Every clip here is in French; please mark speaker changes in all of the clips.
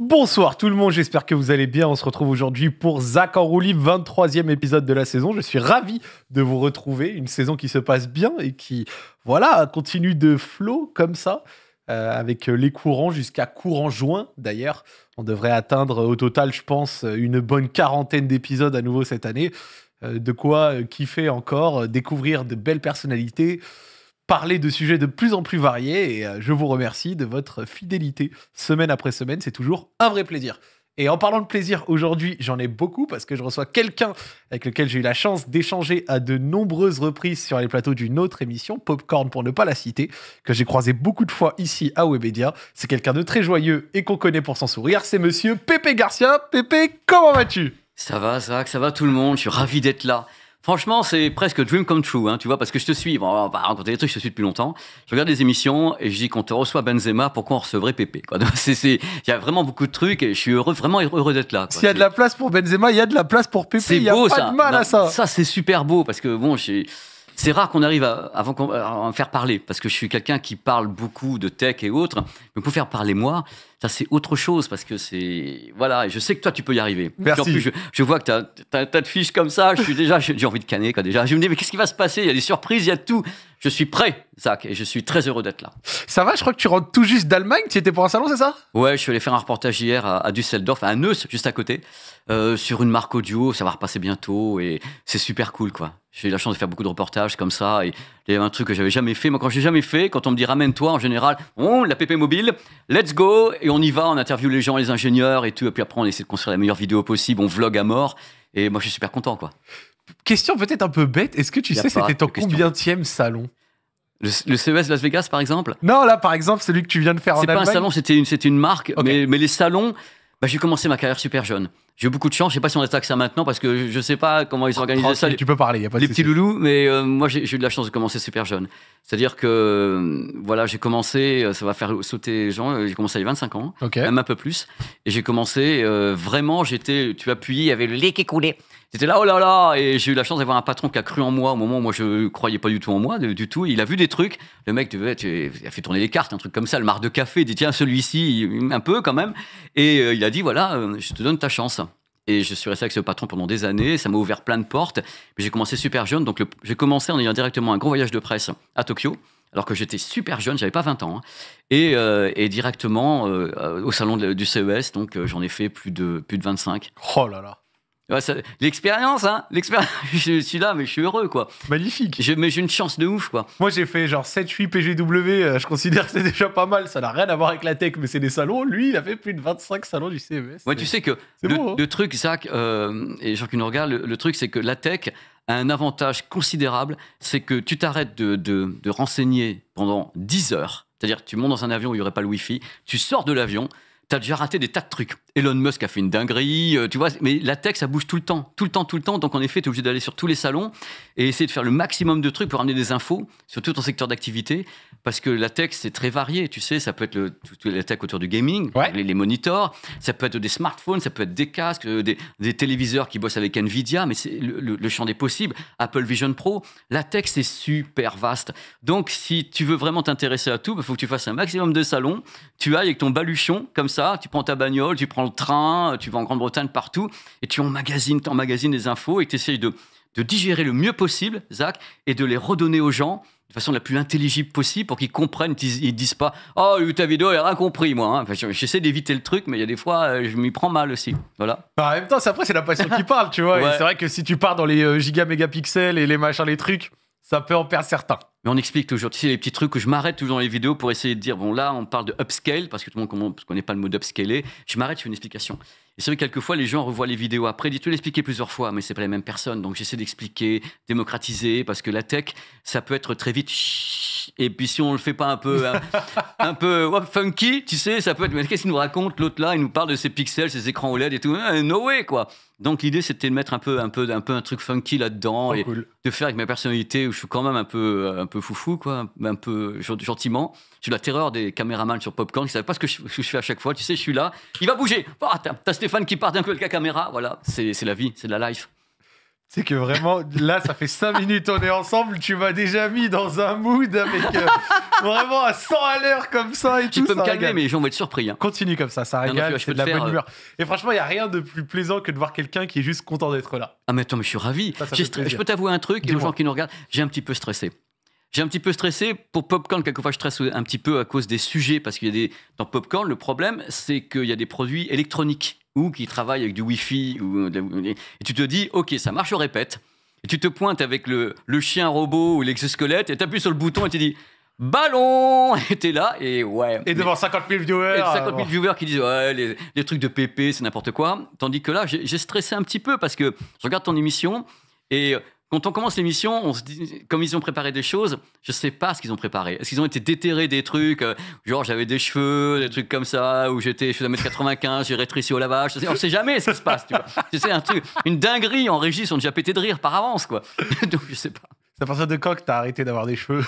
Speaker 1: Bonsoir tout le monde, j'espère que vous allez bien. On se retrouve aujourd'hui pour Zach en roulis, 23e épisode de la saison. Je suis ravi de vous retrouver. Une saison qui se passe bien et qui, voilà, continue de flot comme ça, euh, avec les courants jusqu'à courant juin d'ailleurs. On devrait atteindre au total, je pense, une bonne quarantaine d'épisodes à nouveau cette année. Euh, de quoi kiffer encore, découvrir de belles personnalités parler de sujets de plus en plus variés. Et euh, je vous remercie de votre fidélité semaine après semaine. C'est toujours un vrai plaisir. Et en parlant de plaisir, aujourd'hui, j'en ai beaucoup parce que je reçois quelqu'un avec lequel j'ai eu la chance d'échanger à de nombreuses reprises sur les plateaux d'une autre émission, Popcorn pour ne pas la citer, que j'ai croisé beaucoup de fois ici à Webedia. C'est quelqu'un de très joyeux et qu'on connaît pour son sourire,
Speaker 2: c'est monsieur Pépé Garcia. Pépé, comment vas-tu Ça va, ça Zach, ça va tout le monde, je suis ravi d'être là. Franchement, c'est presque dream come true, hein, tu vois, parce que je te suis, on va raconter des trucs, je te suis depuis longtemps. Je regarde des émissions et je dis qu'on te reçoit Benzema, pourquoi on recevrait Pépé Il y a vraiment beaucoup de trucs et je suis heureux, vraiment heureux d'être là. S'il y a de la
Speaker 1: place pour Benzema, il y a de la place pour Pépé, il ça. mal à ça. Ça,
Speaker 2: c'est super beau parce que bon, C'est rare qu'on arrive avant qu'on, faire parler, parce que je suis quelqu'un qui parle beaucoup de tech et autres, mais pour faire parler moi, ça c'est autre chose parce que c'est voilà. je sais que toi tu peux y arriver. Merci. je, vois que t'as as, tas de fiches comme ça. Je suis déjà, j'ai envie de canner quoi, déjà. Je me dis mais qu'est-ce qui va se passer Il y a des surprises, il y a tout. Je suis prêt, Zach, et je suis très heureux d'être là. Ça va, je crois que tu rentres tout juste d'Allemagne. Tu étais pour un salon, c'est ça Ouais, je suis allé faire un reportage hier à, Düsseldorf, à Neuss, juste à côté, euh, sur une marque audio. Ça va repasser bientôt et c'est super cool, quoi. J'ai eu la chance de faire beaucoup de reportages comme ça. Et il y avait un truc que j'avais jamais fait. Moi, quand j'ai jamais fait, quand on me dit ramène-toi, en général, on, oh, la PP mobile, let's go, et on y va, on interviewe les gens, les ingénieurs et tout. Et puis après, on essaie de construire la meilleure vidéo possible, on vlog à mort. Et moi, je suis super content, quoi question peut-être un peu bête, est-ce que tu sais c'était
Speaker 1: en combientième salon
Speaker 2: le, CES Las Vegas, par exemple Non, là, par exemple, celui que tu viens de faire en Allemagne. C'est pas un salon, c'était une, une marque, mais, les salons, bah, j'ai commencé ma carrière super jeune. J'ai eu beaucoup de chance, je sais pas si on attaque ça maintenant, parce que je, sais pas comment ils organisent ça. Tu peux parler, a pas de Les petits loulous, mais euh, moi, j'ai eu de la chance de commencer super jeune. C'est-à-dire que, euh, voilà, j'ai commencé, euh, ça va faire sauter les gens, j'ai commencé à 25 ans, même un peu plus, et j'ai commencé, vraiment, j'étais, tu appuyais, il y avait le lait qui coulait c'était là, oh là là Et j'ai eu la chance d'avoir un patron qui a cru en moi au moment où moi je croyais pas du tout en moi, du tout. Il a vu des trucs. Le mec, tu, a fait tourner les cartes, un truc comme ça, le marc de café. Il dit, tiens, celui-ci, un peu quand même. Et euh, il a dit, voilà, euh, je te donne ta chance. Et je suis resté avec ce patron pendant des années. Ça m'a ouvert plein de portes. J'ai commencé super jeune. Donc, j'ai commencé en ayant directement un gros voyage de presse à Tokyo alors que j'étais super jeune, j'avais pas 20 ans, hein. euh, et, directement au salon du CES, donc j'en ai fait plus de, plus de 25. Oh là là L'expérience, hein, l'expérience. je suis là, mais je suis heureux, quoi. Magnifique. Je, mais j'ai une chance de ouf, quoi. Moi, j'ai fait genre 7-8 PGW. Euh, je considère que c'est déjà pas mal. Ça
Speaker 1: n'a rien à voir avec la tech, mais c'est des salons. Lui, il a fait plus de 25 salons du CMS.
Speaker 2: ouais, tu sais que hein. le, truc, Zach euh, et Jean-Claude regarde, le, truc, c'est que la tech a un avantage considérable. C'est que tu t'arrêtes de, de, renseigner pendant 10 heures. C'est-à-dire, tu montes dans un avion où il n'y aurait pas le Wi-Fi. Tu sors de l'avion. tu as déjà raté des tas de trucs. Elon Musk a fait une dinguerie, euh, tu vois, mais la tech, ça bouge tout le temps, tout le temps, tout le temps. Donc, en effet, tu es obligé d'aller sur tous les salons et essayer de faire le maximum de trucs pour amener des infos sur tout ton secteur d'activité. Parce que la tech, c'est très varié, tu sais, ça peut être la tech autour du gaming, les, monitors, ça peut être des smartphones, ça peut être des casques, euh, des, téléviseurs qui bossent avec Nvidia, mais c'est le, champ des possibles, Apple Vision Pro. La tech, c'est super vaste. Donc, si tu veux vraiment t'intéresser à tout, il bah, faut que tu fasses un maximum de salons, tu ailles avec ton baluchon, comme ça, tu prends ta bagnole, tu prends le train, euh, tu vas en Grande-Bretagne, partout, et tu emmagasines, emmagasines les infos et tu essayes de, de digérer le mieux possible, Zach, et de les redonner aux gens de façon la plus intelligible possible pour qu'ils comprennent, ils disent pas Oh, ta vidéo, elle a rien compris, moi. Hein. Enfin, J'essaie d'éviter le truc, mais il y a des fois, euh, je m'y prends mal aussi. Voilà. Bah, en même
Speaker 1: temps, après, c'est la passion qui parle, tu vois. C'est vrai que si tu pars dans les euh, giga mégapixels et les machins, les trucs,
Speaker 2: ça peut en perdre certains. Mais on explique toujours, tu sais, les petits trucs où je m'arrête toujours dans les vidéos pour essayer de dire, bon là, on parle de upscale, parce que tout le monde ne connaît pas le mot d'upscaler. Je m'arrête, je fais une explication. Et c'est vrai que quelquefois, les gens revoient les vidéos après, disent, tu l'expliquer plusieurs fois, mais c'est pas les mêmes personnes. Donc j'essaie d'expliquer, démocratiser, parce que la tech, ça peut être très vite, et puis si on le fait pas un peu, hein, un, peu funky, tu sais, ça peut être, mais qu'est-ce qu'il nous raconte l'autre là Il nous parle de ses pixels, ses écrans OLED et tout. Ah, no way, quoi donc l'idée c'était de mettre un peu un peu un peu un truc funky là-dedans et de faire avec ma personnalité où je suis quand même un peu euh, un peu foufou quoi, un peu gentiment. J'ai la terreur des caméramans sur Popcorn qui savent pas ce que, je, fais à chaque fois. Tu sais, je suis là, il va bouger. Ah, t'as Stéphane qui part d'un coup avec la caméra, voilà, c'est la vie, c'est la life.
Speaker 1: C'est que vraiment, là, ça fait cinq minutes, on est ensemble, tu m'as déjà mis dans un mood avec euh, vraiment à 100 à l'heure comme ça et tu tout. peux ça me calmer, mais les gens vont être surpris. Hein. Continue comme ça, ça régale, c'est de la bonne humeur. Euh, et franchement, il n'y a rien de plus plaisant que
Speaker 2: de voir quelqu'un qui est juste content d'être là. Ah, mais attends, mais je suis ravi. je peux t'avouer un truc, et aux gens qui nous regardent, j'ai un petit peu stressé. J'ai un petit peu stressé. Pour Popcorn, quelquefois, je stresse un petit peu à cause des sujets, parce qu'il y a des. Dans Popcorn, le problème, c'est qu'il y a des produits électroniques ou qui travaillent avec du Wi-Fi. Ou, euh, et tu te dis, OK, ça marche, je répète. Et tu te pointes avec le, chien robot ou l'exosquelette et tu appuies sur le bouton et tu dis ballon Et t'es là, et ouais. Et devant 50 000 viewers. Et 50 000 viewers qui disent, ouais, les, trucs de pépé c'est n'importe quoi. Tandis que là, j'ai stressé un petit peu parce que je regarde ton émission et quand on commence l'émission, on se dit, comme ils ont préparé des choses, je ne sais pas ce qu'ils ont préparé. Est-ce qu'ils ont été déterrés des trucs, euh, genre j'avais des cheveux, des trucs comme ça, ou j'étais, je faisais 1m95, j'ai rétréci au lavage. On sait jamais ce qui se passe, tu vois. C'est un truc, une dinguerie en régie, ils sont déjà pété de rire par avance, quoi. Donc je sais pas. C'est à de quand que t'as arrêté d'avoir des cheveux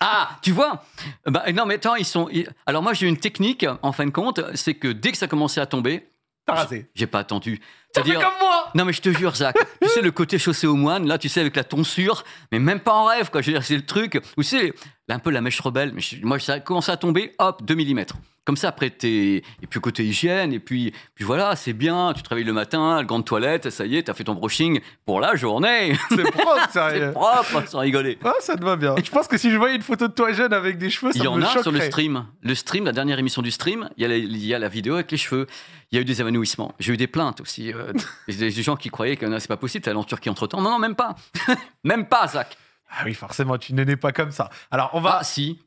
Speaker 2: Ah, tu vois bah, Non, mais attends, ils sont. Alors moi, j'ai une technique, en fin de compte, c'est que dès que ça commençait à tomber. T'as rasé. J'ai pas attendu. C'est-à-dire comme moi. Non mais je te jure Zach, tu sais le côté chaussé au moine là, tu sais avec la tonsure, mais même pas en rêve quoi. Je veux dire c'est le truc ou c'est un peu la mèche rebelle. Mais moi ça commence à tomber, hop 2 mm comme ça. Après, t'es. Et puis, côté hygiène, et puis, puis voilà, c'est bien. Tu te réveilles le matin, grande toilette, ça y est, tu as fait ton brushing pour la journée. C'est propre, sérieux. c'est propre, sans rigoler.
Speaker 1: Ah, ça te va bien. Je pense que si je voyais une photo de toi jeune avec des cheveux, ça Il y en a sur le stream.
Speaker 2: Le stream, la dernière émission du stream, il y, a la, il y a la vidéo avec les cheveux. Il y a eu des évanouissements. J'ai eu des plaintes aussi. Euh, des gens qui croyaient que c'est pas possible, la allé qui entre temps. Non, non, même pas. même pas, Zach. Ah oui, forcément, tu ne n'es pas comme ça. Alors, on va. Ah, si.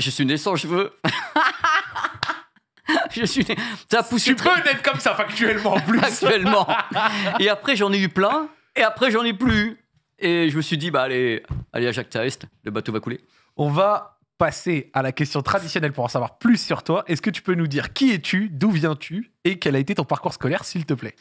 Speaker 2: Je suis né sans cheveux. je suis poussé Tu peux être comme ça factuellement en plus. Actuellement. Et après j'en ai eu plein et après j'en ai plus. Et je me suis dit bah allez, allez à Jacques Tarest, le bateau va couler.
Speaker 1: On va passer à la question traditionnelle pour en savoir plus sur toi. Est-ce que tu peux nous dire qui es-tu, d'où viens-tu et quel a été ton parcours scolaire s'il te plaît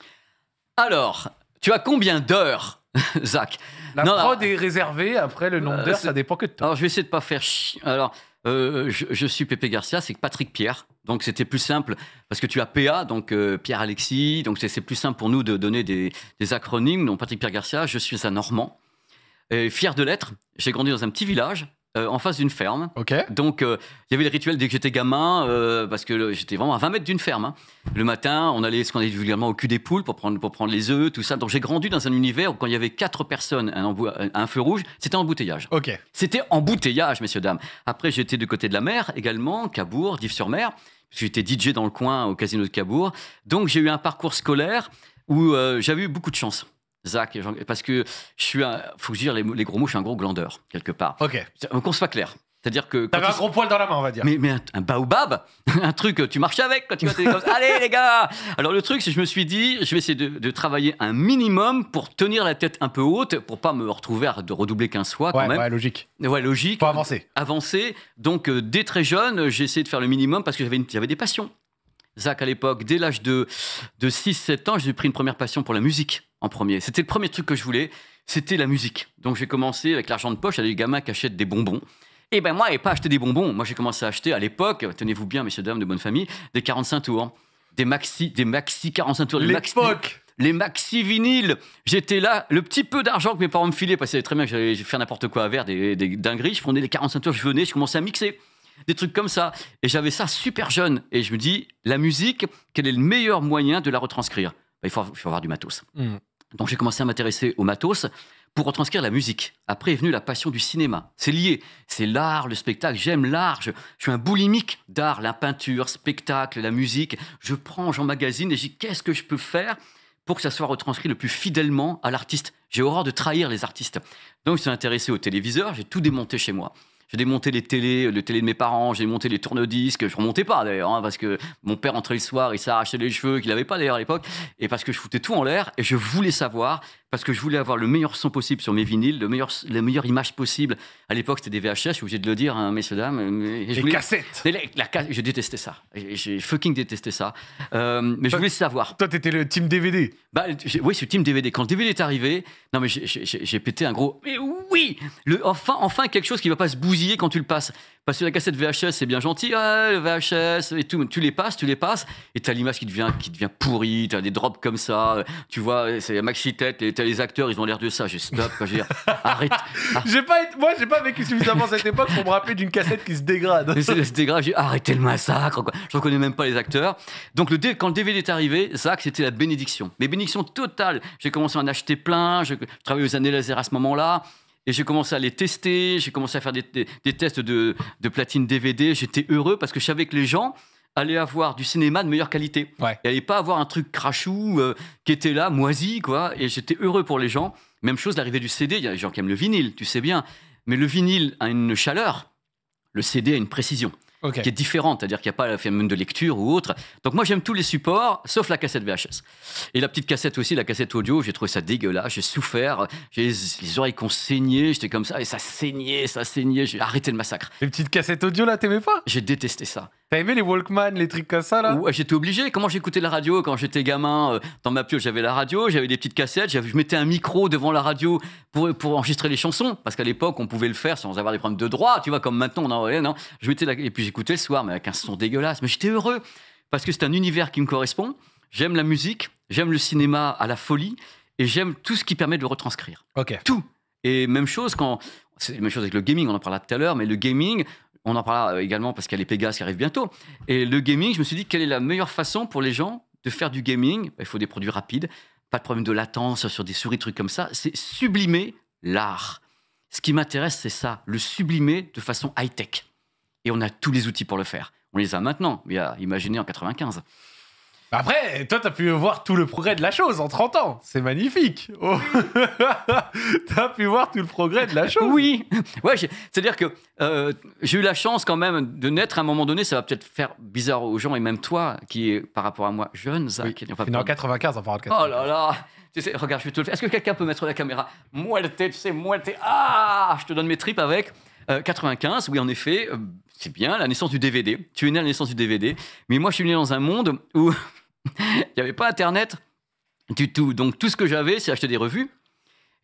Speaker 2: Alors, tu as combien d'heures Zach. La prod est réservée. Après, le nombre euh, d'heures, ça dépend que de toi. Alors, je vais essayer de pas faire chier. Alors, euh, je, je, suis Pépé Garcia, c'est Patrick Pierre. Donc c'était plus simple, parce que tu as PA, donc euh, Pierre-Alexis, donc c'est plus simple pour nous de donner des, acronymes. Donc Patrick Pierre Garcia, je suis un Normand, fier de l'être. J'ai grandi dans un petit village, euh, en face d'une ferme. Donc, euh, il y avait le rituels dès que j'étais gamin, parce que j'étais vraiment à 20 mètres d'une ferme. Hein. Le matin, on allait, ce qu'on allait vulgairement, au cul des poules pour prendre, pour prendre les œufs, tout ça. Donc, j'ai grandi dans un univers où, quand il y avait quatre personnes un, un feu rouge, c'était embouteillage. ok C'était embouteillage, messieurs, dames. Après, j'étais du côté de la mer également, Cabourg, Dives-sur-Mer. J'étais DJ dans le coin au casino de Cabourg. Donc j'ai eu un parcours scolaire où euh, j'avais eu beaucoup de chance. Zach, parce que je suis, un, faut que je les, gros mots, je suis un gros glandeur quelque part. Ok. Donc qu'on soit clair. C'est-à-dire que. T'avais un gros
Speaker 1: poil dans la main, on va dire. Mais,
Speaker 2: mais un, baobab, un truc, tu marches avec quand tu vas comme Allez, les gars Alors, le truc, c'est que je me suis dit, je vais essayer de, travailler un minimum pour tenir la tête un peu haute, pour pas me retrouver à de redoubler qu'un fois quand même. Ouais, logique. Ouais, logique. Pour avancer. Avancer. Donc, euh, dès très jeune, j'ai essayé de faire le minimum parce que j'avais des passions. Zach, à l'époque, dès l'âge de, de 6-7 ans, j'ai pris une première passion pour la musique en premier. C'était le premier truc que je voulais, c'était la musique. Donc j'ai commencé avec l'argent de poche, avec des gamins qui achètent des bonbons. Et eh ben moi, je n'ai pas acheté des bonbons. Moi, j'ai commencé à acheter à l'époque, tenez-vous bien, messieurs, dames de bonne famille, des 45 tours, des maxi, des maxi 45 tours, les maxi vinyles. J'étais là, le petit peu d'argent que mes parents me filaient, parce que très bien que j'allais faire n'importe quoi à verre, des, dingueries. Je prenais les 45 tours, je venais, je commençais à mixer. Des trucs comme ça. Et j'avais ça super jeune. Et je me dis, la musique, quel est le meilleur moyen de la retranscrire ben, il, faut, avoir du matos. Mmh. Donc j'ai commencé à m'intéresser au matos pour retranscrire la musique. Après est venue la passion du cinéma. C'est lié. C'est l'art, le spectacle. J'aime l'art. Je, suis un boulimique d'art, la peinture, spectacle, la musique. Je prends, magazine et je dis qu'est-ce que je peux faire pour que ça soit retranscrit le plus fidèlement à l'artiste. J'ai horreur de trahir les artistes. Donc, je suis intéressé au téléviseur. J'ai tout démonté chez moi. J'ai démonté les télés, le télé de mes parents, j'ai démonté les tourne-disques. Je remontais pas d'ailleurs, hein, parce que mon père entrait le soir, il s'arrachait les cheveux, qu'il n'avait pas d'ailleurs à l'époque, et parce que je foutais tout en l'air, et je voulais savoir parce que je voulais avoir le meilleur son possible sur mes vinyles, le meilleur, la meilleure image possible. À l'époque, c'était des VHS, je suis obligé de le dire, hein, messieurs, dames. Mais les cassettes la, la, Je détestais ça. J'ai fucking détesté ça. Euh, mais je voulais savoir. Toi, t'étais le team DVD bah, Oui, c'est le team DVD. Quand le DVD est arrivé, non, mais j'ai pété un gros. Mais oui le, enfin, enfin, quelque chose qui ne va pas se bousiller quand tu le passes. Parce que la cassette VHS, c'est bien gentil, ouais, le VHS et tout. Tu les passes, tu les passes, et t'as l'image qui devient, qui devient pourrie, t'as des drops comme ça, tu vois, c'est maxi-tête, les acteurs, ils ont l'air de ça. J'ai stop, quoi. Ah. J'ai arrête. pas, moi, j'ai pas vécu suffisamment cette
Speaker 1: époque pour me rappeler d'une cassette qui se dégrade. se
Speaker 2: dégrade, j'ai arrêté le massacre, Je reconnais même pas les acteurs. Donc, le, quand le DVD est arrivé, Zach, c'était la bénédiction. Mais bénédiction totale. J'ai commencé à en acheter plein. Je, travaillais aux années laser à ce moment-là. Et j'ai commencé à les tester, j'ai commencé à faire des, tests de, de platine DVD. J'étais heureux parce que je savais que les gens, aller avoir du cinéma de meilleure qualité. Il Et aller pas avoir un truc crachou euh, qui était là, moisi, quoi. Et j'étais heureux pour les gens. Même chose, l'arrivée du CD, il y a des gens qui aiment le vinyle, tu sais bien. Mais le vinyle a une chaleur, le CD a une précision qui est différente, c'est-à-dire qu'il n'y a pas la fameuse de lecture ou autre. Donc moi j'aime tous les supports, sauf la cassette VHS. Et la petite cassette aussi, la cassette audio, j'ai trouvé ça dégueulasse, j'ai souffert, j'ai les, oreilles qui ont saigné, j'étais comme ça, et ça saignait, ça saignait, j'ai arrêté le massacre. Les petites cassettes audio là, t'aimais pas J'ai détesté ça. T'as aimé les Walkman, les trucs comme ça là ouais, J'étais obligé. Comment j'écoutais la radio quand j'étais gamin euh, Dans ma pioche, j'avais la radio, j'avais des petites cassettes, je mettais un micro devant la radio pour, pour enregistrer les chansons, parce qu'à l'époque, on pouvait le faire sans avoir des problèmes de droit, tu vois, comme maintenant on non Je mettais la, et puis j'écoutais le soir, mais avec un son dégueulasse. Mais j'étais heureux parce que c'est un univers qui me correspond. J'aime la musique, j'aime le cinéma à la folie et j'aime tout ce qui permet de le retranscrire. Ok. Tout. Et même chose quand. C'est la même chose avec le gaming, on en parlera tout à l'heure, mais le gaming, on en parlera euh, également parce qu'il y a les Pégases qui arrivent bientôt. Et le gaming, je me suis dit, quelle est la meilleure façon pour les gens de faire du gaming bah, Il faut des produits rapides, pas de problème de latence sur des souris, trucs comme ça. C'est sublimer l'art. Ce qui m'intéresse, c'est ça, le sublimer de façon high-tech. Et on a tous les outils pour le faire. On les a maintenant, mais a, ah, imaginé en 95. Bah après, toi, t'as pu voir tout le progrès de la chose en 30 ans. C'est magnifique. Oh. t'as pu voir tout le progrès de la chose. Oui. Ouais, c'est-à-dire que euh, j'ai eu la chance quand même de naître à un moment donné. Ça va peut-être faire bizarre aux gens et même toi, qui est par rapport à moi jeune, Zach. Oui. Enfin, en
Speaker 1: 95, en parlant Oh là
Speaker 2: là. regarde, je vais te le faire. Est-ce que quelqu'un peut mettre la caméra Moi, le tête tu sais, moi, le Ah Je te donne mes tripes avec. 95, euh, oui, en effet. Euh, c'est bien, la naissance du DVD. Tu es né à la naissance du DVD. Mais moi, je suis né dans un monde où il n'y avait pas Internet du tout. Donc, tout ce que j'avais, c'est acheter des revues.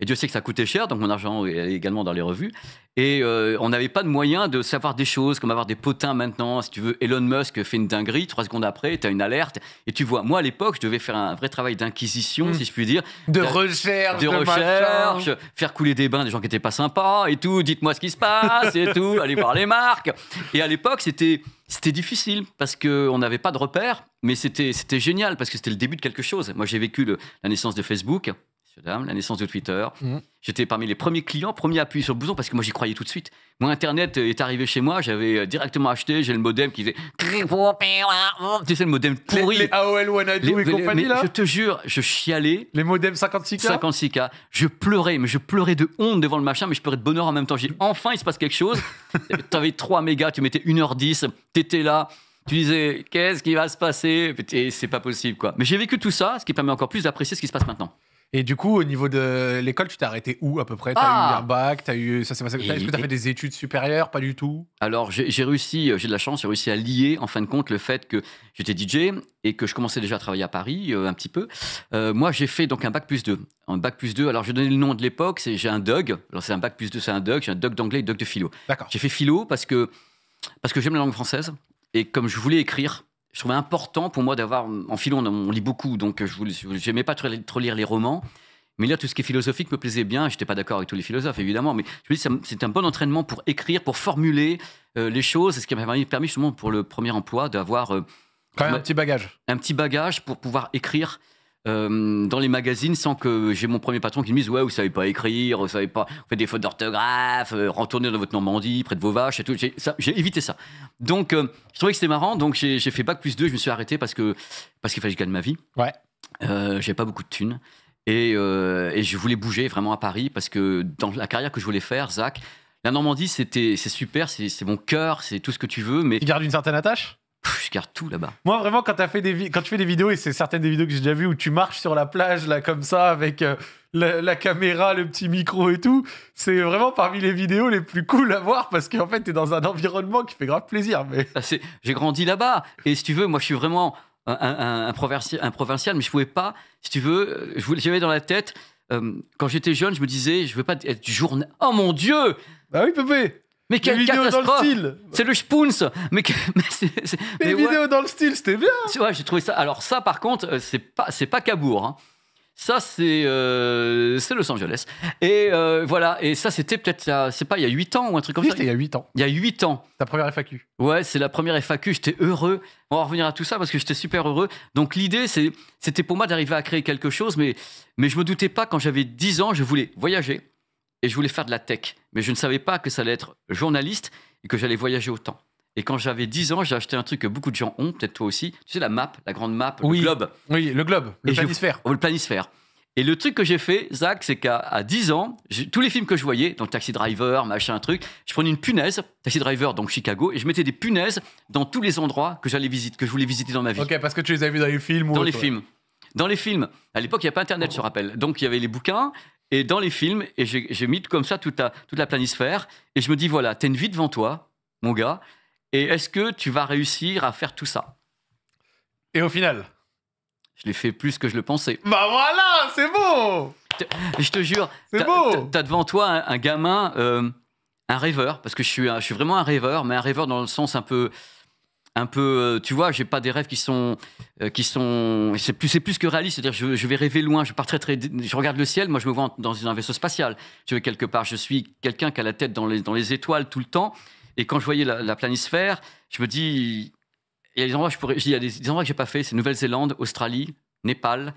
Speaker 2: Et Dieu sait que ça coûtait cher, donc mon argent est également dans les revues. Et euh, on n'avait pas de moyens de savoir des choses, comme avoir des potins maintenant. Si tu veux, Elon Musk fait une dinguerie, trois secondes après, tu as une alerte. Et tu vois, moi à l'époque, je devais faire un vrai travail d'inquisition, hmm. si je puis dire. De recherche, de, recherche, faire couler des bains des gens qui n'étaient pas sympas et tout. Dites-moi ce qui se passe et tout. Allez voir les marques. Et à l'époque, c'était. C'était difficile parce qu'on n'avait pas de repères, mais c'était génial parce que c'était le début de quelque chose. Moi, j'ai vécu la naissance de Facebook, la naissance de Twitter. Mmh. J'étais parmi les premiers clients, premier appui sur le bouton, parce que moi j'y croyais tout de suite. Moi, Internet euh, est arrivé chez moi, j'avais euh, directement acheté, j'ai le modem qui faisait. Tu sais, le modem pourri. Les, AOL One et compagnie, là Je te jure, je chialais. Les modems 56K 56K. Je pleurais, mais je pleurais de honte devant le machin, mais je pleurais de bonheur en même temps. J'ai enfin, il se passe quelque chose. T'avais 3 mégas, tu mettais 1h10, t'étais là tu disais qu'est-ce qui va se passer et c'est pas possible quoi. Mais j'ai vécu tout ça, ce qui permet encore plus d'apprécier ce qui se passe maintenant.
Speaker 1: Et du coup, au niveau de l'école, tu t'es arrêté où à peu près T'as eu ah un bac T'as Est-ce que t'as fait des études supérieures Pas du tout.
Speaker 2: Alors j'ai réussi, euh, j'ai de la chance, j'ai réussi à lier en fin de compte le fait que j'étais DJ et que je commençais déjà à travailler à Paris euh, un petit peu. Euh, moi, j'ai fait donc un bac plus 2. Un bac plus 2, alors je donner le nom de l'époque, j'ai un dog. Alors c'est un bac plus 2, c'est un dog. j'ai un dog d'anglais et Doug de philo. D'accord. J'ai fait philo parce que parce que j'aime la langue française et comme je voulais écrire je trouvais important pour moi d'avoir. En filon. on, lit beaucoup, donc euh, je n'aimais pas trop, lire les romans. Mais lire tout ce qui est philosophique me plaisait bien. Je n'étais pas d'accord avec tous les philosophes, évidemment. Mais je c'est un bon entraînement pour écrire, pour formuler euh, les choses. C'est ce qui m'a permis, justement, pour le premier emploi, d'avoir. Euh, un petit bagage. Un petit bagage pour pouvoir écrire euh, dans les magazines sans que j'ai mon premier patron qui me dise ouais vous savez pas écrire, vous savez pas, vous faites des fautes d'orthographe, euh, retourner dans votre Normandie près de vos vaches et tout. J'ai, évité ça. Donc euh, je trouvais que c'était marrant, donc j'ai, fait bac plus 2, je me suis arrêté parce que parce qu'il fallait que je gagne ma vie. Ouais. j'avais pas beaucoup de thunes et, et, je voulais bouger vraiment à Paris parce que dans la carrière que je voulais faire, Zach, la Normandie c'était c'est super, c'est, c'est mon cœur, c'est tout ce que tu veux, mais tu gardes une certaine attache je garde tout là-bas.
Speaker 1: Moi, vraiment, quand, tu fais des vidéos, et c'est certaines des vidéos que j'ai déjà vues où tu marches sur la plage, là, comme ça, avec euh, la, caméra, le petit micro et tout, c'est vraiment parmi les vidéos les plus cool à voir parce qu'en fait, t'es dans un environnement qui fait grave plaisir.
Speaker 2: Mais... Ah, j'ai grandi là-bas. Et si tu veux, moi, je suis vraiment un, un, provincial, mais je pouvais pas, si tu veux, euh, je j'avais dans la tête. Euh, quand j'étais jeune, je me disais, je veux pas être journal. Oh mon Dieu! Bah oui, Pépé mais quelle catastrophe C'est le Spoons Mais, mais, c'est, Les vidéos dans le style, c'était bien Ouais, j'ai trouvé ça. Alors, ça, par contre, euh, c'est pas, c'est pas Cabourg. Hein. Ça, c'est euh, c'est Los Angeles. Et euh, voilà, et ça, c'était peut-être, il c'est pas, il y a 8 ans ou un truc comme ça. c'était il y a 8 ans. Il y a 8 ans. Ta première FAQ. Ouais, c'est la première FAQ, j'étais heureux. On va revenir à tout ça parce que j'étais super heureux. Donc l'idée, c'est, c'était pour moi d'arriver à créer quelque chose, mais, mais je me doutais pas quand j'avais 10 ans, je voulais voyager et je voulais faire de la tech. Mais je ne savais pas que ça allait être journaliste et que j'allais voyager autant. Et quand j'avais 10 ans, j'ai acheté un truc que beaucoup de gens ont, peut-être toi aussi. Tu sais, la map, la grande map, le globe. Oui, le globe, le planisphère. Oh, le planisphère. Et le truc que j'ai fait, Zach, c'est qu'à 10 ans, tous les films que je voyais, donc Taxi Driver, machin, truc, je prenais une punaise, Taxi Driver, donc Chicago, et je mettais des punaises dans tous les endroits que j'allais visiter, que je voulais visiter dans ma vie.
Speaker 1: Ok, parce que tu les as vus dans les films Dans les films.
Speaker 2: Dans les films. À l'époque, il n'y a pas Internet, je rappelle. Donc, il y avait les bouquins, et dans les films, et j'ai mis comme ça toute la, toute planisphère, et je me dis, voilà, t'as une vie devant toi, mon gars, et est-ce que tu vas réussir à faire tout ça Et au final Je l'ai fait plus que je le pensais. Bah voilà, c'est beau Je te jure, c'est beau T'as devant toi un, gamin, euh, un rêveur, parce que je suis, je suis vraiment un rêveur, mais un rêveur dans le sens un peu un peu, euh, tu vois, j'ai pas des rêves qui sont, euh, qui sont, c'est plus, c'est plus que réaliste. C'est-à-dire, je, vais rêver loin, je pars très, je regarde le ciel. Moi, je me vois dans un vaisseau spatial. Je vais quelque part. Je suis quelqu'un qui a la tête dans les, dans les étoiles tout le temps. Et quand je voyais la, planisphère, je me dis, il y a des endroits, je pourrais, il a des, endroits que j'ai pas fait, c'est Nouvelle-Zélande, Australie, Népal,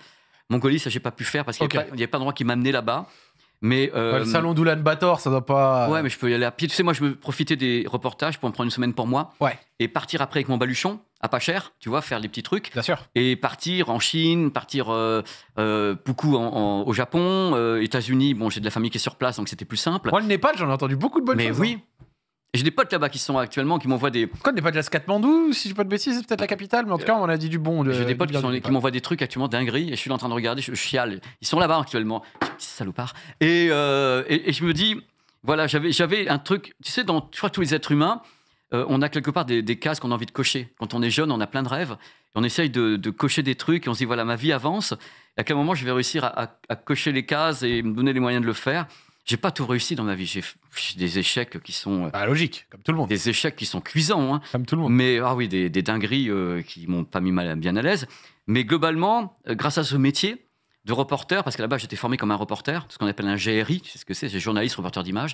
Speaker 2: Mongolie. Ça, j'ai pas pu faire parce qu'il n'y a avait pas, pas d'endroit qui m'amenait là-bas. Mais le euh, salon
Speaker 1: d'Oulan Bator, ça doit pas. Ouais, mais
Speaker 2: je peux y aller à pied. Tu sais, moi, je me profiter des reportages pour en prendre une semaine pour moi. Ouais. Et partir après avec mon baluchon, à pas cher, tu vois, faire des petits trucs. Bien sûr. Et partir en Chine, partir euh, euh, beaucoup au Japon, États-Unis. Bon, j'ai de la famille qui est sur place, donc c'était plus simple. Moi, le Népal, j'en ai entendu beaucoup de bonnes choses. Mais oui. Hein. J'ai des potes là-bas qui sont actuellement, qui m'envoient des. Pourquoi des potes de la Skatmandou Si je pas de bêtises, c'est peut-être la capitale, mais en tout cas, on
Speaker 1: a dit du bon. J'ai des potes qui,
Speaker 2: m'envoient des trucs actuellement dingueries, et je suis en train de regarder, je, chiale. Ils sont là-bas actuellement, petit salopard. Euh, et, et, je me dis, voilà, j'avais un truc, tu sais, dans je crois, tous les êtres humains, euh, on a quelque part des, des cases qu'on a envie de cocher. Quand on est jeune, on a plein de rêves, on essaye de, cocher des trucs, et on se dit, voilà, ma vie avance, à quel moment je vais réussir à, à cocher les cases et me donner les moyens de le faire j'ai pas tout réussi dans ma vie. J'ai des échecs qui sont. Euh, bah, logique, comme tout le monde. Des échecs qui sont cuisants. Hein. Comme tout le monde. Mais, ah oui, des, dingueries euh, qui m'ont pas mis mal, bien à l'aise. Mais globalement, euh, grâce à ce métier de reporter, parce qu'à la base, j'étais formé comme un reporter, ce qu'on appelle un GRI, c'est ce que c'est, c'est journaliste, reporter d'image.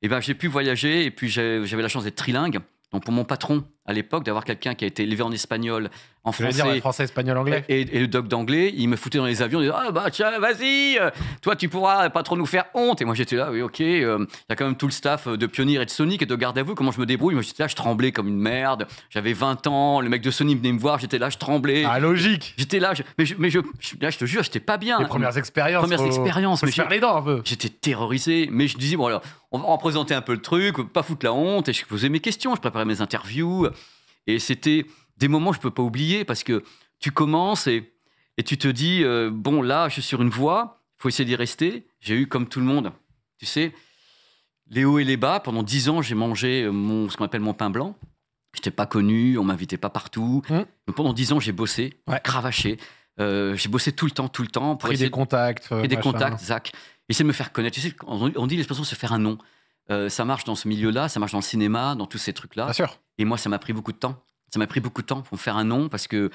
Speaker 2: Et eh ben, j'ai pu voyager et puis j'avais la chance d'être trilingue. Donc, pour mon patron, à l'époque d'avoir quelqu'un qui a été élevé en espagnol, en français,
Speaker 1: français, espagnol, anglais,
Speaker 2: et, le doc d'anglais, il me foutait dans les avions, il disait ah bah tiens vas-y, euh, toi tu pourras pas trop nous faire honte. Et moi j'étais là, oui ok, euh, il y a quand même tout le staff de Pionnier et de Sonic, et de garde à vous. Comment je me débrouille Moi j'étais là, je tremblais comme une merde. J'avais 20 ans, le mec de Sony venait me voir, j'étais là, je tremblais. Ah logique. J'étais là, mais, je, là je te jure, j'étais pas bien. Les premières expériences. Premières expériences. faire les dents un peu. J'étais terrorisé, mais je disais bon alors on va représenter un peu le truc, pas foutre la honte. Et je posais mes questions, je préparais mes interviews. Et c'était des moments que je ne peux pas oublier parce que tu commences et, et tu te dis, euh, bon, là, je suis sur une voie, il faut essayer d'y rester. J'ai eu, comme tout le monde, tu sais, les hauts et les bas. Pendant dix ans, j'ai mangé euh, mon, ce qu'on appelle mon pain blanc. Je n'étais pas connu, on ne m'invitait pas partout. Mmh. pendant dix ans, j'ai bossé, cravaché. Euh, j'ai bossé tout le temps, tout le temps. pris des
Speaker 1: contacts. Pris des contacts,
Speaker 2: Zach. Essayer de me faire connaître. Tu sais, on, on dit l'expression se faire un nom. Euh, ça marche dans ce milieu-là, ça marche dans le cinéma, dans tous ces trucs-là. Et moi, ça m'a pris beaucoup de temps. Ça m'a pris beaucoup de temps pour me faire un nom parce que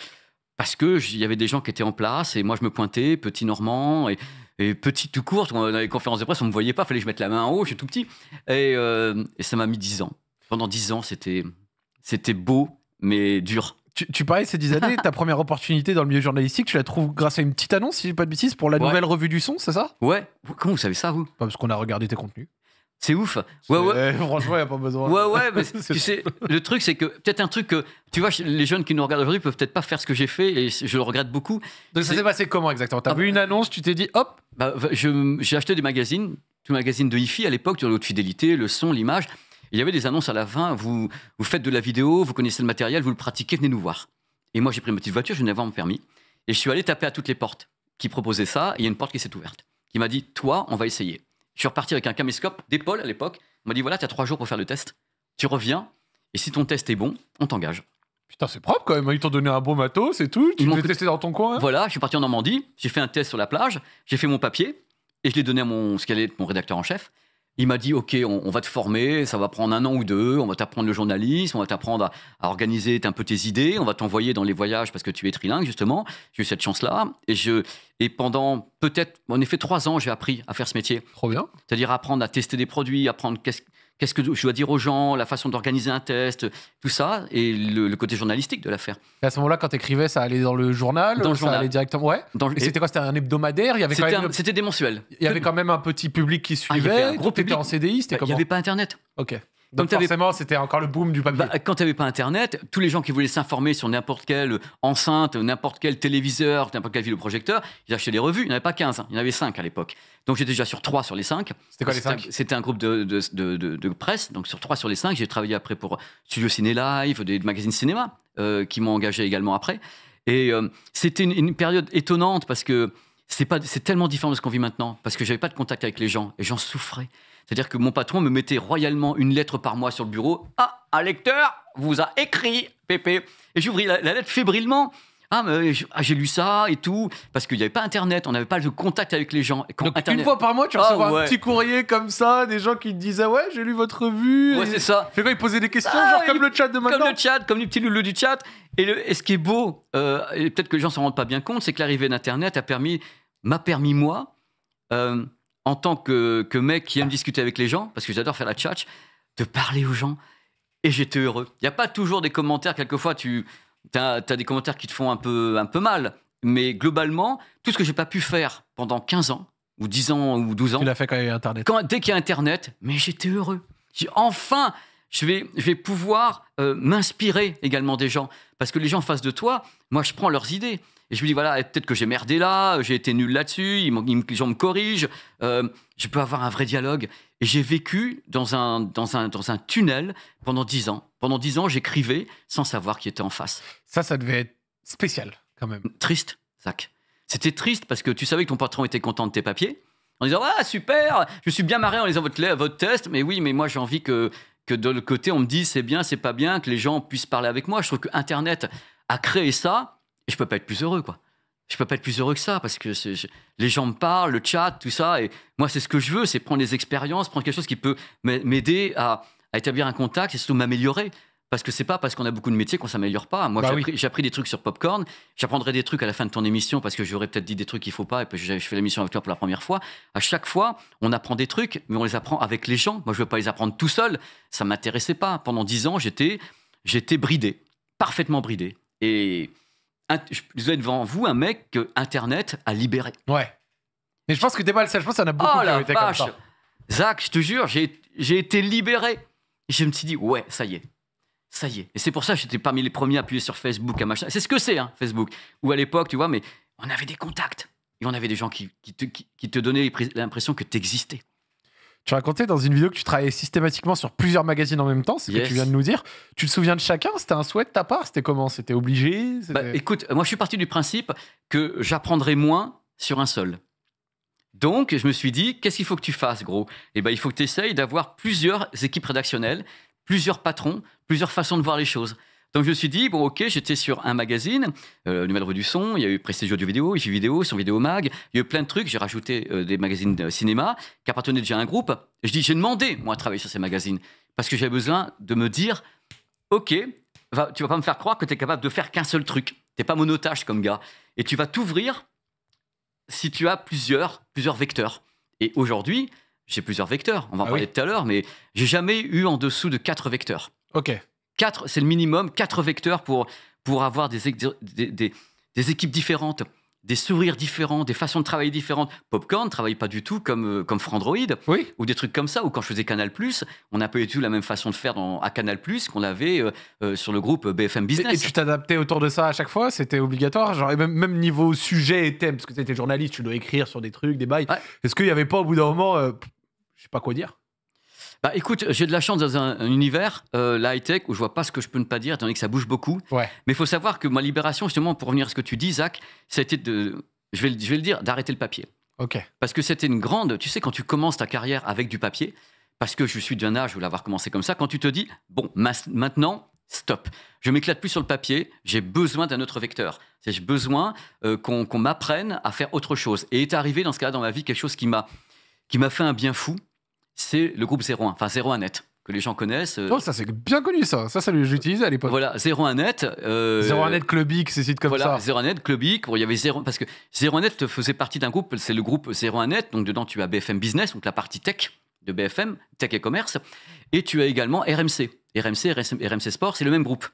Speaker 2: parce que il y avait des gens qui étaient en place et moi je me pointais, petit Normand et, petit tout court. Dans les conférences de presse, on me voyait pas, fallait que je mette la main en haut, je suis tout petit. Et, euh, ça m'a mis dix ans. Pendant dix ans, c'était c'était beau mais dur.
Speaker 1: Tu, tu parlais ces dix années, ta première opportunité dans le milieu journalistique, tu la trouves grâce à une petite annonce, si j'ai pas de bêtises, pour la nouvelle
Speaker 2: revue du son, c'est ça Ouais. Comment vous savez ça, vous bah, Parce qu'on a regardé tes contenus. C'est ouf. Ouais,
Speaker 1: Franchement, il n'y a pas besoin. Ouais, ouais,
Speaker 2: le truc, c'est que peut-être un truc que, tu vois, les jeunes qui nous regardent aujourd'hui peuvent peut-être pas faire ce que j'ai fait et je le regrette beaucoup. Donc ça s'est passé comment exactement T'as ah vu une annonce, tu t'es dit hop bah, J'ai acheté des magazines, tout magazine de hi-fi à l'époque, tu as l'autre fidélité, le son, l'image. Il y avait des annonces à la fin vous, vous faites de la vidéo, vous connaissez le matériel, vous le pratiquez, venez nous voir. Et moi, j'ai pris ma petite voiture, je n'avais pas mon permis. Et je suis allé taper à toutes les portes qui proposaient ça. il y a une porte qui s'est ouverte, qui m'a dit Toi, on va essayer. Je suis reparti avec un caméscope d'épaule à l'époque. On m'a dit voilà, tu as trois jours pour faire le test. Tu reviens, et si ton test est bon, on t'engage. Putain, c'est propre quand même. Ils t'ont donné un bon matos, c'est tout. Tu l'as testé dans ton coin. voilà, je suis parti en Normandie, j'ai fait un test sur la plage, j'ai fait mon papier, et je l'ai donné à mon, ce mon rédacteur en chef. Il m'a dit, OK, on, va te former, ça va prendre un an ou deux, on va t'apprendre le journalisme, on va t'apprendre à, organiser un peu tes idées, on va t'envoyer dans les voyages parce que tu es trilingue, justement. J'ai eu cette chance-là. Et, je, et pendant peut-être, en effet, trois ans, j'ai appris à faire ce métier. Trop bien. C'est-à-dire apprendre à tester des produits, apprendre qu'est-ce qu'est-ce que je dois dire aux gens, la façon d'organiser un test, tout ça, et le, côté journalistique de l'affaire.
Speaker 1: À ce moment-là, quand tu écrivais, ça allait dans le journal Dans le ça journal. allait directement Ouais. c'était quoi C'était un hebdomadaire C'était même,
Speaker 2: des mensuels. il y avait quand même un petit public qui ah, suivait. un gros T'étais public. en CDI, bah, Il n'y avait pas Internet. Ok. Donc forcément, c'était encore le boom du papier. Bah, quand tu n'avais pas Internet, tous les gens qui voulaient s'informer sur n'importe quelle enceinte, n'importe quel téléviseur, n'importe quel vidéoprojecteur, ils achetaient des revues. Il n'y en avait pas 15, hein. il y en avait 5 à l'époque. Donc j'étais déjà sur 3 sur les 5. C'était quoi les 5 C'était un groupe de, presse, donc sur 3 sur les 5. J'ai travaillé après pour Studio Ciné Live, des magazines cinéma, euh, qui m'ont engagé également après. Et euh, c'était une, période étonnante parce que c'est tellement différent de ce qu'on vit maintenant, parce que j'avais pas de contact avec les gens, et j'en souffrais. C'est-à-dire que mon patron me mettait royalement une lettre par mois sur le bureau. Ah, un lecteur vous a écrit, Pépé. Et j'ouvris la, lettre fébrilement. Ah, mais ah, j'ai lu ça et tout, parce qu'il n'y avait pas Internet, on n'avait pas de contact avec les gens. Donc, Une fois par mois, tu ah, recevais un petit
Speaker 1: courrier comme ça, des gens qui te disaient Ouais, j'ai lu votre revue.
Speaker 2: Ouais, c'est ça. Fais ils posaient des questions, ah, genre comme le chat de maintenant. Comme le chat, comme les petits loulou du chat. Et, ce qui est beau, euh, et peut-être que les gens ne s'en rendent pas bien compte, c'est que l'arrivée d'Internet a permis, m'a permis, moi, euh, en tant que, mec qui aime discuter avec les gens, parce que j'adore faire la chat, de parler aux gens. Et j'étais heureux. Il n'y a pas toujours des commentaires, quelquefois, tu as, des commentaires qui te font un peu, un peu mal. Mais globalement, tout ce que j'ai pas pu faire pendant 15 ans, ou 10 ans, ou 12 ans. Tu l'as fait quand il y a Internet. dès qu'il y a Internet, mais j'étais heureux. Enfin, je vais, je vais pouvoir euh, m'inspirer également des gens. Parce que les gens en face de toi, moi, je prends leurs idées. Et je me dis, voilà, peut-être que j'ai merdé là, j'ai été nul là-dessus, les gens me corrigent, euh, je peux avoir un vrai dialogue. Et j'ai vécu dans un, dans, un, dans un tunnel pendant dix ans. Pendant dix ans, j'écrivais sans savoir qui était en face.
Speaker 1: Ça, ça devait être spécial quand même. Triste, Zach.
Speaker 2: C'était triste parce que tu savais que ton patron était content de tes papiers en disant Ah, super, je suis bien marré en lisant votre, votre test, mais oui, mais moi j'ai envie que, que de l'autre côté on me dise c'est bien, c'est pas bien, que les gens puissent parler avec moi. Je trouve que Internet a créé ça et je peux pas être plus heureux, quoi. Je peux pas être plus heureux que ça parce que les gens me parlent, le chat, tout ça. Et moi, c'est ce que je veux, c'est prendre des expériences, prendre quelque chose qui peut m'aider à, établir un contact et surtout m'améliorer. Parce que c'est pas parce qu'on a beaucoup de métiers qu'on s'améliore pas. Moi, bah j'ai appris, des trucs sur Popcorn. J'apprendrai des trucs à la fin de ton émission parce que j'aurais peut-être dit des trucs qu'il faut pas. Et puis je fais l'émission avec toi pour la première fois. À chaque fois, on apprend des trucs, mais on les apprend avec les gens. Moi, je veux pas les apprendre tout seul. Ça m'intéressait pas. Pendant dix ans, j'étais, j'étais bridé, parfaitement bridé. Et je êtes devant vous un mec que Internet a libéré. Ouais. Mais je pense que t'es pas le seul. Je pense qu'il y a beaucoup oh, qui comme ça. Zach, je te jure, j'ai été libéré. Et je me suis dit, ouais, ça y est. Ça y est. Et c'est pour ça que j'étais parmi les premiers à appuyer sur Facebook, à machin. C'est ce que c'est, hein, Facebook. Ou à l'époque, tu vois, mais on avait des contacts. Et on avait des gens qui, qui, te, qui te donnaient l'impression que t'existais.
Speaker 1: Tu racontais dans une vidéo que tu travaillais systématiquement sur plusieurs magazines en même temps, c'est ce que tu viens de nous dire. Tu te souviens de chacun C'était un souhait de ta part C'était comment C'était
Speaker 2: obligé bah, Écoute, moi je suis parti du principe que j'apprendrai moins sur un seul. Donc, je me suis dit, qu'est-ce qu'il faut que tu fasses, gros Eh ben, il faut que tu essayes d'avoir plusieurs équipes rédactionnelles, plusieurs patrons, plusieurs façons de voir les choses. Donc je me suis dit, bon ok, j'étais sur un magazine, euh, Nouvelle Rue du Son, il y a eu Prestige Audio Vidéo, j'ai Vidéo, sur Vidéo Mag, il y a eu plein de trucs, j'ai rajouté euh, des magazines de euh, cinéma qui appartenaient déjà à un groupe. je dis, j'ai demandé, moi, à travailler sur ces magazines, parce que j'avais besoin de me dire, ok, va, tu vas pas me faire croire que tu es capable de faire qu'un seul truc, t'es pas monotache comme gars, et tu vas t'ouvrir si tu as plusieurs, plusieurs vecteurs. Et aujourd'hui, j'ai plusieurs vecteurs, on va en ah parler tout à l'heure, mais j'ai jamais eu en dessous de quatre vecteurs. Ok. Quatre, c'est le minimum, quatre vecteurs pour, pour avoir des, des, équipes différentes, des sourires différents, des façons de travailler différentes. Popcorn ne travaille pas du tout comme, euh, comme Frandroid, ou des trucs comme ça, ou quand je faisais Canal, on n'a pas du tout la même façon de faire dans, à Canal, qu'on avait euh, euh, sur le groupe BFM Business. Et, tu
Speaker 1: t'adaptais autour de ça à chaque fois C'était obligatoire genre, même, même, niveau sujet et thème, parce que tu étais journaliste, tu dois écrire sur des trucs, des bails. Est-ce qu'il n'y avait pas au bout d'un moment, je sais pas quoi dire
Speaker 2: bah, écoute, j'ai de la chance dans un, univers, euh, la high-tech, où je vois pas ce que je peux ne pas dire, étant donné que ça bouge beaucoup. Mais il faut savoir que ma libération, justement, pour revenir à ce que tu dis, Zach, c'était de, je vais, je vais le dire, d'arrêter le papier. Ok. Parce que c'était une grande, tu sais, quand tu commences ta carrière avec du papier, parce que je suis d'un âge où l'avoir commencé comme ça, quand tu te dis, bon, maintenant, stop. Je m'éclate plus sur le papier, j'ai besoin d'un autre vecteur. J'ai besoin euh, qu'on m'apprenne à faire autre chose. Et est arrivé dans ce cas-là dans ma vie quelque chose qui m'a fait un bien fou, c'est le groupe 01, enfin 01net que les gens connaissent. Euh, oh, ça c'est
Speaker 1: bien connu ça. Ça, ça j'utilisais à l'époque.
Speaker 2: Voilà, 01net. Euh, 01net Clubic, ces sites comme ça. Voilà, 01net Clubic. il y avait 0 parce que 01net faisait partie d'un groupe. C'est le groupe 01net. Donc dedans, tu as BFM Business, donc la partie tech de BFM, tech et commerce, et tu as également RMC, RMC, RMC Sport, c'est le même groupe.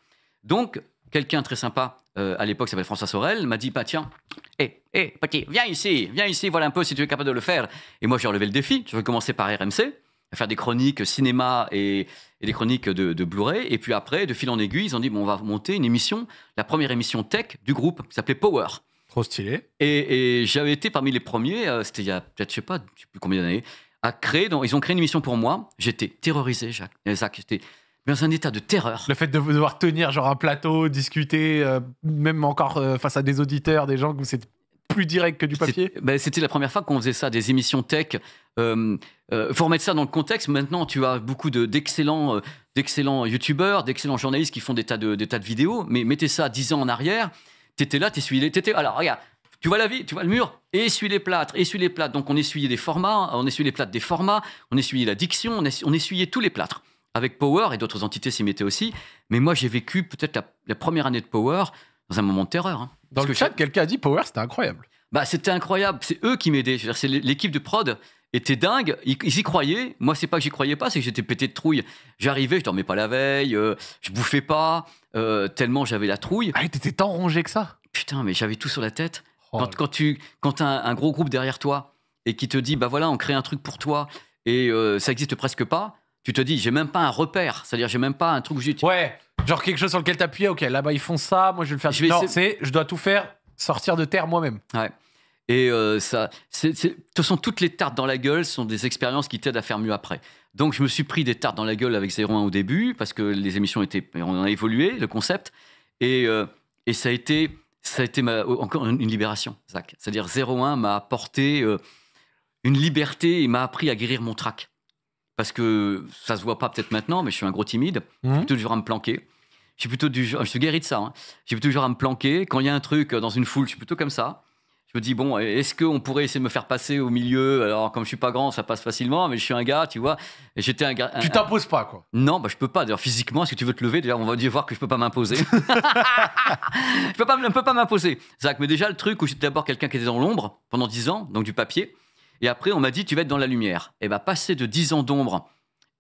Speaker 2: Donc quelqu'un très sympa euh, à l'époque s'appelle François Sorel, m'a dit bah, tiens, hé, eh, eh, viens ici, viens ici, voilà un peu si tu es capable de le faire. Et moi j'ai relevé le défi, je vais commencer par RMC, faire des chroniques cinéma et, des chroniques de, Blu-ray. Et puis après, de fil en aiguille, ils ont dit bon, on va monter une émission, la première émission tech du groupe, qui s'appelait Power.
Speaker 1: Trop stylé.
Speaker 2: Et, j'avais été parmi les premiers, euh, c'était il y a peut-être, je sais pas, je sais plus combien d'années, à créer. Donc, ils ont créé une émission pour moi. J'étais terrorisé, Jacques. Zach, j'étais dans un état de terreur. Le fait de devoir tenir genre un plateau, discuter, euh,
Speaker 1: même encore euh, face à des auditeurs, des gens où c'est
Speaker 2: plus direct que du papier ben, C'était la première fois qu'on faisait ça, des émissions tech. Euh, euh, faut remettre ça dans le contexte. Maintenant, tu as beaucoup d'excellents de, d'excellents, euh, d'excellents youtubeurs, d'excellents journalistes qui font des tas de, des tas de vidéos. Mais mettez ça 10 ans en arrière, étais là, t'essuyais les... Alors, regarde, tu vois la vie, tu vois le mur, et essuie les plâtres, essuie les plâtres. Donc, on essuyait des formats, on essuyait les plâtres des formats, on essuyait la diction, on essuyait tous les plâtres avec Power et d'autres entités s'y mettaient aussi. Mais moi, j'ai vécu peut-être la, première année de Power dans un moment de terreur. Hein. Dans le chat, quelqu'un a dit Power, c'était incroyable. Bah, c'était incroyable. C'est eux qui m'aidaient. C'est l'équipe de prod était dingue. Ils, y croyaient. Moi, c'est pas que j'y croyais pas, c'est que j'étais pété de trouille. J'arrivais, je dormais pas la veille, euh, je bouffais pas, euh, tellement j'avais la trouille. Ah, t'étais tant rongé que ça. Putain, mais j'avais tout sur la tête. Oh quand, tu, quand un, gros groupe derrière toi et qui te dit, bah voilà, on crée un truc pour toi et euh, ça existe presque pas, tu te dis, j'ai même pas un repère, c'est-à-dire, j'ai même pas un truc juste. Ouais,
Speaker 1: genre quelque chose sur lequel t'appuyer, ok, là-bas ils font ça, moi je vais le
Speaker 2: faire. Je non, c'est, je dois tout faire, sortir de terre moi-même. Ouais. Et euh, ça, c'est, toute façon, toutes les tartes dans la gueule, sont des expériences qui t'aident à faire mieux après. Donc je me suis pris des tartes dans la gueule avec 01 au début, parce que les émissions étaient, on a évolué, le concept, et, euh, et ça a été, ça a été ma, encore une libération, Zach. C'est-à-dire 01 m'a apporté euh, une liberté et m'a appris à guérir mon trac parce que ça se voit pas peut-être maintenant, mais je suis un gros timide. Je suis mmh. plutôt du genre à me planquer. Je suis plutôt du genre, je suis guéri de ça. Hein. Je suis plutôt du à me planquer. Quand il y a un truc dans une foule, je suis plutôt comme ça. Je me dis bon, est-ce qu'on pourrait essayer de me faire passer au milieu Alors comme je suis pas grand, ça passe facilement, mais je suis un gars, tu vois. Et j'étais un gars. Tu t'imposes pas quoi Non, bah je peux pas. D'ailleurs physiquement, est-ce que tu veux te lever déjà on va dire voir que je peux pas m'imposer. je peux pas, peux pas m'imposer. Zach, mais déjà le truc où j'étais d'abord quelqu'un qui était dans l'ombre pendant 10 ans, donc du papier. Et après, on m'a dit, tu vas être dans la lumière. Et eh bien, passer de 10 ans d'ombre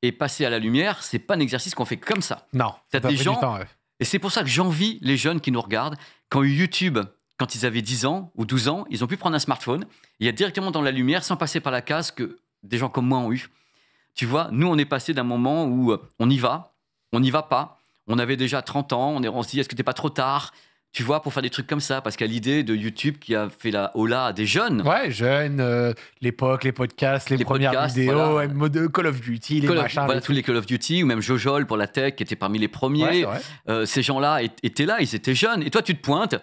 Speaker 2: et passer à la lumière, c'est pas un exercice qu'on fait comme ça. Non. Ça des gens. Temps, Et c'est pour ça que j'envie les jeunes qui nous regardent. Quand YouTube, quand ils avaient 10 ans ou 12 ans, ils ont pu prendre un smartphone et être directement dans la lumière sans passer par la case que des gens comme moi ont eu. Tu vois, nous, on est passé d'un moment où euh, on y va, on n'y va pas. On avait déjà 30 ans, on, est, on se dit, est-ce que t'es pas trop tard tu vois, pour faire des trucs comme ça, parce qu'à l'idée de YouTube qui a fait la hola à des jeunes.
Speaker 1: Ouais, jeunes, euh, l'époque, les podcasts, les, premières vidéos, euh, euh, Call of Duty, les Call Of, voilà, tous
Speaker 2: les Call of Duty, ou même Jojol pour la tech, qui était parmi les premiers. ces gens-là étaient là, ils étaient jeunes. Et toi, tu te pointes,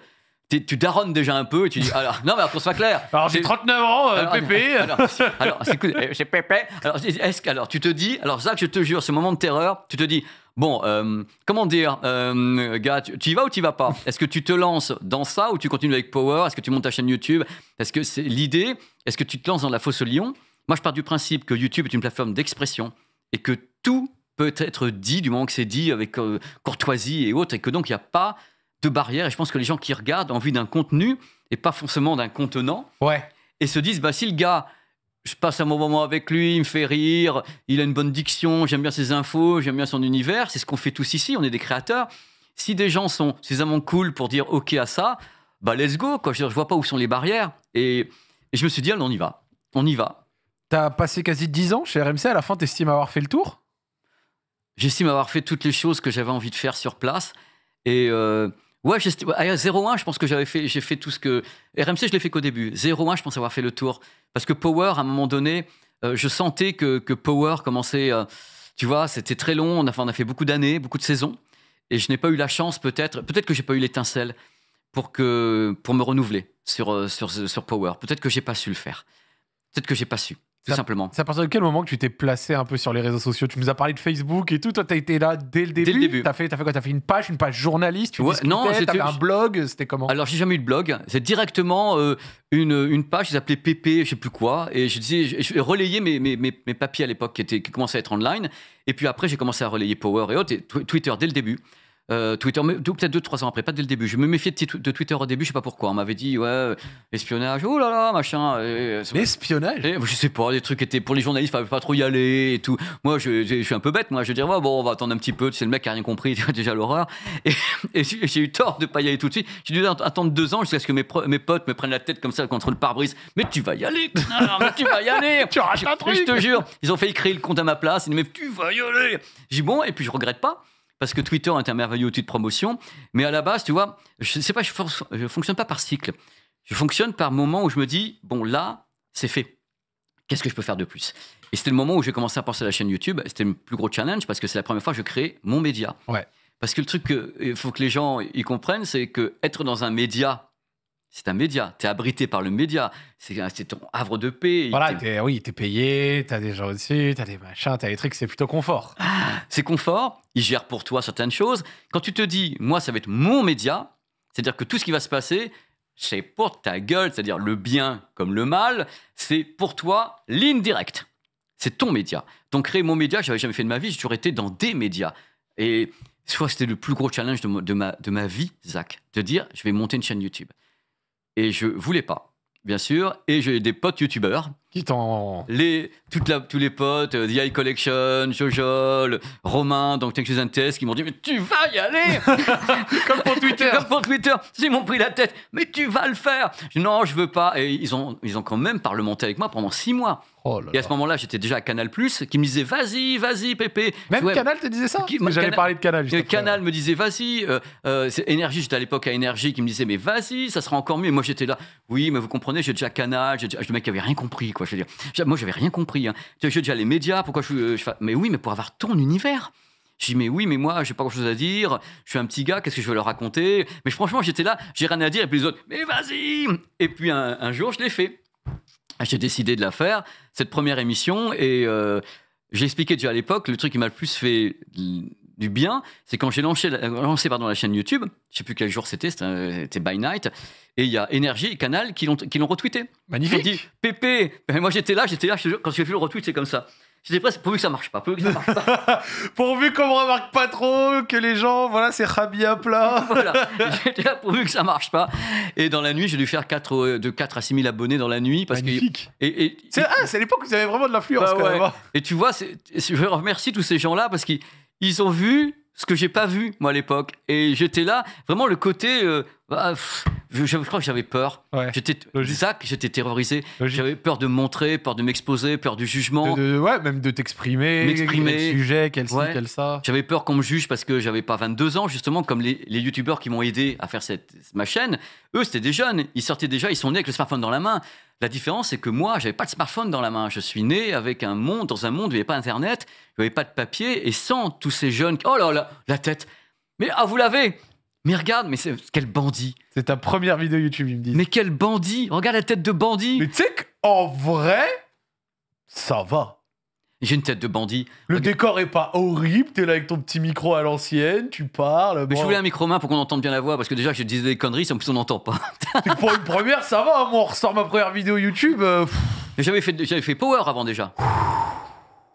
Speaker 2: tu daronnes déjà un peu et tu dis alors non mais qu'on soit clair alors j'ai 39 ans euh, alors, pépé alors, c'est euh, pépé alors est-ce que tu te dis alors ça je te jure ce moment de terreur tu te dis bon euh, comment dire gars tu, y vas ou tu y vas pas est-ce que tu te lances dans ça ou tu continues avec Power est-ce que tu montes ta chaîne YouTube est-ce que c'est l'idée est-ce que tu te lances dans la fosse au lion moi je pars du principe que YouTube est une plateforme d'expression et que tout peut être dit du moment que c'est dit avec courtoisie et autres et que donc il n'y a pas de barrières. Et je pense que les gens qui regardent ont envie d'un contenu et pas forcément d'un contenant. Ouais. Et se disent, bah, si le gars, je passe un bon moment avec lui, il me fait rire, il a une bonne diction, j'aime bien ses infos, j'aime bien son univers, c'est ce qu'on fait tous ici, on est des créateurs. Si des gens sont suffisamment cool pour dire OK à ça, bah, let's go. Quoi. Je, ne vois pas où sont les barrières. Et, je me suis dit, allez, on y va. On y va.
Speaker 1: Tu as passé quasi 10 ans chez RMC, à la fin, tu t'estimes avoir fait le tour
Speaker 2: J'estime avoir fait toutes les choses que j'avais envie de faire sur place. Et euh, Ouais, à 0-1, je pense que j'avais fait, j'ai fait tout ce que. RMC, je l'ai fait qu'au début. 0-1, je pense avoir fait le tour. Parce que Power, à un moment donné, euh, je sentais que, que Power commençait. Euh, tu vois, c'était très long. On a, on a fait beaucoup d'années, beaucoup de saisons. Et je n'ai pas eu la chance, peut-être. Peut-être que j'ai pas eu l'étincelle pour, que, pour me renouveler sur, euh, sur, sur Power. Peut-être que j'ai pas su le faire. Peut-être que j'ai pas su. Tout ça, simplement.
Speaker 1: C'est à partir de quel moment que tu t'es placé un peu sur les réseaux sociaux Tu nous as parlé de Facebook et tout. Toi, tu été là dès le début. Dès le début. Tu fait quoi Tu as fait une page, une page journaliste tu Non, c'était un blog. C'était comment
Speaker 2: Alors, j'ai jamais eu de blog. C'est directement euh, une, page qui s'appelait PP, je sais plus quoi. Et je disais, je, relayais mes, papiers à l'époque qui, qui commençaient à être online. Et puis après, j'ai commencé à relayer Power et autres, et Twitter dès le début. Euh, Twitter, peut-être deux, trois ans après, pas dès le début. Je me méfiais de, Twitter au début, je sais pas pourquoi. On m'avait dit, ouais, espionnage, oh là là, machin. Euh, espionnage Je sais pas, des trucs étaient pour les journalistes, fallait pas trop y aller et tout. Moi, je, suis un peu bête, moi. Je veux dire, bon, on va attendre un petit peu. Tu sais, le mec qui a rien compris, déjà l'horreur. Et, j'ai eu tort de pas y aller tout de suite. J'ai dû attendre deux ans jusqu'à ce que mes, potes me prennent la tête comme ça contre le pare-brise. Mais tu vas y aller, mais tu vas y aller. tu rates un truc. Je te jure, ils ont fait écrire le compte à ma place. Ils disent, mais tu vas y aller. J'ai bon, et puis je regrette pas parce que Twitter est un merveilleux outil de promotion. Mais à la base, tu vois, je sais pas, je, ne fonctionne pas par cycle. Je fonctionne par moment où je me dis, bon, là, c'est fait. Qu'est-ce que je peux faire de plus Et c'était le moment où j'ai commencé à penser à la chaîne YouTube. C'était le plus gros challenge parce que c'est la première fois que je crée mon média. Ouais. Parce que le truc qu'il faut que les gens y comprennent, c'est qu'être dans un média c'est un média. Tu es abrité par le média. C'est ton havre de paix. Voilà, oui, tu es payé, tu as des gens au-dessus, tu as des machins, tu as des trucs, c'est plutôt confort. Ah, c'est confort, Il gère pour toi certaines choses. Quand tu te dis, moi, ça va être mon média, c'est-à-dire que tout ce qui va se passer, c'est pour ta gueule, c'est-à-dire le bien comme le mal, c'est pour toi l'indirect. C'est ton média. Donc créer mon média, j'avais jamais fait de ma vie, j'ai toujours été dans des médias. Et soit c'était le plus gros challenge de ma, de de ma vie, Zach, de dire je vais monter une chaîne YouTube et je voulais pas, bien sûr. Et j'ai des potes youtubeurs les, tous les potes, euh, The Eye Collection, Jojol, Romain, donc Texas NTS, qui m'ont dit Mais tu vas y aller Comme pour Twitter Comme pour Twitter Ils m'ont pris la tête Mais tu vas le faire Non, je veux pas. Et ils ont, ils ont quand même parlementé avec moi pendant six mois. Oh Et à ce moment-là, j'étais déjà à Canal qui me disait vas-y, vas-y, Pépé. Même Canal
Speaker 1: te disait ça J'allais parler
Speaker 2: de Canal. Canal me disait vas-y. Euh, euh j'étais à l'époque à Énergie qui me disait mais vas-y, ça sera encore mieux. Et moi j'étais là, oui, mais vous comprenez, j'ai déjà Canal. je Le mec avait rien compris quoi. Je moi, j'avais rien compris. Hein. Je veux les médias, pourquoi je, Mais oui, mais pour avoir ton univers. Je dis, mais oui, mais moi, j'ai pas grand chose à dire. Je suis un petit gars, qu'est-ce que je veux leur raconter Mais franchement, j'étais là, j'ai rien à dire. Et puis les autres, mais vas-y Et puis un, jour, je l'ai fait. J'ai décidé de la faire, cette première émission. Et euh, j'ai expliqué déjà à l'époque, le truc qui m'a le plus fait du bien, c'est quand j'ai lancé, la chaîne YouTube, je sais plus quel jour c'était, c'était By Night, et il y a Énergie et Canal qui l'ont retweeté. Magnifique. Ils mais Pépé, ben moi j'étais là, j'étais là, quand j'ai vu le retweet, c'est comme ça. J'étais presque pourvu que ça marche pas, pourvu que ça marche pas.
Speaker 1: pourvu qu'on remarque pas trop, que les gens, voilà, c'est Rabi à plat.
Speaker 2: j'étais là pourvu que ça marche pas. Et dans la nuit, j'ai dû faire 4, euh, de 4 à 6 000 abonnés dans la nuit. Parce Magnifique. Que, et, ah, c'est à l'époque où vous avez vraiment de l'influence bah hein. Et tu vois, je remercie tous ces gens-là parce qu'ils ils ont vu ce que j'ai pas vu moi à l'époque et j'étais là vraiment le côté euh, bah, je, crois que j'avais peur j'étais Zach j'étais terrorisé j'avais peur de montrer peur de m'exposer peur du jugement
Speaker 1: ouais même de t'exprimer m'exprimer quel sujet quel quel
Speaker 2: ça j'avais peur qu'on me juge parce que j'avais pas 22 ans justement comme les, les youtubeurs qui m'ont aidé à faire cette ma chaîne eux c'était des jeunes ils sortaient déjà ils sont nés avec le smartphone dans la main la différence, c'est que moi, j'avais pas de smartphone dans la main. Je suis né avec un monde, dans un monde où il n'y avait pas Internet, où il n'y avait pas de papier, et sans tous ces jeunes. Oh là là, la tête. Mais ah, vous l'avez mais regarde, mais c'est quel bandit C'est ta première vidéo YouTube, ils me disent. Mais quel bandit Regarde la tête de bandit Mais tu sais qu'en vrai, ça va. J'ai une tête de bandit. Le décor est pas horrible,
Speaker 1: t'es là avec ton petit micro à l'ancienne, tu parles. Mais je voulais
Speaker 2: un micro-main pour qu'on entende bien la voix, parce que déjà je disais des conneries, en plus on n'entend pas. pour une première, ça va, moi on ressort ma première vidéo YouTube. Euh, j'avais fait, fait Power avant déjà.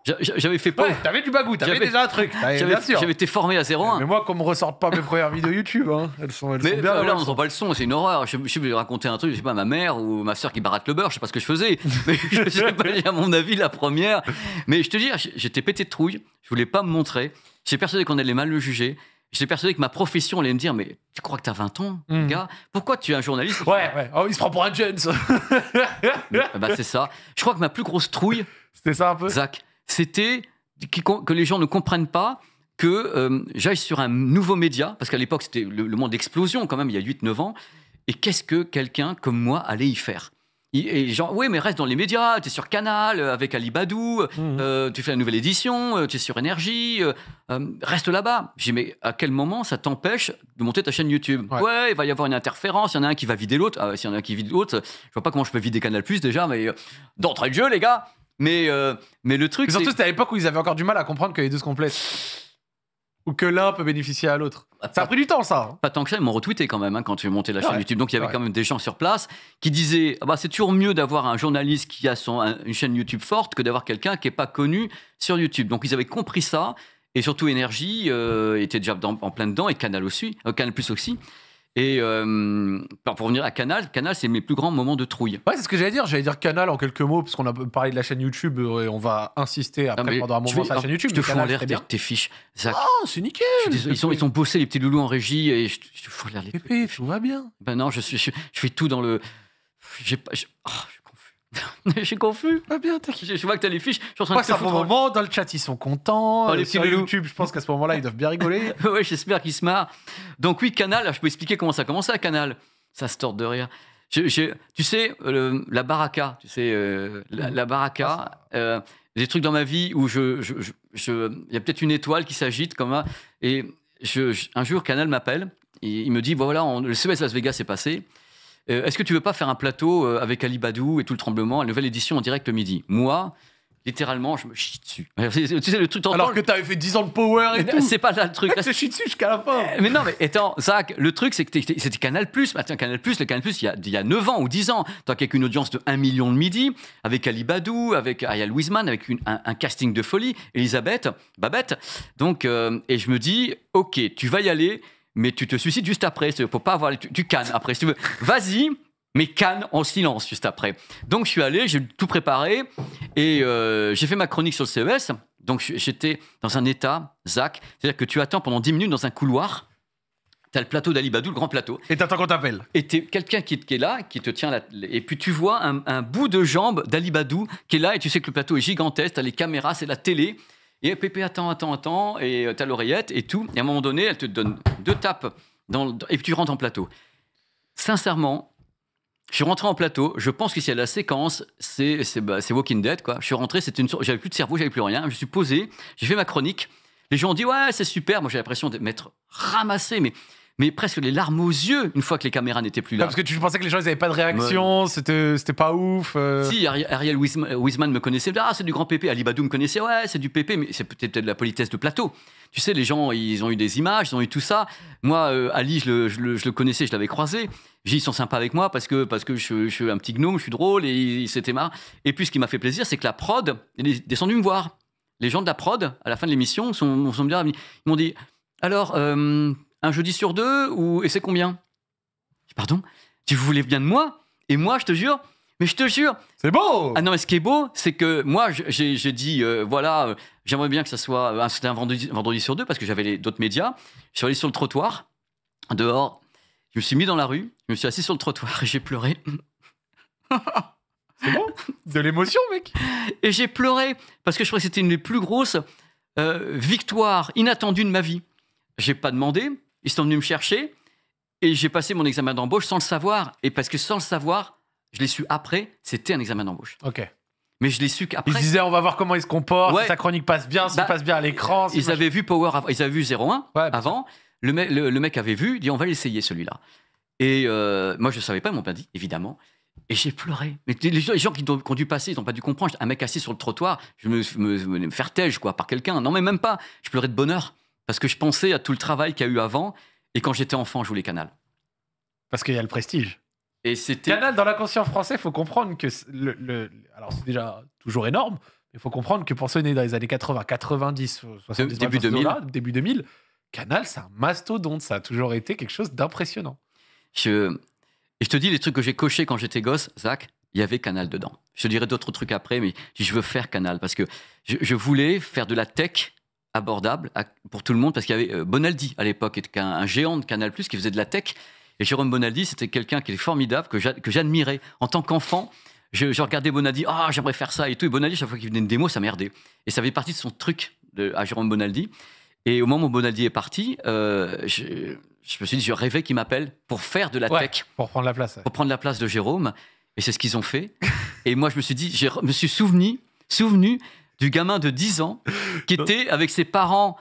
Speaker 2: J'avais fait pas. t'avais du bagout t'avais déjà un truc. J'avais été formé à
Speaker 1: 01. Mais moi, qu'on me ressorte pas mes premières vidéos YouTube, hein. elles sont, elles sont bien. Euh, là, on entend
Speaker 2: pas le son, c'est une horreur. Je, je vais raconter un truc, je sais pas, ma mère ou ma soeur qui barate le beurre, je sais pas ce que je faisais. Mais je sais pas, à mon avis, la première. Mais je te dis, j'étais pété de trouille, je voulais pas me montrer. J'étais persuadé qu'on allait mal le juger. J'étais persuadé que ma profession allait me dire Mais tu crois que t'as 20 ans, hmm. gars Pourquoi tu es un journaliste Ouais, ouais. Oh, il se prend pour un jeune, ah bah, c'est ça. Je crois que ma plus grosse trouille. C'était ça un peu Zach c'était que les gens ne comprennent pas que euh, j'aille sur un nouveau média, parce qu'à l'époque, c'était le, monde d'explosion quand même, il y a 8-9 ans, et qu'est-ce que quelqu'un comme moi allait y faire et genre, oui, mais reste dans les médias, tu es sur Canal, euh, avec Alibadou euh, mhm. tu fais la nouvelle édition, tu es sur Énergie, reste là-bas. J'ai mais à quel moment ça t'empêche de monter ta chaîne YouTube ouais. il va y avoir une interférence, il y en a un qui va vider l'autre, ah, s'il y en a un qui vide l'autre, je vois pas comment je peux vider Canal Plus déjà, mais d'entrée de jeu, les gars, mais, euh, mais le truc. Mais surtout, c'était
Speaker 1: à l'époque où ils avaient encore du mal à comprendre que les deux se complètent.
Speaker 2: Ou que l'un peut bénéficier à l'autre. Bah, ça a pris du temps, ça. Hein. Pas tant que ça, ils m'ont retweeté quand même hein, quand j'ai monté la chaîne YouTube. Donc il y avait quand même des gens sur place qui disaient ah bah, c'est toujours mieux d'avoir un journaliste qui a son, une chaîne YouTube forte que d'avoir quelqu'un qui n'est pas connu sur YouTube. Donc ils avaient compris ça. Et surtout, Énergie euh, était déjà en plein dedans et Canal, aussi, euh, Canal Plus aussi. Et pour revenir à Canal, Canal, c'est mes plus grands moments de trouille.
Speaker 1: Ouais, c'est ce que j'allais dire. J'allais dire Canal en quelques mots, parce qu'on a parlé de la chaîne YouTube euh, et on va insister après pendant un moment sur la chaîne YouTube. Je te fous en l'air
Speaker 2: tes fiches. oh, c'est nickel ils, sont, ils sont bossés, les petits loulous en régie, et je, te fous en l'air les Pépé, tout va bien. Ben non, je, suis, je, fais tout dans le. J'ai pas. Oh, je suis confus. Ah bien, je, vois que t'as les fiches. Je, pense qu'à ce moment, dans le chat, ils sont contents. Euh, sur YouTube, je pense qu'à ce moment-là, ils doivent bien rigoler. ouais, j'espère qu'ils se marrent. Donc oui, Canal, je peux expliquer comment ça a commencé à Canal. Ça se tord de rire. tu sais, euh, la baraka, tu sais, euh, la, baraka, ah, des trucs dans ma vie où je, il y a peut-être une étoile qui s'agite comme un, et je, un jour Canal m'appelle, il me dit voilà, le CES Las Vegas est passé, euh, est-ce que tu veux pas faire un plateau euh, avec Alibadou et tout le tremblement, une nouvelle édition en direct le midi Moi, littéralement, je me chie dessus. Tu sais, le truc, Alors que t'avais fait 10 ans de power et tout. C'est pas le truc. Je je chie dessus jusqu'à la fin. Mais non, mais attends, Zach, le truc, c'est que c'était Canal Plus. Maintenant, Canal Plus, le Canal Plus, il y a, il y a 9 ans ou 10 ans, tant qu'une une audience de 1 million de midi, avec Alibadou avec Aya Wiseman, avec un, casting de folie, Elisabeth, Babette. Donc, euh, et je me dis, ok, tu vas y aller mais tu te suicides juste après. Faut pas avoir, tu, cannes après si tu veux. Vas-y, mais canne en silence juste après. Donc je suis allé, j'ai tout préparé et euh, j'ai fait ma chronique sur le CES. Donc j'étais dans un état, Zach, c'est-à-dire que tu attends pendant 10 minutes dans un couloir. T'as le plateau d'Ali le grand plateau. Et attends qu'on t'appelle. Et es quelqu'un qui, est là, qui te tient la. Et puis tu vois un, bout de jambe d'Ali qui est là et tu sais que le plateau est gigantesque. as les caméras, c'est la télé. Et Pépé attend, attends, attends. et euh, t'as l'oreillette et tout. Et à un moment donné, elle te donne deux tapes dans puis et tu rentres en plateau. Sincèrement, je suis rentré en plateau. Je pense que c'est la séquence, c'est bah, Walking Dead quoi. Je suis rentré, une, j'avais plus de cerveau, j'avais plus rien. Je suis posé, j'ai fait ma chronique. Les gens ont dit ouais c'est super. Moi j'ai l'impression de m'être ramassé, mais mais presque les larmes aux yeux une fois que les caméras n'étaient plus là. parce que tu pensais que les gens n'avaient pas de réaction,
Speaker 1: c'était pas ouf. Euh.
Speaker 2: Si, Ariel Wiseman euh, me connaissait, ah c'est du grand pépé, Ali Badou me connaissait, ouais c'est du pépé, mais c'est peut-être de la politesse de plateau. Tu sais, les gens, ils ont eu des images, ils ont eu tout ça. Moi, euh, Ali, je le, je, le, connaissais, je l'avais croisé. J'ai ils sont sympas avec moi parce que, parce que je, suis un petit gnome, je suis drôle, et ils s'étaient marrés. Et puis ce qui m'a fait plaisir, c'est que la prod, est descendue me voir. Les gens de la prod, à la fin de l'émission, sont, ils m'ont dit, alors... Un jeudi sur deux ou... Et c'est combien Pardon Tu voulais bien de moi Et moi, je te jure, mais je te jure. C'est beau Ah non, mais ce qui est beau, c'est que moi, j'ai dit, euh, voilà, euh, j'aimerais bien que ça soit. Euh, c'était un vendredi, vendredi, sur deux parce que j'avais d'autres médias. Je suis allé sur le trottoir, dehors. Je me suis mis dans la rue, je me suis assis sur le trottoir et j'ai pleuré. c'est bon De l'émotion, mec Et j'ai pleuré parce que je crois que c'était une des plus grosses victoires inattendues de ma vie. J'ai pas demandé, ils sont venus me chercher et j'ai passé mon examen d'embauche sans le savoir. Et parce que sans le savoir, je l'ai su après, c'était un examen d'embauche. Ok. Mais je l'ai su qu'après. Ils disaient, on va voir comment il se comporte, sa chronique passe bien, s'il bah, passe bien à l'écran. Ils, avaient vu Power, ils avaient vu 01 avant. Le, mec avait vu, dit, on va l'essayer celui-là. Et euh, moi, je ne savais pas, ils m'ont bien dit, évidemment. Et j'ai pleuré. Mais les gens, qui, ont, dû passer, ils n'ont pas dû comprendre. Un mec assis sur le trottoir, je me, me, faire tège, quoi, par quelqu'un. Non, mais même pas. Je pleurais de bonheur. Parce que je pensais à tout le travail qu'il y a eu avant. Et quand j'étais enfant, je voulais Canal. Parce qu'il y a le prestige. Et Canal,
Speaker 1: dans la conscience française, il faut comprendre que. Le, Alors, c'est déjà toujours énorme. Il faut comprendre que pour ceux dans les années 80, 90, 70, début 2000, début 2000 Canal, c'est un mastodonte. Ça a toujours été quelque chose d'impressionnant.
Speaker 2: Je... Et je te dis, les trucs que j'ai cochés quand j'étais gosse, Zach, il y avait Canal dedans. Je te dirai d'autres trucs après, mais je veux faire Canal parce que je, je voulais faire de la tech abordable pour tout le monde, parce qu'il y avait euh, Bonaldi à l'époque, était un, géant de Canal ⁇ qui faisait de la tech. Et Jérôme Bonaldi, c'était quelqu'un qui est formidable, que j'admirais. En tant qu'enfant, je, regardais Bonaldi, ah, j'aimerais faire ça et tout. Et Bonaldi, chaque fois qu'il venait une démo, ça merdait. Et ça fait partie de son truc de, à Jérôme Bonaldi. Et au moment où Bonaldi est parti, euh, je, me suis dit, je rêvais qu'il m'appelle pour faire de la tech. Pour prendre la place. Pour prendre la place de Jérôme. Et c'est ce qu'ils ont fait. et moi, je me suis dit, je me suis souvenu, souvenu du gamin de 10 ans qui était avec ses parents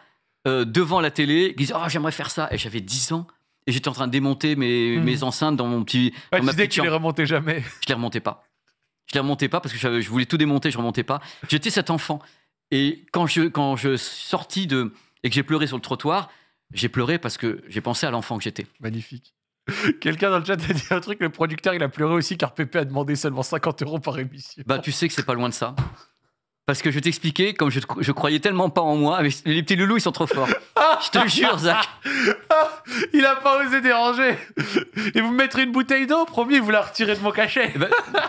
Speaker 2: euh, devant la télé, qui disait Oh, j'aimerais faire ça. Et j'avais 10 ans. Et j'étais en train de démonter mes, hmm. enceintes dans mon petit. Ouais, tu disais que tu les remontais jamais. Je les remontais pas. Je les remontais pas parce que je voulais tout démonter, je remontais pas. J'étais cet enfant. Et quand je, quand je sortis de. et que j'ai pleuré sur le trottoir, j'ai pleuré parce que j'ai pensé à l'enfant que j'étais. Magnifique. Quelqu'un
Speaker 1: dans le chat a dit un truc, le producteur il a pleuré aussi car Pépé a demandé seulement 50 euros par émission.
Speaker 2: Bah tu sais que c'est pas loin de ça. Parce que je t'expliquais, comme je, croyais tellement pas en moi, les petits loulous, ils sont trop forts.
Speaker 1: je te jure, Zach. Il a pas osé déranger. Et vous mettrez une bouteille d'eau, promis, vous la retirez de mon cachet.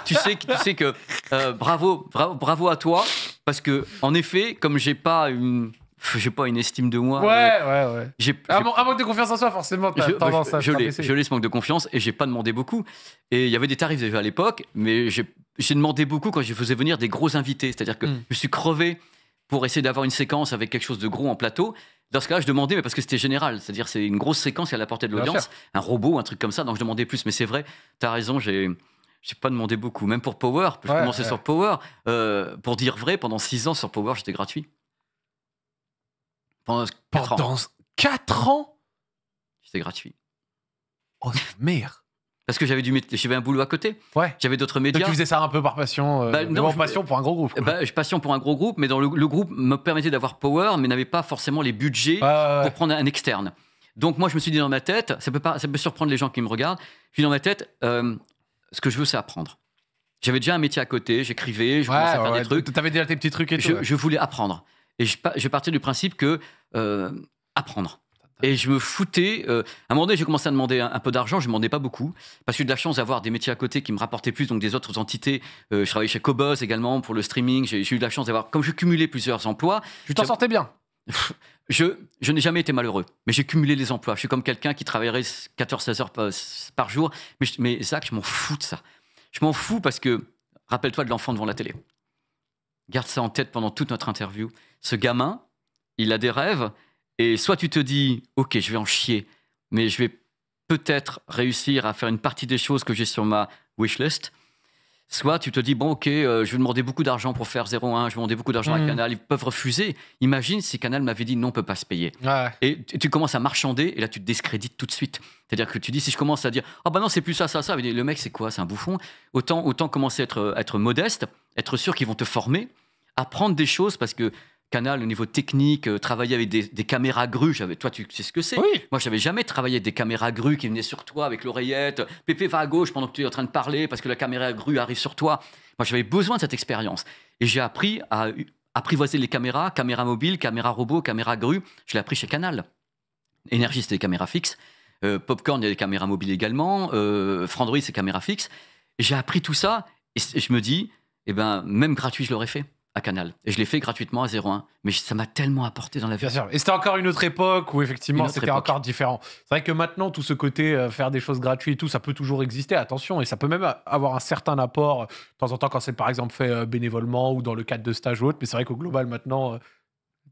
Speaker 2: tu eh sais, ben, tu sais que euh, bravo, bravo, bravo à toi, parce que en effet, comme j'ai pas une j'ai pas une estime de moi. Ouais, euh, ouais, ouais. J'ai,
Speaker 1: manque de confiance en soi, forcément, je, tendance je, à je l'ai, je l'ai
Speaker 2: ce manque de confiance et j'ai pas demandé beaucoup. Et il y avait des tarifs déjà à l'époque, mais j'ai j'ai demandé beaucoup quand je faisais venir des gros invités. C'est-à-dire que hmm. je me suis crevé pour essayer d'avoir une séquence avec quelque chose de gros en plateau. Dans ce cas-là, je demandais, mais parce que c'était général, c'est-à-dire c'est une grosse séquence qui à la portée de l'audience, un robot, un truc comme ça, donc je demandais plus. Mais c'est vrai, tu as raison, j'ai j'ai pas demandé beaucoup, même pour Power, je commençais sur Power. Euh, pour dire vrai, pendant 6 ans sur Power, j'étais gratuit. Pendant
Speaker 1: quatre 4 ans
Speaker 2: J'étais gratuit. Oh merde parce que j'avais j'avais un boulot à côté. Ouais. J'avais d'autres médias. Donc tu faisais ça
Speaker 1: un peu par passion, euh, bah,
Speaker 2: passion pour un gros groupe. Bah, je passion pour un gros groupe, mais dans le, groupe me permettait d'avoir power, mais n'avait pas forcément les budgets pour prendre un externe. Donc moi je me suis dit dans ma tête, ça peut pas, ça surprendre les gens qui me regardent. Je suis dans ma tête, euh, ce que je veux c'est apprendre. J'avais déjà un métier à côté, j'écrivais, je ouais, commençais à faire des trucs. avais déjà tes petits trucs et je, tout. Je voulais apprendre. Et je, je partais du principe que euh, apprendre. Et je me foutais. Euh, à un moment donné, j'ai commencé à demander un, peu d'argent. Je ne demandais pas beaucoup parce que j'ai eu de la chance d'avoir des métiers à côté qui me rapportaient plus, donc des autres entités. Euh, je travaillais chez Cobos également pour le streaming. J'ai eu de la chance d'avoir, comme je cumulais plusieurs emplois. Tu t'en sortais bien je, je n'ai jamais été malheureux, mais j'ai cumulé les emplois. Je suis comme quelqu'un qui travaillerait 14-16 heures par, jour. Mais, je, mais Zach, je m'en fous de ça. Je m'en fous parce que, rappelle-toi de l'enfant devant la télé. Garde ça en tête pendant toute notre interview. Ce gamin, il a des rêves, et soit tu te dis, ok, je vais en chier, mais je vais peut-être réussir à faire une partie des choses que j'ai sur ma wishlist. Soit tu te dis, bon, ok, euh, je vais demander beaucoup d'argent pour faire 0,1, je vais demander beaucoup d'argent à hmm. Canal, ils peuvent refuser. Imagine si Canal m'avait dit non, on ne peut pas se payer. Et tu, commences à marchander, et là tu te discrédites tout de suite. C'est-à-dire que tu dis, si je commence à dire, ah oh, bah non, c'est plus ça, ça, ça, le mec c'est quoi, c'est un bouffon, autant, autant commencer à être, à être modeste, être sûr qu'ils vont te former, apprendre des choses, parce que Canal au niveau technique, euh, travailler avec des, caméras grues. J'avais, toi, tu sais ce que c'est Moi, je n'avais jamais travaillé avec des caméras grues qui venaient sur toi avec l'oreillette. Pépé va à gauche pendant que tu es en train de parler parce que la caméra grue arrive sur toi. Moi, j'avais besoin de cette expérience. Et j'ai appris à apprivoiser les caméras, caméras mobile, caméra robot, caméra grue. Je l'ai appris chez Canal. Énergie, c'était des caméras fixes. Euh, Popcorn, il y a des caméras mobiles également. Euh, Frandroid, c'est caméra fixe. J'ai appris tout ça et je me dis, eh ben, même gratuit, je l'aurais fait à Canal. Et je l'ai fait gratuitement à 01. Mais ça m'a tellement apporté dans la vie. Bien sûr. Et c'était encore
Speaker 1: une autre époque où effectivement c'était encore différent. C'est vrai que maintenant, tout ce côté euh, faire des choses gratuites tout, ça peut toujours exister, attention. Et ça peut même avoir un certain apport euh, de temps en temps quand c'est par exemple fait euh, bénévolement ou dans le cadre de stage ou autre. Mais c'est vrai qu'au global maintenant,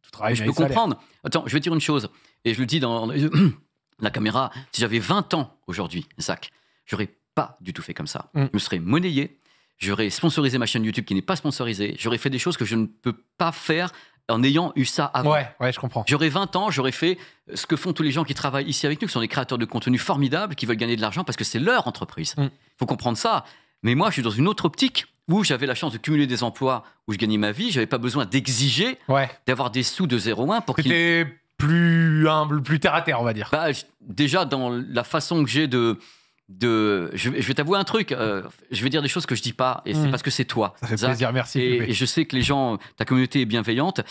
Speaker 2: tout travail. Je peux comprendre. Attends, je vais dire une chose. Et je le dis dans la caméra. Si j'avais 20 ans aujourd'hui, Zach, j'aurais pas du tout fait comme ça. Mm. Je me serais monnayé j'aurais sponsorisé ma chaîne YouTube qui n'est pas sponsorisée, j'aurais fait des choses que je ne peux pas faire en ayant eu ça avant. Ouais, ouais, je comprends. J'aurais 20 ans, j'aurais fait ce que font tous les gens qui travaillent ici avec nous, qui sont des créateurs de contenu formidables, qui veulent gagner de l'argent parce que c'est leur entreprise. Il mm. faut comprendre ça. Mais moi, je suis dans une autre optique où j'avais la chance de cumuler des emplois où je gagnais ma vie. J'avais pas besoin d'exiger d'avoir des sous de 0,1 pour qu'ils plus humble, plus terre à terre, on va dire. Bah, déjà, dans la façon que j'ai de, de. Je, vais t'avouer un truc. Euh, je vais dire des choses que je dis pas, et c'est mm. parce que c'est toi. Ça fait plaisir, merci. Et, je sais que les gens, ta communauté est bienveillante.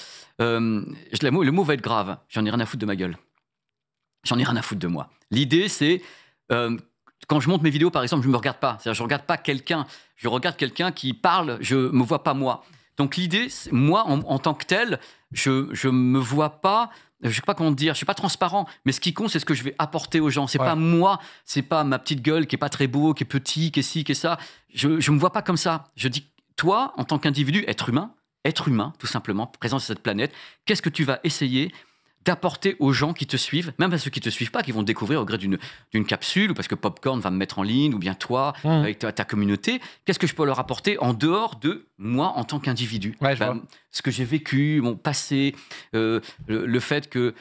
Speaker 2: Euh, le, mot, va être grave. J'en ai rien à foutre de ma gueule. J'en ai rien à foutre de moi. L'idée, c'est euh, quand je monte mes vidéos, par exemple, je me regarde pas. cest à je regarde pas quelqu'un. Je regarde quelqu'un qui parle. Je me vois pas moi. Donc l'idée, moi, en, tant que tel, je je me vois pas je sais pas comment te dire, je suis pas transparent, mais ce qui compte, c'est ce que je vais apporter aux gens. C'est n'est pas moi, c'est pas ma petite gueule qui est pas très beau, qui est petit, qui est ci, qui est ça. Je, ne me vois pas comme ça. Je dis, toi, en tant qu'individu, être humain, être humain, tout simplement, présent sur cette planète, qu'est-ce que tu vas essayer d'apporter aux gens qui te suivent, même à ceux qui te suivent pas, qui vont découvrir au gré d'une capsule, ou parce que Popcorn va me mettre en ligne, ou bien toi, mmh. avec ta, communauté, qu'est-ce que je peux leur apporter en dehors de moi en tant qu'individu bah, Ce que j'ai vécu, mon passé, euh, le, fait que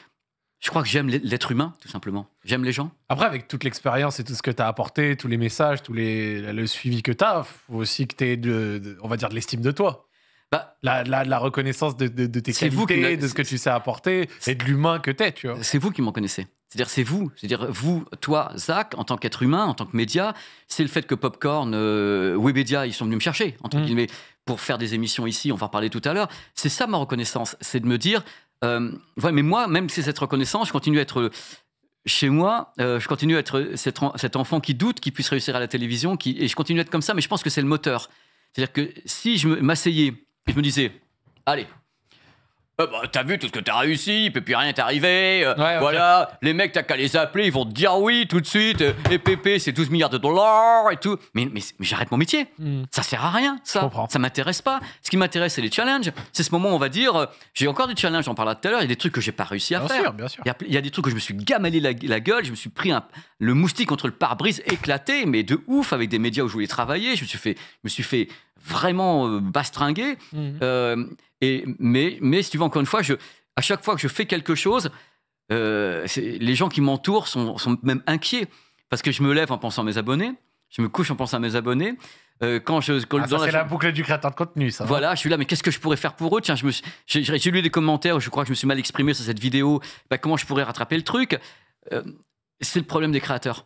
Speaker 2: je crois que j'aime l'être humain, tout simplement. J'aime les gens. Après, avec toute l'expérience et tout ce que tu as apporté,
Speaker 1: tous les messages, tous les, le suivi que tu as, faut aussi que tu aies, de, on va dire, de l'estime de toi.
Speaker 2: Bah, la, reconnaissance de, tes qualités, de ce que tu sais apporter et de l'humain que t'es, tu vois. C'est vous qui m'en connaissez. C'est-à-dire, c'est vous. C'est-à-dire, vous, toi, Zach, en tant qu'être humain, en tant que média, c'est le fait que Popcorn, webédia euh, Webedia, ils sont venus me chercher, en mmh. tant pour faire des émissions ici, on va en parler tout à l'heure. C'est ça ma reconnaissance. C'est de me dire, euh, ouais, mais moi, même si c'est cette reconnaissance, je continue à être euh, chez moi, euh, je continue à être cet, enfant qui doute, qu'il puisse réussir à la télévision, et je continue à être comme ça, mais je pense que c'est le moteur. C'est-à-dire que si je m'asseyais et je me disais, allez, euh, bah, t'as vu tout ce que t'as réussi, il peut plus rien t'arriver. Euh, arrivé. voilà, les mecs, t'as qu'à les appeler, ils vont te dire oui tout de suite. Euh, et pépé, c'est 12 milliards de dollars et tout. Mais, mais, j'arrête mon métier. Ça hmm. Ça sert à rien, ça. Ça m'intéresse pas. Ce qui m'intéresse, c'est les challenges. C'est ce moment où on va dire j'ai encore des challenges, j'en parlais tout à l'heure, il y a des trucs que j'ai pas réussi à bien faire. Sûr, bien sûr. Il, y a, des trucs que je me suis gamalé la, la gueule, je me suis pris un, le moustique contre le pare-brise éclaté, mais de ouf, avec des médias où je voulais travailler. Je me suis fait, me suis fait vraiment euh, bastringué. Mhm. Euh, et, mais, mais si tu veux, encore une fois, je, à chaque fois que je fais quelque chose, euh, les gens qui m'entourent sont, sont, même inquiets parce que je me lève en pensant à mes abonnés, je me couche en pensant à mes abonnés. Euh, quand je ah, c'est la,
Speaker 1: boucle du créateur de contenu, ça. Hein.
Speaker 2: Voilà, je suis là, mais qu'est-ce que je pourrais faire pour eux Tiens, j'ai lu des commentaires, où je crois que je me suis mal exprimé sur cette vidéo. Bah, comment je pourrais rattraper le truc c'est le problème des créateurs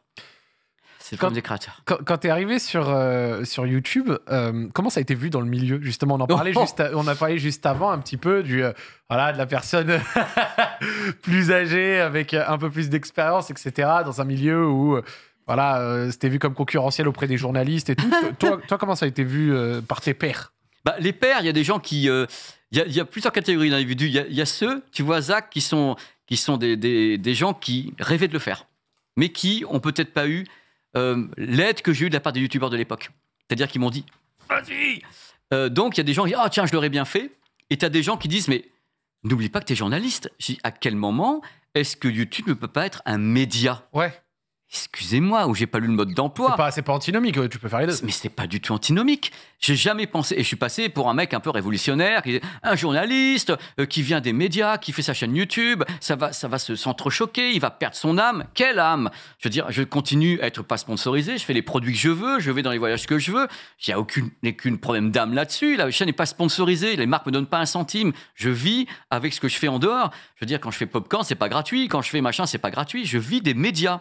Speaker 2: quand, des
Speaker 1: Quand, tu es arrivé sur, euh, sur YouTube, euh, comment ça a été vu dans le milieu Justement, on en parlait oh. juste, on a parlé juste avant un petit peu du euh, voilà de la personne plus âgée avec un peu plus d'expérience, etc. Dans un milieu où voilà c'était vu comme concurrentiel auprès des journalistes et toi, toi, comment ça a été vu par tes pairs
Speaker 2: bah, les pères, il y a des gens qui il y, a, plusieurs catégories d'individus. Il, y, a ceux, tu vois, Zach, qui sont, qui sont des, des, des gens qui rêvaient de le faire, mais qui ont peut-être pas eu euh, l'aide que j'ai eue de la part des youtubeurs de l'époque. C'est-à-dire qu'ils m'ont dit Vas-y euh, Donc, il y a des gens qui disent Ah, tiens, je l'aurais bien fait. Et tu as des gens qui disent Mais n'oublie pas que tu es journaliste. Je dis À quel moment est-ce que YouTube ne peut pas être un média Ouais excusez-moi, où j'ai pas lu le mode d'emploi. C'est pas, antinomique, euh, tu peux faire les deux. Mais c'est pas du tout antinomique. J'ai jamais pensé, et je suis passé pour un mec un peu révolutionnaire, un journaliste euh, qui vient des médias, qui fait sa chaîne YouTube, ça va, ça va se, s'entrechoquer, il va perdre son âme. Quelle âme Je veux dire, je continue à être pas sponsorisé, je fais les produits que je veux, je vais dans les voyages que je veux, il n'y a aucune, problème d'âme là-dessus, la chaîne n'est pas sponsorisée, les marques me donnent pas un centime, je vis avec ce que je fais en dehors. Je veux dire, quand je fais Popcorn, c'est pas gratuit, quand je fais machin, c'est pas gratuit, je vis des médias.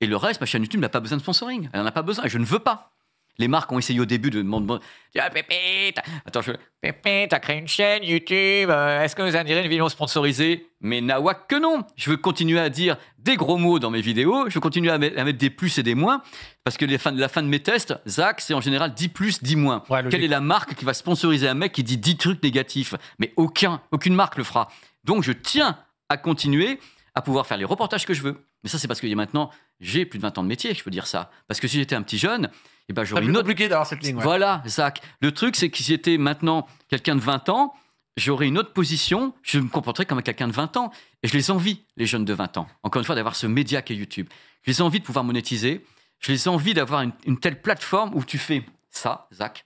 Speaker 2: Et le reste, ma chaîne YouTube n'a pas besoin de sponsoring. Elle n'en a pas besoin. je ne veux pas. Les marques ont essayé au début de demander ah, Pépé, attends, je... Pépé, t'as créé une chaîne YouTube, euh, est-ce que nous indirez une vidéo sponsorisée Mais nawak que non Je veux continuer à dire des gros mots dans mes vidéos, je veux continuer à, mettre des plus et des moins, parce que la fin de mes tests, Zach, c'est en général 10 plus, 10 moins. Quelle est la marque qui va sponsoriser un mec qui dit 10 trucs négatifs Mais aucun, aucune marque le fera. Donc je tiens à continuer à pouvoir faire les reportages que je veux mais ça, c'est parce que maintenant, j'ai plus de 20 ans de métier, je peux dire ça. Parce que si j'étais un petit jeune, eh ben, j'aurais une autre... compliqué d'avoir cette ligne. Voilà, Zach. Le truc, c'est que si j'étais maintenant quelqu'un de 20 ans, j'aurais une autre position, je me comporterais comme quelqu'un de 20 ans. Et je les envie, les jeunes de 20 ans, encore une fois, d'avoir ce média qu'est YouTube. Je les envie de pouvoir monétiser. Je les envie d'avoir une, une telle plateforme où tu fais ça, Zach.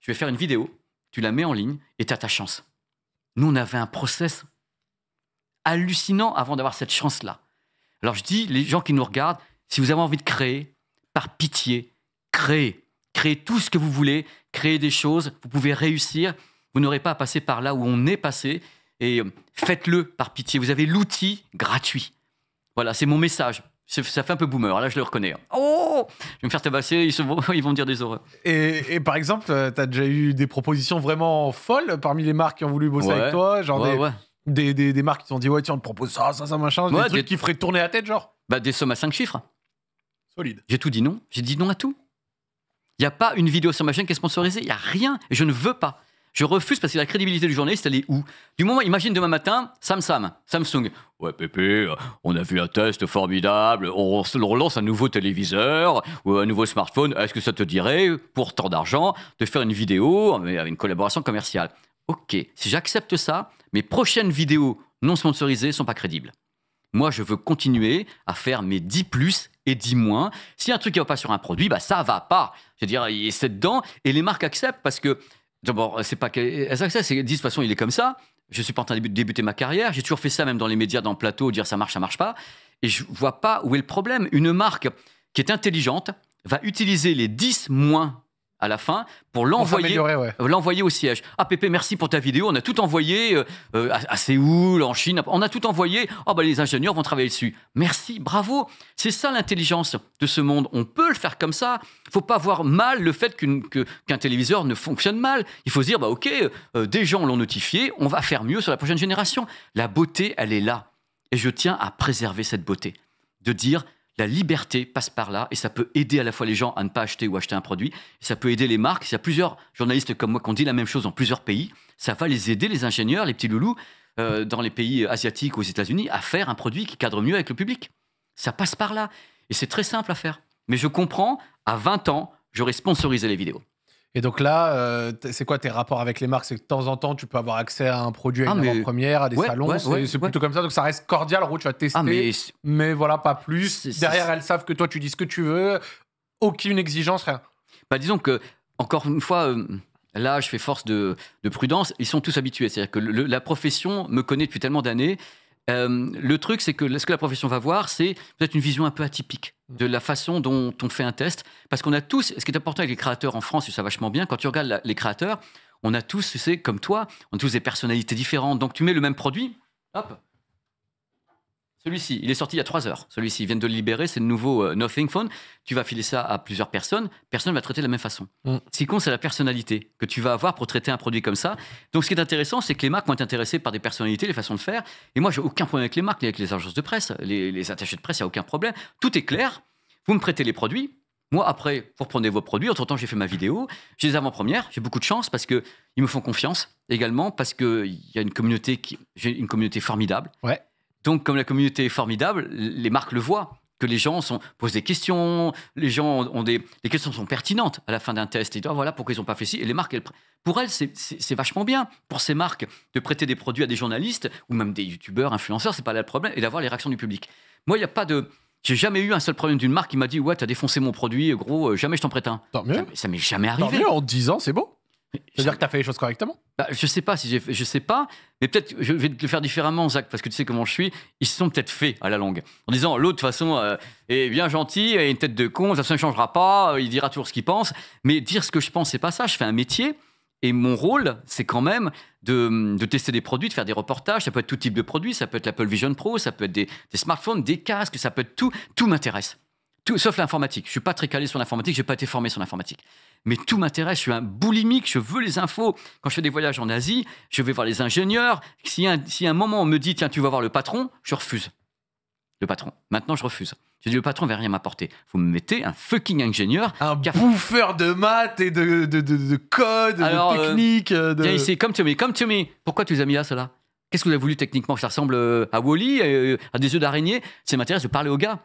Speaker 2: Je vais faire une vidéo, tu la mets en ligne et tu as ta chance. Nous, on avait un process hallucinant avant d'avoir cette chance-là. Alors je dis, les gens qui nous regardent, si vous avez envie de créer, par pitié, créez. Créez tout ce que vous voulez, créez des choses, vous pouvez réussir, vous n'aurez pas à passer par là où on est passé, et euh, faites-le par pitié. Vous avez l'outil gratuit. Voilà, c'est mon message. Ça fait un peu boomer, là je le reconnais. Hein. Oh Je vais me faire tabasser, ils, vont, ils vont dire des horreurs.
Speaker 1: Et, par exemple, euh, tu as déjà eu des propositions vraiment folles parmi les marques qui ont voulu bosser avec toi genre ouais, des, marques qui ont dit, ouais, tiens, on te propose ça, ça, ça,
Speaker 2: machin. des trucs qui feraient tourner la tête, genre. Bah, des sommes à 5 chiffres. Solide. J'ai tout dit non. J'ai dit non à tout. Il n'y a pas une vidéo sur ma chaîne qui est sponsorisée. Il n'y a rien. Et je ne veux pas. Je refuse parce que la crédibilité du journaliste, elle est où Du moment, imagine demain matin, Sam Samsung. Ouais, Pépé, on a vu un test formidable, on relance un nouveau téléviseur ou un nouveau smartphone. Est-ce que ça te dirait, pour tant d'argent, de faire une vidéo avec une collaboration commerciale ok, si j'accepte ça, mes prochaines vidéos non sponsorisées sont pas crédibles. Moi, je veux continuer à faire mes 10 plus et 10 moins. Si un truc ne va pas sur un produit, bah ça va pas. Je veux dire, c'est dedans et les marques acceptent parce que d'abord, c'est pas qu'elles acceptent, c'est disent de toute façon, il est comme ça. Je suis pas en train de débuter ma carrière. J'ai toujours fait ça, même dans les médias, dans le plateau, dire ça marche, ça marche pas. Et je vois pas où est le problème. Une marque qui est intelligente va utiliser les 10 moins à la fin pour euh, l'envoyer au siège. Ah Pépé, merci pour ta vidéo, on a tout envoyé euh, euh, à, Séoul, en Chine, on a tout envoyé. Oh, les ingénieurs vont travailler dessus. Merci, bravo. C'est ça l'intelligence de ce monde. On peut le faire comme ça. il Faut pas voir mal le fait qu'un téléviseur ne fonctionne mal. Il faut se dire bah OK, des gens l'ont notifié, on va faire mieux sur la prochaine génération. La beauté, elle est là et je tiens à préserver cette beauté. De dire la liberté passe par là et ça peut aider à la fois les gens à ne pas acheter ou acheter un produit. Ça peut aider les marques. Il y a plusieurs journalistes comme moi qui ont dit la même chose dans plusieurs pays. Ça va les aider, les ingénieurs, les petits loulous, euh, dans les pays asiatiques, ou aux États-Unis, à faire un produit qui cadre mieux avec le public. Ça passe par là. Et c'est très simple à faire. Mais je comprends, à 20 ans, j'aurais sponsorisé les vidéos.
Speaker 1: Et donc là, euh, c'est quoi tes rapports avec les marques C'est que de temps en temps, tu peux avoir accès à un produit à ah, une première, à des salons. c'est plutôt comme ça. Donc ça reste cordial. En tu vas ah, tester, mais... voilà, pas plus. Derrière, elles savent que toi, tu dis ce que tu veux. Aucune
Speaker 2: exigence, rien. Bah, disons que, encore une fois. Euh, là, je fais force de, prudence. Ils sont tous habitués. C'est-à-dire que la profession me connaît depuis tellement d'années euh, le truc, c'est que ce que la profession va voir, c'est peut-être une vision un peu atypique de la façon dont on fait un test. Parce qu'on a tous, ce qui est important avec les créateurs en France, c'est ça vachement bien, quand tu regardes les créateurs, on a tous, tu sais, comme toi, on a tous des personnalités différentes. Donc tu mets le même produit, hop, celui-ci, il est sorti il y a trois heures. Celui-ci, ils viennent de le libérer, c'est le nouveau euh, Nothing Phone. Tu vas filer ça à plusieurs personnes, personne ne va traiter de la même façon. Mm. Ce qui compte, c'est la personnalité que tu vas avoir pour traiter un produit comme ça. Donc, ce qui est intéressant, c'est que les marques vont être intéressées par des personnalités, les façons de faire. Et moi, j'ai aucun problème avec les marques, avec les agences de presse, les, les attachés de presse, il n'y a aucun problème. Tout est clair. Vous me prêtez les produits. Moi, après, vous reprenez vos produits. Entre-temps, j'ai fait ma vidéo. J'ai des avant-premières. J'ai beaucoup de chance parce qu'ils me font confiance également, parce qu'il y a une communauté, j'ai une communauté formidable. Ouais donc, comme la communauté est formidable, les marques le voient que les gens posent des questions, les gens ont, des les questions sont pertinentes à la fin d'un test. Et ah, voilà pourquoi ils n'ont pas fait ci. Et les marques, elles, pour elles, c'est vachement bien pour ces marques de prêter des produits à des journalistes ou même des youtubeurs, influenceurs, c'est pas là le problème, et d'avoir les réactions du public. Moi, il n'y a pas de. J'ai jamais eu un seul problème d'une marque qui m'a dit Ouais, t'as défoncé mon produit, gros, euh, jamais je t'en prête un. Ça, m'est jamais arrivé. Tant mieux, en 10 ans, c'est bon. C'est-à-dire que tu as fait les choses correctement bah, Je sais pas si j'ai je sais pas, mais peut-être je vais le faire différemment, Zach, parce que tu sais comment je suis. Ils se sont peut-être faits à la longue. En disant, l'autre, façon, euh, est bien gentil, a une tête de con, ça ne changera pas, euh, il dira toujours ce qu'il pense. Mais dire ce que je pense, c'est pas ça. Je fais un métier. Et mon rôle, c'est quand même de, tester des produits, de faire des reportages. Ça peut être tout type de produits. Ça peut être l'Apple Vision Pro, ça peut être des, des smartphones, des casques, ça peut être tout. Tout m'intéresse. Tout, sauf l'informatique. Je suis pas très calé sur l'informatique, j'ai pas été formé sur l'informatique mais tout m'intéresse. Je suis un boulimique, je veux les infos. Quand je fais des voyages en Asie, je vais voir les ingénieurs. Si un, si un moment on me dit, tiens, tu vas voir le patron, je refuse. Le patron. Maintenant, je refuse. J'ai dit, le patron ne va rien m'apporter. Vous me mettez un fucking ingénieur. Un bouffeur
Speaker 1: de maths et de, de, de, de code, de euh, technique. Euh, Viens ici,
Speaker 2: come to me, come to me. Pourquoi tu les as mis là, cela Qu'est-ce que vous avez voulu techniquement Ça ressemble euh, à Wally, à des yeux d'araignée. Ça m'intéresse de parler au gars.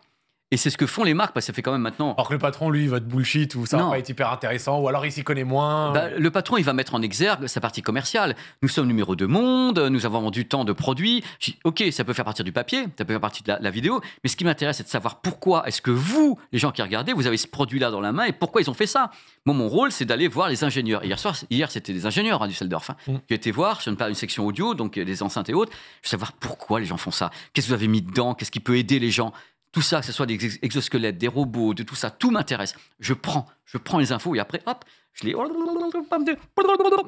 Speaker 2: Et c'est ce que font les marques, parce que ça fait quand même maintenant. Alors que le patron, lui, il va te
Speaker 1: bullshit ou ça va pas être hyper intéressant, ou alors il s'y connaît moins. Bah,
Speaker 2: euh. Le patron, il va mettre en exergue sa partie commerciale. Nous sommes numéro de monde, nous avons vendu tant de produits. Dis, ok, ça peut faire partie du papier, ça peut faire partie de la, vidéo, mais ce qui m'intéresse, c'est de savoir pourquoi est-ce que vous, les gens qui regardez, vous avez ce produit-là dans la main et pourquoi ils ont fait ça. Moi, mon rôle, c'est d'aller voir les ingénieurs. Hier soir, hier, c'était des ingénieurs à hein, du Seldorf. Hein. Mm. J'ai été voir, je ne parle une section audio, donc euh, des enceintes et autres, je veux savoir pourquoi les gens font ça. Qu'est-ce que vous avez mis dedans Qu'est-ce qui peut aider les gens tout ça, que ce soit des exosquelettes, des robots, de tout ça, tout m'intéresse. Je prends, je prends les infos et après, hop, je les.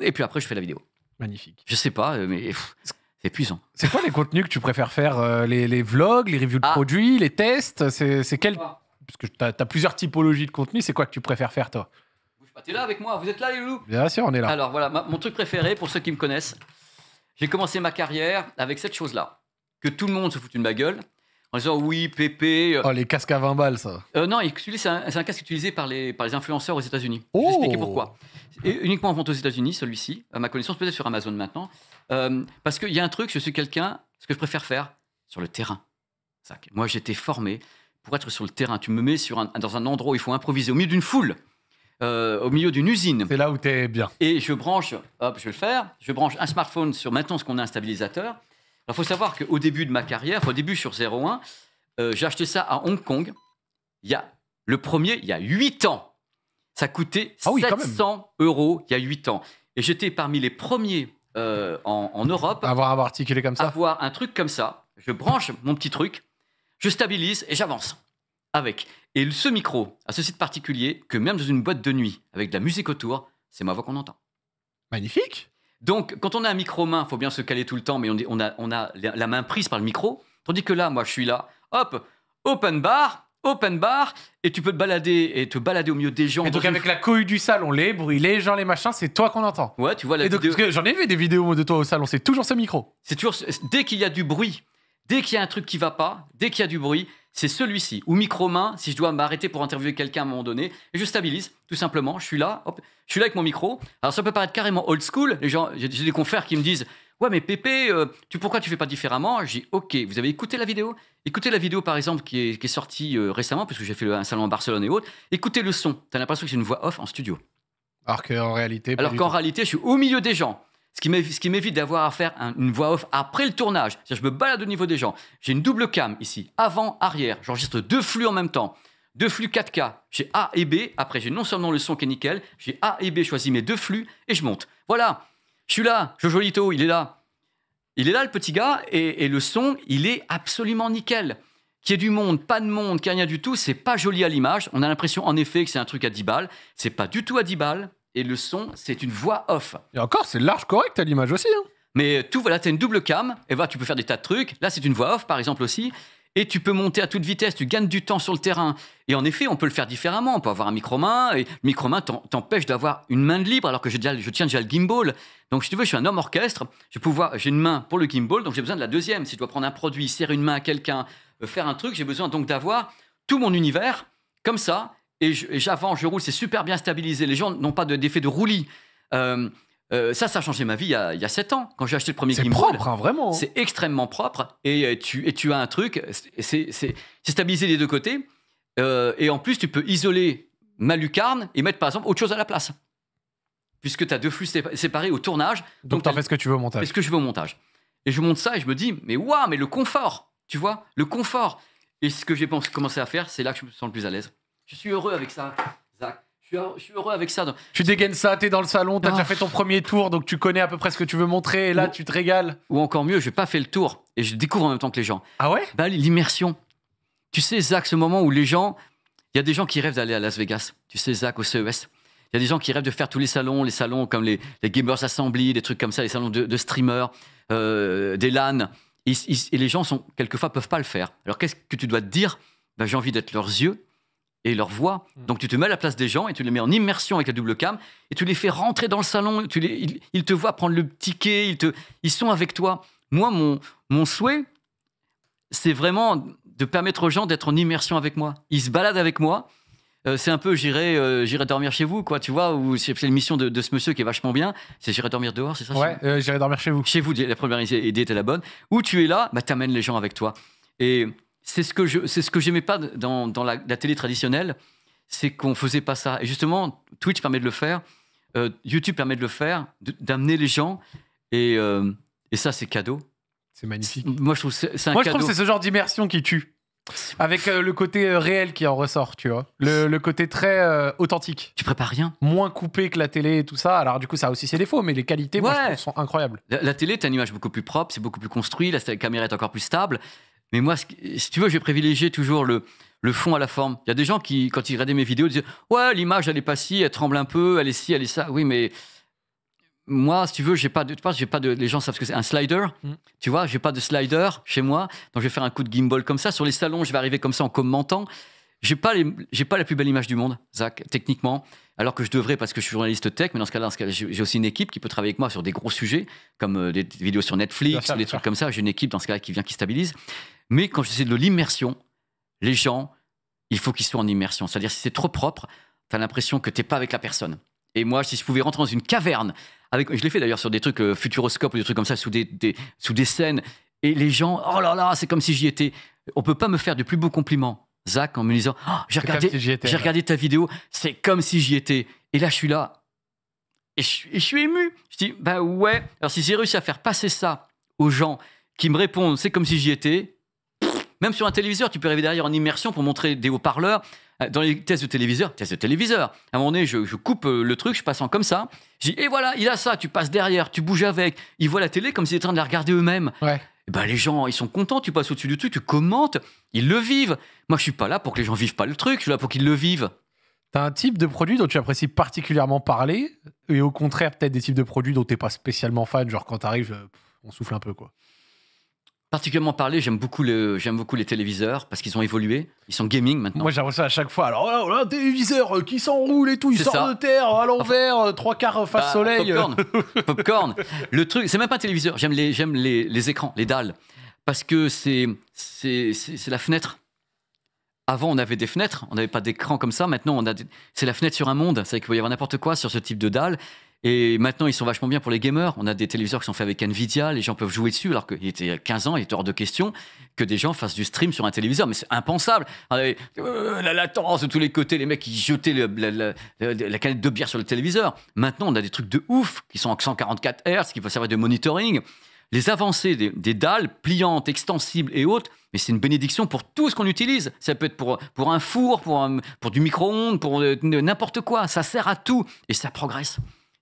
Speaker 2: Et puis après, je fais la vidéo. Magnifique. Je sais pas, mais c'est épuisant.
Speaker 1: C'est quoi les contenus que tu préfères faire euh, les, vlogs, les reviews de ah. produits, les tests C'est quel. Ah. Parce que tu as, plusieurs typologies de contenu, c'est quoi que tu préfères faire toi
Speaker 2: Tu es là avec moi, vous êtes là les loulous
Speaker 1: Bien sûr, on est là.
Speaker 2: Alors voilà, mon truc préféré pour ceux qui me connaissent, j'ai commencé ma carrière avec cette chose-là, que tout le monde se fout une ma en disant oui, pépé. Euh, oh,
Speaker 1: les casques à 20 balles, ça.
Speaker 2: Euh, non, c'est un, casque utilisé par les, par les influenceurs aux États-Unis. Je vais oh pourquoi. Et uniquement en vente aux États-Unis, celui-ci, à ma connaissance, peut-être sur Amazon maintenant. Euh, parce qu'il y a un truc, je suis quelqu'un, ce que je préfère faire, sur le terrain. Moi, j'étais formé pour être sur le terrain. Tu me mets sur dans un endroit où il faut improviser, au milieu d'une foule. au milieu d'une usine. C'est là où tu es bien. Et je branche, hop, je vais le faire, je branche un smartphone sur maintenant ce qu'on a un stabilisateur, il faut savoir qu'au début de ma carrière, au début sur 01, euh, j'ai acheté ça à Hong Kong. Il y a, le premier, il y a 8 ans. Ça coûtait 700 ah euros il y a 8 ans. Et j'étais parmi les premiers euh, en, Europe. Avoir, avoir comme ça Avoir un truc comme ça. Je branche mon petit truc, je stabilise et j'avance avec. Et ce micro à ce site particulier que même dans une boîte de nuit, avec de la musique autour, c'est ma voix qu'on entend. Magnifique donc, quand on a un micro-main, il faut bien se caler tout le temps, mais on, on, a, la main prise par le micro. Tandis que là, moi, je suis là, hop, open bar, open bar et tu peux te balader et te balader au milieu des gens. Et donc avec la cohue du salon, les bruits, les gens, les machins, c'est toi qu'on entend. Ouais, tu vois la et donc, j'en ai vu
Speaker 1: des vidéos de toi au salon, c'est toujours ce micro.
Speaker 2: C'est toujours dès qu'il y a du bruit, Dès qu'il y a un truc qui va pas, dès qu'il y a du bruit, c'est celui-ci. Ou micro-main, si je dois m'arrêter pour interviewer quelqu'un à un moment donné, je stabilise, tout simplement. Je suis là, hop, je suis là avec mon micro. Alors ça peut paraître carrément old school. Les gens, j'ai des confrères qui me disent Ouais, mais Pépé, pourquoi euh, tu, pourquoi tu fais pas différemment Je dis Ok, vous avez écouté la vidéo Écoutez la vidéo, par exemple, qui est, sortie euh, récemment, puisque j'ai fait le, un salon à Barcelone et autres. Écoutez le son. Tu as l'impression que c'est une voix off en studio.
Speaker 1: Alors qu'en réalité.
Speaker 2: Alors qu'en réalité, je suis au milieu des gens ce qui m'évite d'avoir à faire une voix off après le tournage. je me balade au niveau des gens. J'ai une double cam ici, avant, arrière. J'enregistre deux flux en même temps. Deux flux 4K. J'ai A et B. Après, j'ai non seulement le son qui est nickel, j'ai A et B choisi mes deux flux et je monte. Voilà. Je suis là. Jojo Lito, il est là. Il est là, le petit gars, et, le son, il est absolument nickel. Qui est du monde, pas de monde, qu'il n'y a rien du tout, c'est pas joli à l'image. On a l'impression, en effet, que c'est un truc à 10 balles. C'est pas du tout à 10 balles et le son, c'est une voix off. Et encore, c'est large correct à l'image aussi. Hein. Mais tout, voilà, t'as une double cam, et voilà, tu peux faire des tas de trucs. Là, c'est une voix off, par exemple, aussi. Et tu peux monter à toute vitesse, tu gagnes du temps sur le terrain. Et en effet, on peut le faire différemment. On peut avoir un micro-main, et le micro-main t'empêche d'avoir une main libre, alors que je, je tiens déjà le gimbal. Donc, si tu veux, je suis un homme orchestre, je j'ai une main pour le gimbal, donc j'ai besoin de la deuxième. Si tu dois prendre un produit, serrer une main à quelqu'un, euh, faire un truc, j'ai besoin donc d'avoir tout mon univers, comme ça, et j'avance, je, roule, c'est super bien stabilisé. Les gens n'ont pas d'effet de roulis. Euh, euh, ça, ça a changé ma vie il y a, il 7 ans. Quand j'ai acheté le premier C'est propre, hein, vraiment. C'est extrêmement propre. Et euh, tu, et tu as un truc, c'est stabilisé des deux côtés. et en plus, tu peux isoler ma lucarne et mettre, par exemple, autre chose à la place. Puisque tu as deux flux séparés au tournage. Donc, tu en fais ce que tu veux au montage. ce que je veux au montage. Et je monte ça et je me dis, mais waouh, mais le confort, tu vois, le confort. Et ce que j'ai commencé à faire, c'est là que je me sens le plus à l'aise. Je suis heureux avec ça, Zach. Je suis, heureux, avec ça. Tu dégaines ça, t'es dans le salon, t'as déjà fait ton premier tour, donc tu connais à peu près ce que tu veux montrer, et là, tu te régales. Ou encore mieux, je n'ai pas fait le tour, et je découvre en même temps que les gens. Ah ouais bah, l'immersion. Tu sais, Zach, ce moment où les gens... Il y a des gens qui rêvent d'aller à Las Vegas. Tu sais, Zach, au CES. Il y a des gens qui rêvent de faire tous les salons, les salons comme les, Gamers Assembly, des trucs comme ça, les salons de, streamers, euh, des LAN. Et, les gens, sont, quelquefois, peuvent pas le faire. Alors, qu'est-ce que tu dois te dire bah, J'ai envie d'être leurs yeux, et leur voix. Mm. Donc tu te mets à la place des gens et tu les mets en immersion avec la double cam et tu les fais rentrer dans le salon. Tu les, ils, te voient prendre le ticket, ils, te, ils sont avec toi. Moi, mon, mon souhait, c'est vraiment de permettre aux gens d'être en immersion avec moi. Ils se baladent avec moi. Euh, c'est un peu j'irai euh, j'irai dormir chez vous quoi tu vois ou c'est une mission de, ce monsieur qui est vachement bien c'est j'irai dormir dehors c'est ça ouais euh, j'irai dormir chez vous chez vous la première idée était la bonne où tu es là bah t'amènes les gens avec toi et c'est ce que je, c'est ce que j'aimais pas dans, la, télé traditionnelle, c'est qu'on faisait pas ça. Et justement, Twitch permet de le faire, euh, YouTube permet de le faire, d'amener les gens, euh, et, ça c'est cadeau. C'est magnifique. Moi je trouve c'est, Moi, je trouve c'est ce
Speaker 1: genre d'immersion qui tue. Avec euh, le côté réel qui en ressort, tu vois. Le, côté très authentique. Tu prépares rien. Moins coupé que la télé et tout ça. Alors, du coup, ça a aussi ses défauts, mais les qualités, moi, je trouve, sont
Speaker 2: incroyables. La, télé, t'as une image beaucoup plus propre, c'est beaucoup plus construit, la caméra est encore plus stable. Mais moi, si tu veux, je vais privilégier toujours le, le fond à la forme. Il y a des gens qui, quand ils regardaient mes vidéos, disaient Ouais, l'image, elle est pas si, elle tremble un peu, elle est si, elle est ça. Oui, mais moi, si tu veux, j'ai pas de, tu vois, j'ai pas de, les gens savent ce que c'est un slider. Mm. Tu vois, j'ai pas de slider chez moi, donc je vais faire un coup de gimbal comme ça. Sur les salons, je vais arriver comme ça en commentant. J'ai pas j'ai pas la plus belle image du monde, Zach, techniquement. Alors que je devrais parce que je suis journaliste tech, mais dans ce cas-là, j'ai aussi une équipe qui peut travailler avec moi sur des gros sujets, comme euh, des vidéos sur Netflix, des trucs comme ça. J'ai une équipe dans ce cas-là qui vient, qui stabilise. Mais quand je fais de l'immersion, les gens, il faut qu'ils soient en immersion. C'est-à-dire, si c'est trop propre, tu as l'impression que t'es pas avec la personne. Et moi, si je pouvais rentrer dans une caverne, avec, je l'ai fait d'ailleurs sur des trucs Futuroscope euh, futuroscopes ou des trucs comme ça, sous des, sous des scènes, et les gens, oh là là, c'est comme si j'y étais. On peut pas me faire de plus beaux compliments, Zach, en me disant, ah, j'ai regardé, j'ai regardé ta vidéo, c'est comme si j'y étais. Et là, je suis là, et je, et je suis ému. Je dis, ben ouais, alors si j'ai réussi à faire passer ça aux gens qui me répondent, c'est comme si j'y étais, même sur un téléviseur, tu peux arriver derrière en immersion pour montrer des haut-parleurs. Euh, dans les tests de téléviseur, tests de téléviseur. À un moment donné, je, coupe euh, le truc, je passe en comme ça. Je dis, et voilà, il a ça, tu passes derrière, tu bouges avec. Ils voient la télé comme s'ils étaient en train de la regarder eux-mêmes. Ouais. Eh ben, les gens, ils sont contents, tu passes au-dessus du truc, tu commentes, ils le vivent. Moi, je suis pas là pour que les gens vivent pas le truc, je suis là pour qu'ils le vivent. T'as un type de
Speaker 1: produit dont tu apprécies particulièrement parler, et au contraire, peut-être des types de produits dont t'es pas spécialement fan, genre quand tu arrives, euh, on souffle un peu, quoi.
Speaker 2: Particulièrement parlé, j'aime beaucoup, beaucoup les téléviseurs parce qu'ils ont évolué, ils sont gaming maintenant. Moi j'avoue ça à chaque fois, alors
Speaker 1: oh là, un oh téléviseur euh, qui s'enroule et tout, il sort de terre à l'envers, euh, trois quarts euh, face bah, soleil. Popcorn.
Speaker 2: Popcorn. Le truc, c'est même pas un téléviseur. J'aime les, les, écrans, les dalles, parce que c'est, la fenêtre. Avant, on avait des fenêtres, on n'avait pas d'écran comme ça. Maintenant, on a c'est la fenêtre sur un monde. C'est qu'il peut y avoir n'importe quoi sur ce type de dalle. Et maintenant, ils sont vachement bien pour les gamers. On a des téléviseurs qui sont faits avec Nvidia, les gens peuvent jouer dessus, alors qu'il était 15 ans, il était hors de question que des gens fassent du stream sur un téléviseur. Mais c'est impensable. Ah, euh, la latence de tous les côtés, les mecs qui jetaient la, canette de bière sur le téléviseur. Maintenant, on a des trucs de ouf qui sont en 144 Hz, qui peuvent servir de monitoring. Les avancées des, dalles pliantes, extensibles et autres, mais c'est une bénédiction pour tout ce qu'on utilise. Ça peut être pour, un four, pour, pour du micro-ondes, pour euh, n'importe quoi. Ça sert à tout et ça progresse.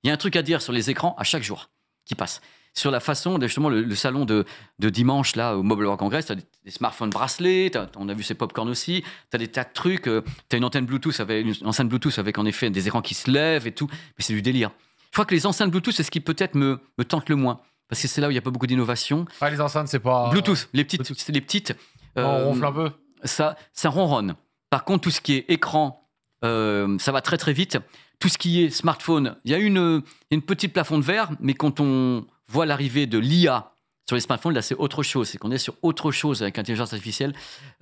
Speaker 2: Il y a un truc à dire sur les écrans à chaque jour qui passe. Sur la façon, justement, le, salon de, de, dimanche, là, au Mobile World Congress, tu as des, smartphones bracelets, on a vu ces popcorn aussi, tu as des tas de trucs, euh, tu as une antenne, Bluetooth avec, une enceinte Bluetooth avec, en effet, des écrans qui se lèvent et tout, mais c'est du délire. Je crois que les enceintes Bluetooth, c'est ce qui peut-être me, me tente le moins, parce que c'est là où il n'y a pas beaucoup d'innovation.
Speaker 1: Ah, les enceintes, c'est pas.
Speaker 2: Bluetooth, les petites. Les petites on euh, ronfle un peu. Ça, ça ronronne. Par contre, tout ce qui est écran, euh, ça va très très vite tout ce qui est smartphone, il y a une, une petite plafond de verre, mais quand on voit l'arrivée de l'IA sur les smartphones, là, c'est autre chose. C'est qu'on est sur autre chose avec l'intelligence artificielle.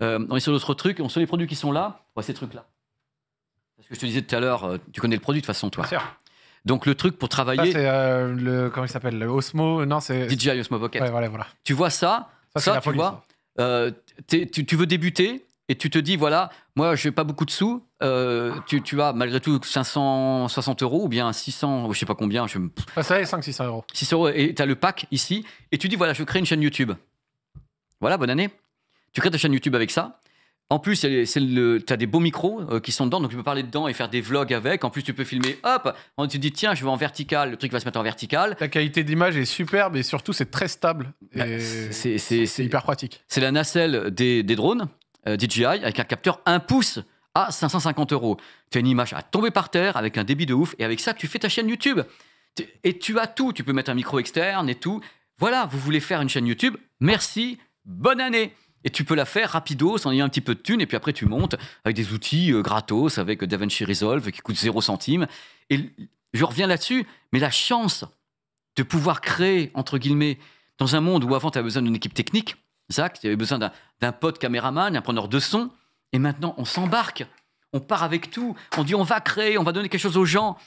Speaker 2: Euh, on est sur d'autres trucs. On sur les produits qui sont là, on voit ces trucs-là. Parce que je te disais tout à l'heure, euh, tu connais le produit de façon, toi. Donc le truc pour travailler. c'est
Speaker 1: euh, le comment il s'appelle le Osmo non c'est DJI
Speaker 2: Osmo Pocket. Ouais, voilà, voilà. Tu vois ça, ça, tu vois. tu, veux débuter, et tu te dis, voilà, moi, je n'ai pas beaucoup de sous. Euh, tu, as malgré tout 560 euros ou bien 600, je ne sais pas combien. Je...
Speaker 1: Ah, ça 5, 600 euros.
Speaker 2: 600 euros. Et tu as le pack ici. Et tu dis, voilà, je crée une chaîne YouTube. Voilà, bonne année. Tu crées ta chaîne YouTube avec ça. En plus, tu as des beaux micros euh, qui sont dedans, donc tu peux parler dedans et faire des vlogs avec. En plus, tu peux filmer, hop, tu te dis, tiens, je vais en vertical, le truc va se mettre en vertical. La qualité d'image est
Speaker 1: superbe et surtout, c'est très stable.
Speaker 2: Bah, c'est hyper pratique. C'est la nacelle des drones. Euh, DJI avec un capteur 1 pouce à 550 euros. Tu as une image à tomber par terre avec un débit de ouf et avec ça, tu fais ta chaîne YouTube. Et tu as tout. Tu peux mettre un micro externe et tout. Voilà, vous voulez faire une chaîne YouTube Merci, bonne année et tu peux la faire rapidos y ayant un petit peu de thunes, et puis après tu montes avec des outils euh, gratos, avec DaVinci Resolve qui coûte 0 centime. Et je reviens là-dessus, mais la chance de pouvoir créer, entre guillemets, dans un monde où avant tu as besoin d'une équipe technique, il tu avais besoin d'un pote caméraman, un preneur de son. Et maintenant, on s'embarque. On part avec tout. On dit, on va créer, on va donner quelque chose aux gens.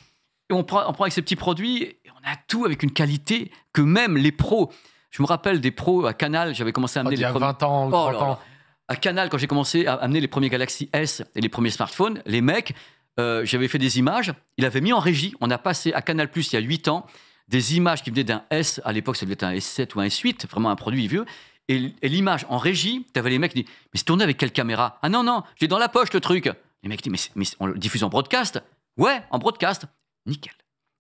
Speaker 2: Et on prend, on prend avec ces petits produits. on a tout avec une qualité que même les pros. Je me rappelle des pros à Canal. J'avais commencé à amener les. Oh, il y a 20 ans, 30 ans. À Canal, quand j'ai commencé à amener les premiers Galaxy S et les premiers smartphones, les mecs, euh, j'avais fait des images. Il avait mis en régie. On a passé à Canal Plus il y a 8 ans des images qui venaient d'un S. À l'époque, ça devait être un S7 ou un S8, vraiment un produit vieux. Et, l'image en régie, tu avais les mecs qui disent Mais c'est tourné avec quelle caméra Ah non, non, j'ai dans la poche le truc. Les mecs disent Mais, on le diffuse en broadcast Ouais, en broadcast. Nickel.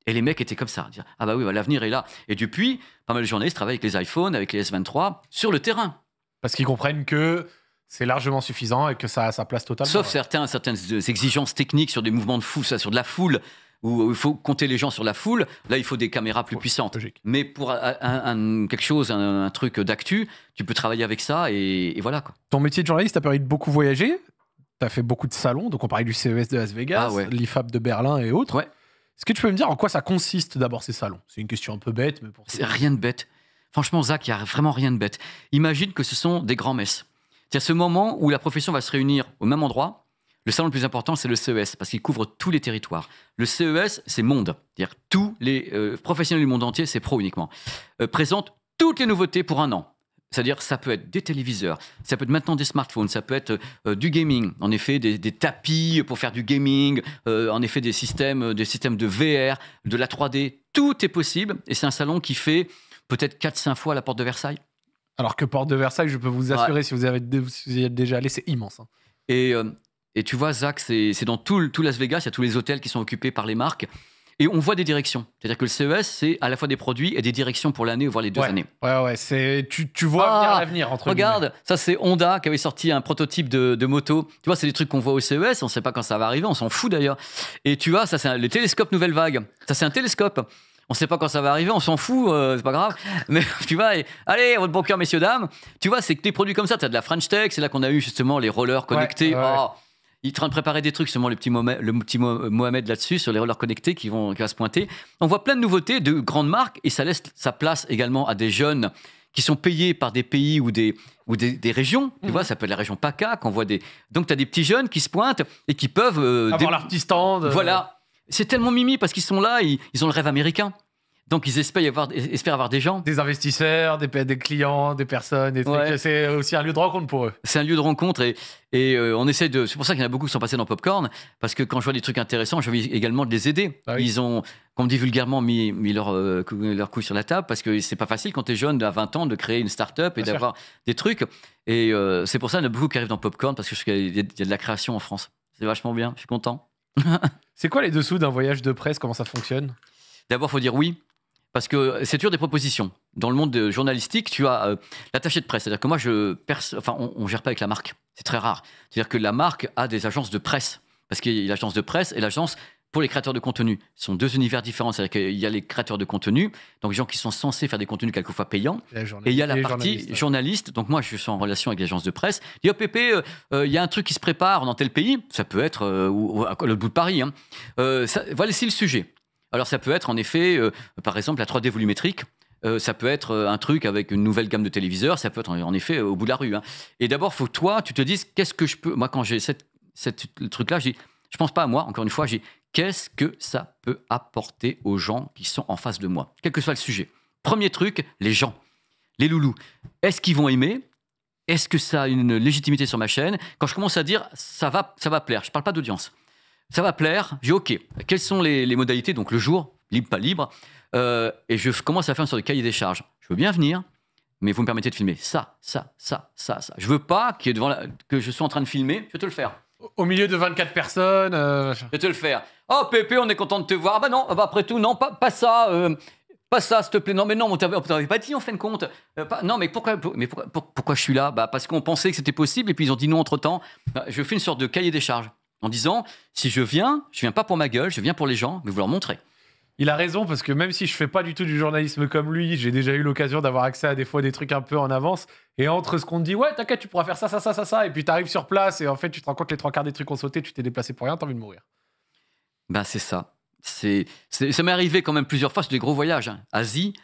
Speaker 2: Et les mecs étaient comme ça, à dire Ah bah oui, bah, l'avenir est là. Et depuis, pas mal de journalistes travaillent avec les iPhones, avec les S23, sur le terrain. Parce qu'ils comprennent que
Speaker 1: c'est largement suffisant et que ça a sa place totale. Sauf
Speaker 2: certains, certaines exigences techniques sur des mouvements de foule, sur de la foule, où il faut compter les gens sur la foule. Là, il faut des caméras plus puissantes. Mais pour quelque chose, un, truc d'actu, tu peux travailler avec ça et, voilà. Quoi.
Speaker 1: Ton métier de journaliste a permis de beaucoup voyager. as fait beaucoup de salons, donc on parlait du CES de Las Vegas, ah, l'IFAP de Berlin
Speaker 2: et autres. Est-ce que tu peux me dire en quoi ça consiste d'abord ces salons C'est une question un peu bête, mais pour... C'est rien de bête. Franchement, Zach, il n'y a vraiment rien de bête. Imagine que ce sont des grands messes. C'est ce moment où la profession va se réunir au même endroit le salon le plus important, c'est le CES, parce qu'il couvre tous les territoires. Le CES, c'est monde. C'est-à-dire tous les euh, professionnels du monde entier, c'est pro uniquement, euh, présentent toutes les nouveautés pour un an. C'est-à-dire, ça peut être des téléviseurs, ça peut être maintenant des smartphones, ça peut être euh, du gaming, en effet, des, tapis pour faire du gaming, euh, en effet, des systèmes, des systèmes de VR, de la 3D. Tout est possible et c'est un salon qui fait peut-être 4-5 fois la porte de Versailles.
Speaker 1: Alors que Porte de Versailles, je peux vous assurer, si, vous y êtes déjà allé, c'est immense. Hein.
Speaker 2: Et et tu vois, Zach, c'est dans tout, tout Las Vegas, il y a tous les hôtels qui sont occupés par les marques. Et on voit des directions. C'est-à-dire que le CES, c'est à la fois des produits et des directions pour l'année, voire les deux années. Ouais, ouais, c'est, tu, tu, vois ah, l'avenir, entre Regarde, ça c'est Honda qui avait sorti un prototype de, moto. Tu vois, c'est des trucs qu'on voit au CES, on ne sait pas quand ça va arriver, on s'en fout d'ailleurs. Et tu vois, ça c'est le télescope Nouvelle Vague. Ça c'est un télescope. On ne sait pas quand ça va arriver, on s'en fout, euh, c'est pas grave. Mais tu vois, allez, votre bon messieurs, dames. Tu vois, c'est que des produits comme ça, tu as de la French Tech, c'est là qu'on a eu justement les rollers connectés. Oh. Il est en train de préparer des trucs, seulement le petit Mohamed, là-dessus, sur les rollers connectés qui vont qui se pointer. On voit plein de nouveautés de grandes marques et ça laisse sa place également à des jeunes qui sont payés par des pays ou des, ou des, régions. Tu mhm. vois, ça peut la région PACA, qu'on voit des. Donc, tu as des petits jeunes qui se pointent et qui peuvent. Euh, Avoir des... Euh. Voilà. C'est tellement mimi parce qu'ils sont là, ils ont le rêve américain. Donc ils espèrent avoir, espèrent avoir des gens. Des investisseurs, des, des clients, des personnes. C'est aussi un lieu de rencontre pour eux. C'est un lieu de rencontre et, et euh, on essaie de. C'est pour ça qu'il y en a beaucoup qui sont passés dans Popcorn parce que quand je vois des trucs intéressants, j'ai envie également de les aider. Ah ils ont, comme dit vulgairement, mis, mis leur, euh, leur sur la table parce que c'est pas facile quand tu es jeune à 20 ans de créer une start-up et d'avoir des trucs. Et euh, c'est pour ça qu'il y en a beaucoup qui arrivent dans Popcorn parce qu'il y, y a de la création en France. C'est vachement bien, je suis content. c'est quoi les
Speaker 1: dessous d'un voyage de presse Comment ça fonctionne
Speaker 2: D'abord, faut dire oui. Parce que c'est toujours des propositions. Dans le monde journalistique, tu as euh, l'attaché de presse. C'est-à-dire que moi, je enfin, on ne gère pas avec la marque. C'est très rare. C'est-à-dire que la marque a des agences de presse. Parce qu'il y a l'agence de presse et l'agence pour les créateurs de contenu. Ce sont deux univers différents. C'est-à-dire qu'il y a les créateurs de contenu, donc les gens qui sont censés faire des contenus quelquefois payants. Et il y a la partie journaliste. Donc moi, je suis en relation avec l'agence de presse. Il oh, euh, euh, il y a un truc qui se prépare dans tel pays. Ça peut être à l'autre bout de Paris. Hein. Ça, voilà, c'est le sujet. Alors ça peut être en effet, euh, par exemple, la 3D volumétrique. Euh, ça peut être euh, un truc avec une nouvelle gamme de téléviseurs, ça peut être en effet au bout de la rue. Hein. Et d'abord, faut toi, tu te dises, qu'est-ce que je peux. Moi, quand j'ai cette, truc-là, je ne je pense pas à moi, encore une fois, je dis, qu'est-ce que ça peut apporter aux gens qui sont en face de moi, quel que soit le sujet. Premier truc, les gens, les loulous. Est-ce qu'ils vont aimer Est-ce que ça a une légitimité sur ma chaîne Quand je commence à dire, ça va, ça va plaire, je parle pas d'audience. Ça va plaire. J'ai OK. Quelles sont les, modalités Donc le jour, libre, pas libre. Euh, et je commence à faire une sorte de cahier des charges. Je veux bien venir, mais vous me permettez de filmer ça, ça, ça, ça, ça. Je veux pas qu devant que je sois en train de filmer. Je vais te le faire. Au milieu de 24 personnes. Euh, je vais te le faire. Oh, Pépé, on est content de te voir. bah non, bah, après tout, non, pas, pas ça. Euh, pas ça, s'il te plaît. Non, mais non, on t'avait pas dit en fin de compte. non, mais pourquoi, mais pourquoi, pourquoi je suis là bah, Parce qu'on pensait que c'était possible et puis ils ont dit non entre temps. Bah, je fais une sorte de cahier des charges en disant si je viens, je viens pas pour ma gueule, je viens pour les gens, mais vous leur montrer.
Speaker 1: Il a raison parce que même si je fais pas du tout du journalisme comme lui, j'ai déjà eu l'occasion d'avoir accès à des fois des trucs un peu en avance. Et entre ce qu'on te dit, ouais, t'inquiète, tu pourras faire ça, ça, ça, ça, ça, et puis tu arrives sur place et en fait tu te rends compte que les trois quarts des trucs ont sauté, tu t'es déplacé pour rien, t'as envie de mourir.
Speaker 2: Ben c'est ça. C'est, ça m'est arrivé quand même plusieurs fois sur des gros voyages. Hein. Asie,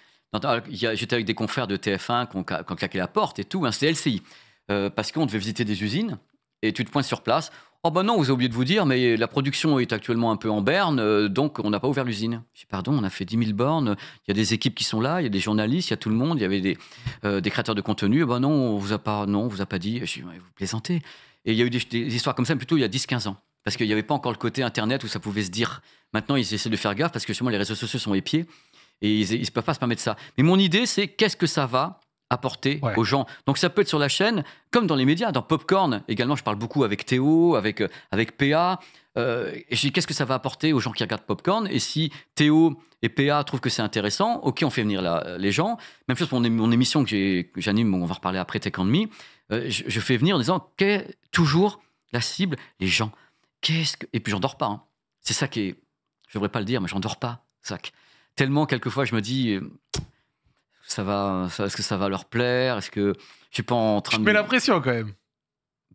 Speaker 2: j'étais avec des confrères de TF1 qui ont, claqué la porte et tout, un hein, LCI. Euh, parce qu'on devait visiter des usines et tu te pointes sur place, Oh ben non, vous avez oublié de vous dire, mais la production est actuellement un peu en berne, euh, donc on n'a pas ouvert l'usine. pardon, on a fait 10 000 bornes, il y a des équipes qui sont là, il y a des journalistes, il y a tout le monde, il y avait des, euh, créateurs de contenu. Eh ben non, on vous a pas, non, vous a pas dit. Je vous plaisantez. Et il y a eu des, histoires comme ça, plutôt il y a 10-15 ans. Parce qu'il n'y avait pas encore le côté Internet où ça pouvait se dire. Maintenant, ils essaient de faire gaffe parce que sûrement les réseaux sociaux sont épiés et ils ne peuvent pas se permettre ça. Mais mon idée, c'est qu'est-ce que ça va apporter aux gens. Donc ça peut être sur la chaîne, comme dans les médias, dans Popcorn. Également, je parle beaucoup avec Théo, avec, euh, avec PA. Euh, et je dis qu'est-ce que ça va apporter aux gens qui regardent Popcorn Et si Théo et PA trouvent que c'est intéressant, ok, on fait venir les gens. Même chose pour mon, émission que j'anime, on va reparler après Tech and Me. Euh, je, fais venir en disant qu'est toujours la cible, les gens. Qu'est-ce que... Et puis j'en dors pas. Hein. C'est ça qui est. Je devrais pas le dire, mais j'en dors pas, ça Tellement quelquefois je me dis ça va, est-ce que ça va leur plaire Est-ce que je suis pas en train de. Je mets la pression quand même.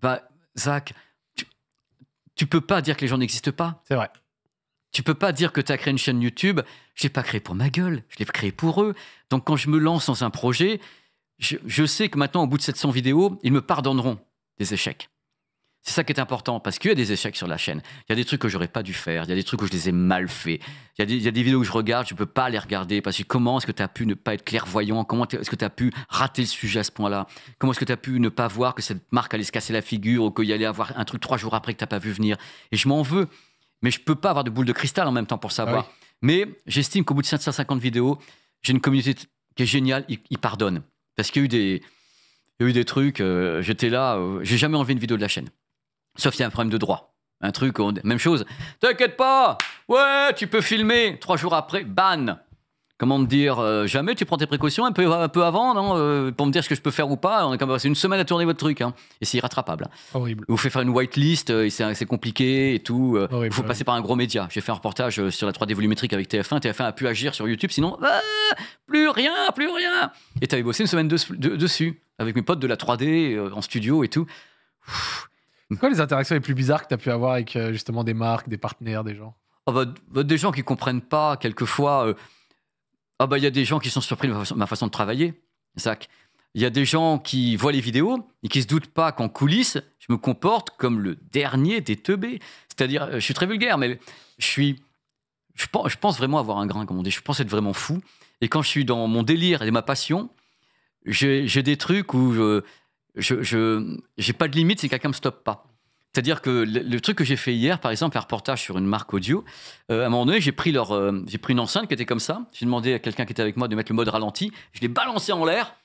Speaker 2: Bah, Zach, tu, peux pas dire que les gens n'existent pas. C'est vrai. Tu peux pas dire que tu as créé une chaîne YouTube. Je l'ai pas créé pour ma gueule, je l'ai créé pour eux. Donc quand je me lance dans un projet, je, je sais que maintenant, au bout de 700 vidéos, ils me pardonneront des échecs. C'est ça qui est important, parce qu'il y a des échecs sur la chaîne. Il y a des trucs que j'aurais pas dû faire, il y a des trucs que je les ai mal faits. Il, y, a des vidéos que je regarde, je peux pas les regarder, parce que comment est-ce que tu as pu ne pas être clairvoyant Comment est-ce que tu as pu rater le sujet à ce point-là Comment est-ce que tu as pu ne pas voir que cette marque allait se casser la figure ou qu'il allait avoir un truc trois jours après que tu pas vu venir Et je m'en veux, mais je peux pas avoir de boule de cristal en même temps pour ah savoir. Mais j'estime qu'au bout de 550 vidéos, j'ai une communauté qui est géniale, ils pardonnent. Parce qu'il y a eu des, il y a eu des trucs, euh, j'étais là, euh, j'ai jamais enlevé une vidéo de la chaîne. Sauf s'il y a un problème de droit. Un truc, même chose. T'inquiète pas Ouais, tu peux filmer Trois jours après, ban Comment me dire euh, Jamais, tu prends tes précautions un peu, avant, non euh, Pour me dire ce que je peux faire ou pas. On est quand même passé une semaine à tourner votre truc, hein. Et c'est irrattrapable. Horrible. Vous faites faire une whitelist, euh, et c'est, compliqué et tout. Il faut passer par un gros média. J'ai fait un reportage sur la 3D volumétrique avec TF1. TF1 a pu agir sur YouTube, sinon, plus rien, plus rien Et t'avais bossé une semaine dessus, avec mes potes de la 3D, en studio et tout.
Speaker 1: Quelles les interactions les plus bizarres que tu as pu avoir avec euh, justement des marques, des partenaires, des gens
Speaker 2: ah bah, bah, Des gens qui ne comprennent pas, quelquefois. Euh, ah bah, il y a des gens qui sont surpris de ma façon, de travailler, Zach. Il y a des gens qui voient les vidéos et qui se doutent pas qu'en coulisses, je me comporte comme le dernier des teubés. C'est-à-dire, euh, je suis très vulgaire, mais je suis. Je pense, vraiment avoir un grain, comme on dit. Je pense être vraiment fou. Et quand je suis dans mon délire et ma passion, j'ai des trucs où je, je n'ai pas de limite si quelqu'un ne me stoppe pas. C'est-à-dire que le, truc que j'ai fait hier, par exemple, un reportage sur une marque audio, euh, à un moment donné, j'ai pris, leur, euh, j'ai pris une enceinte qui était comme ça. J'ai demandé à quelqu'un qui était avec moi de mettre le mode ralenti. Je l'ai balancé en l'air,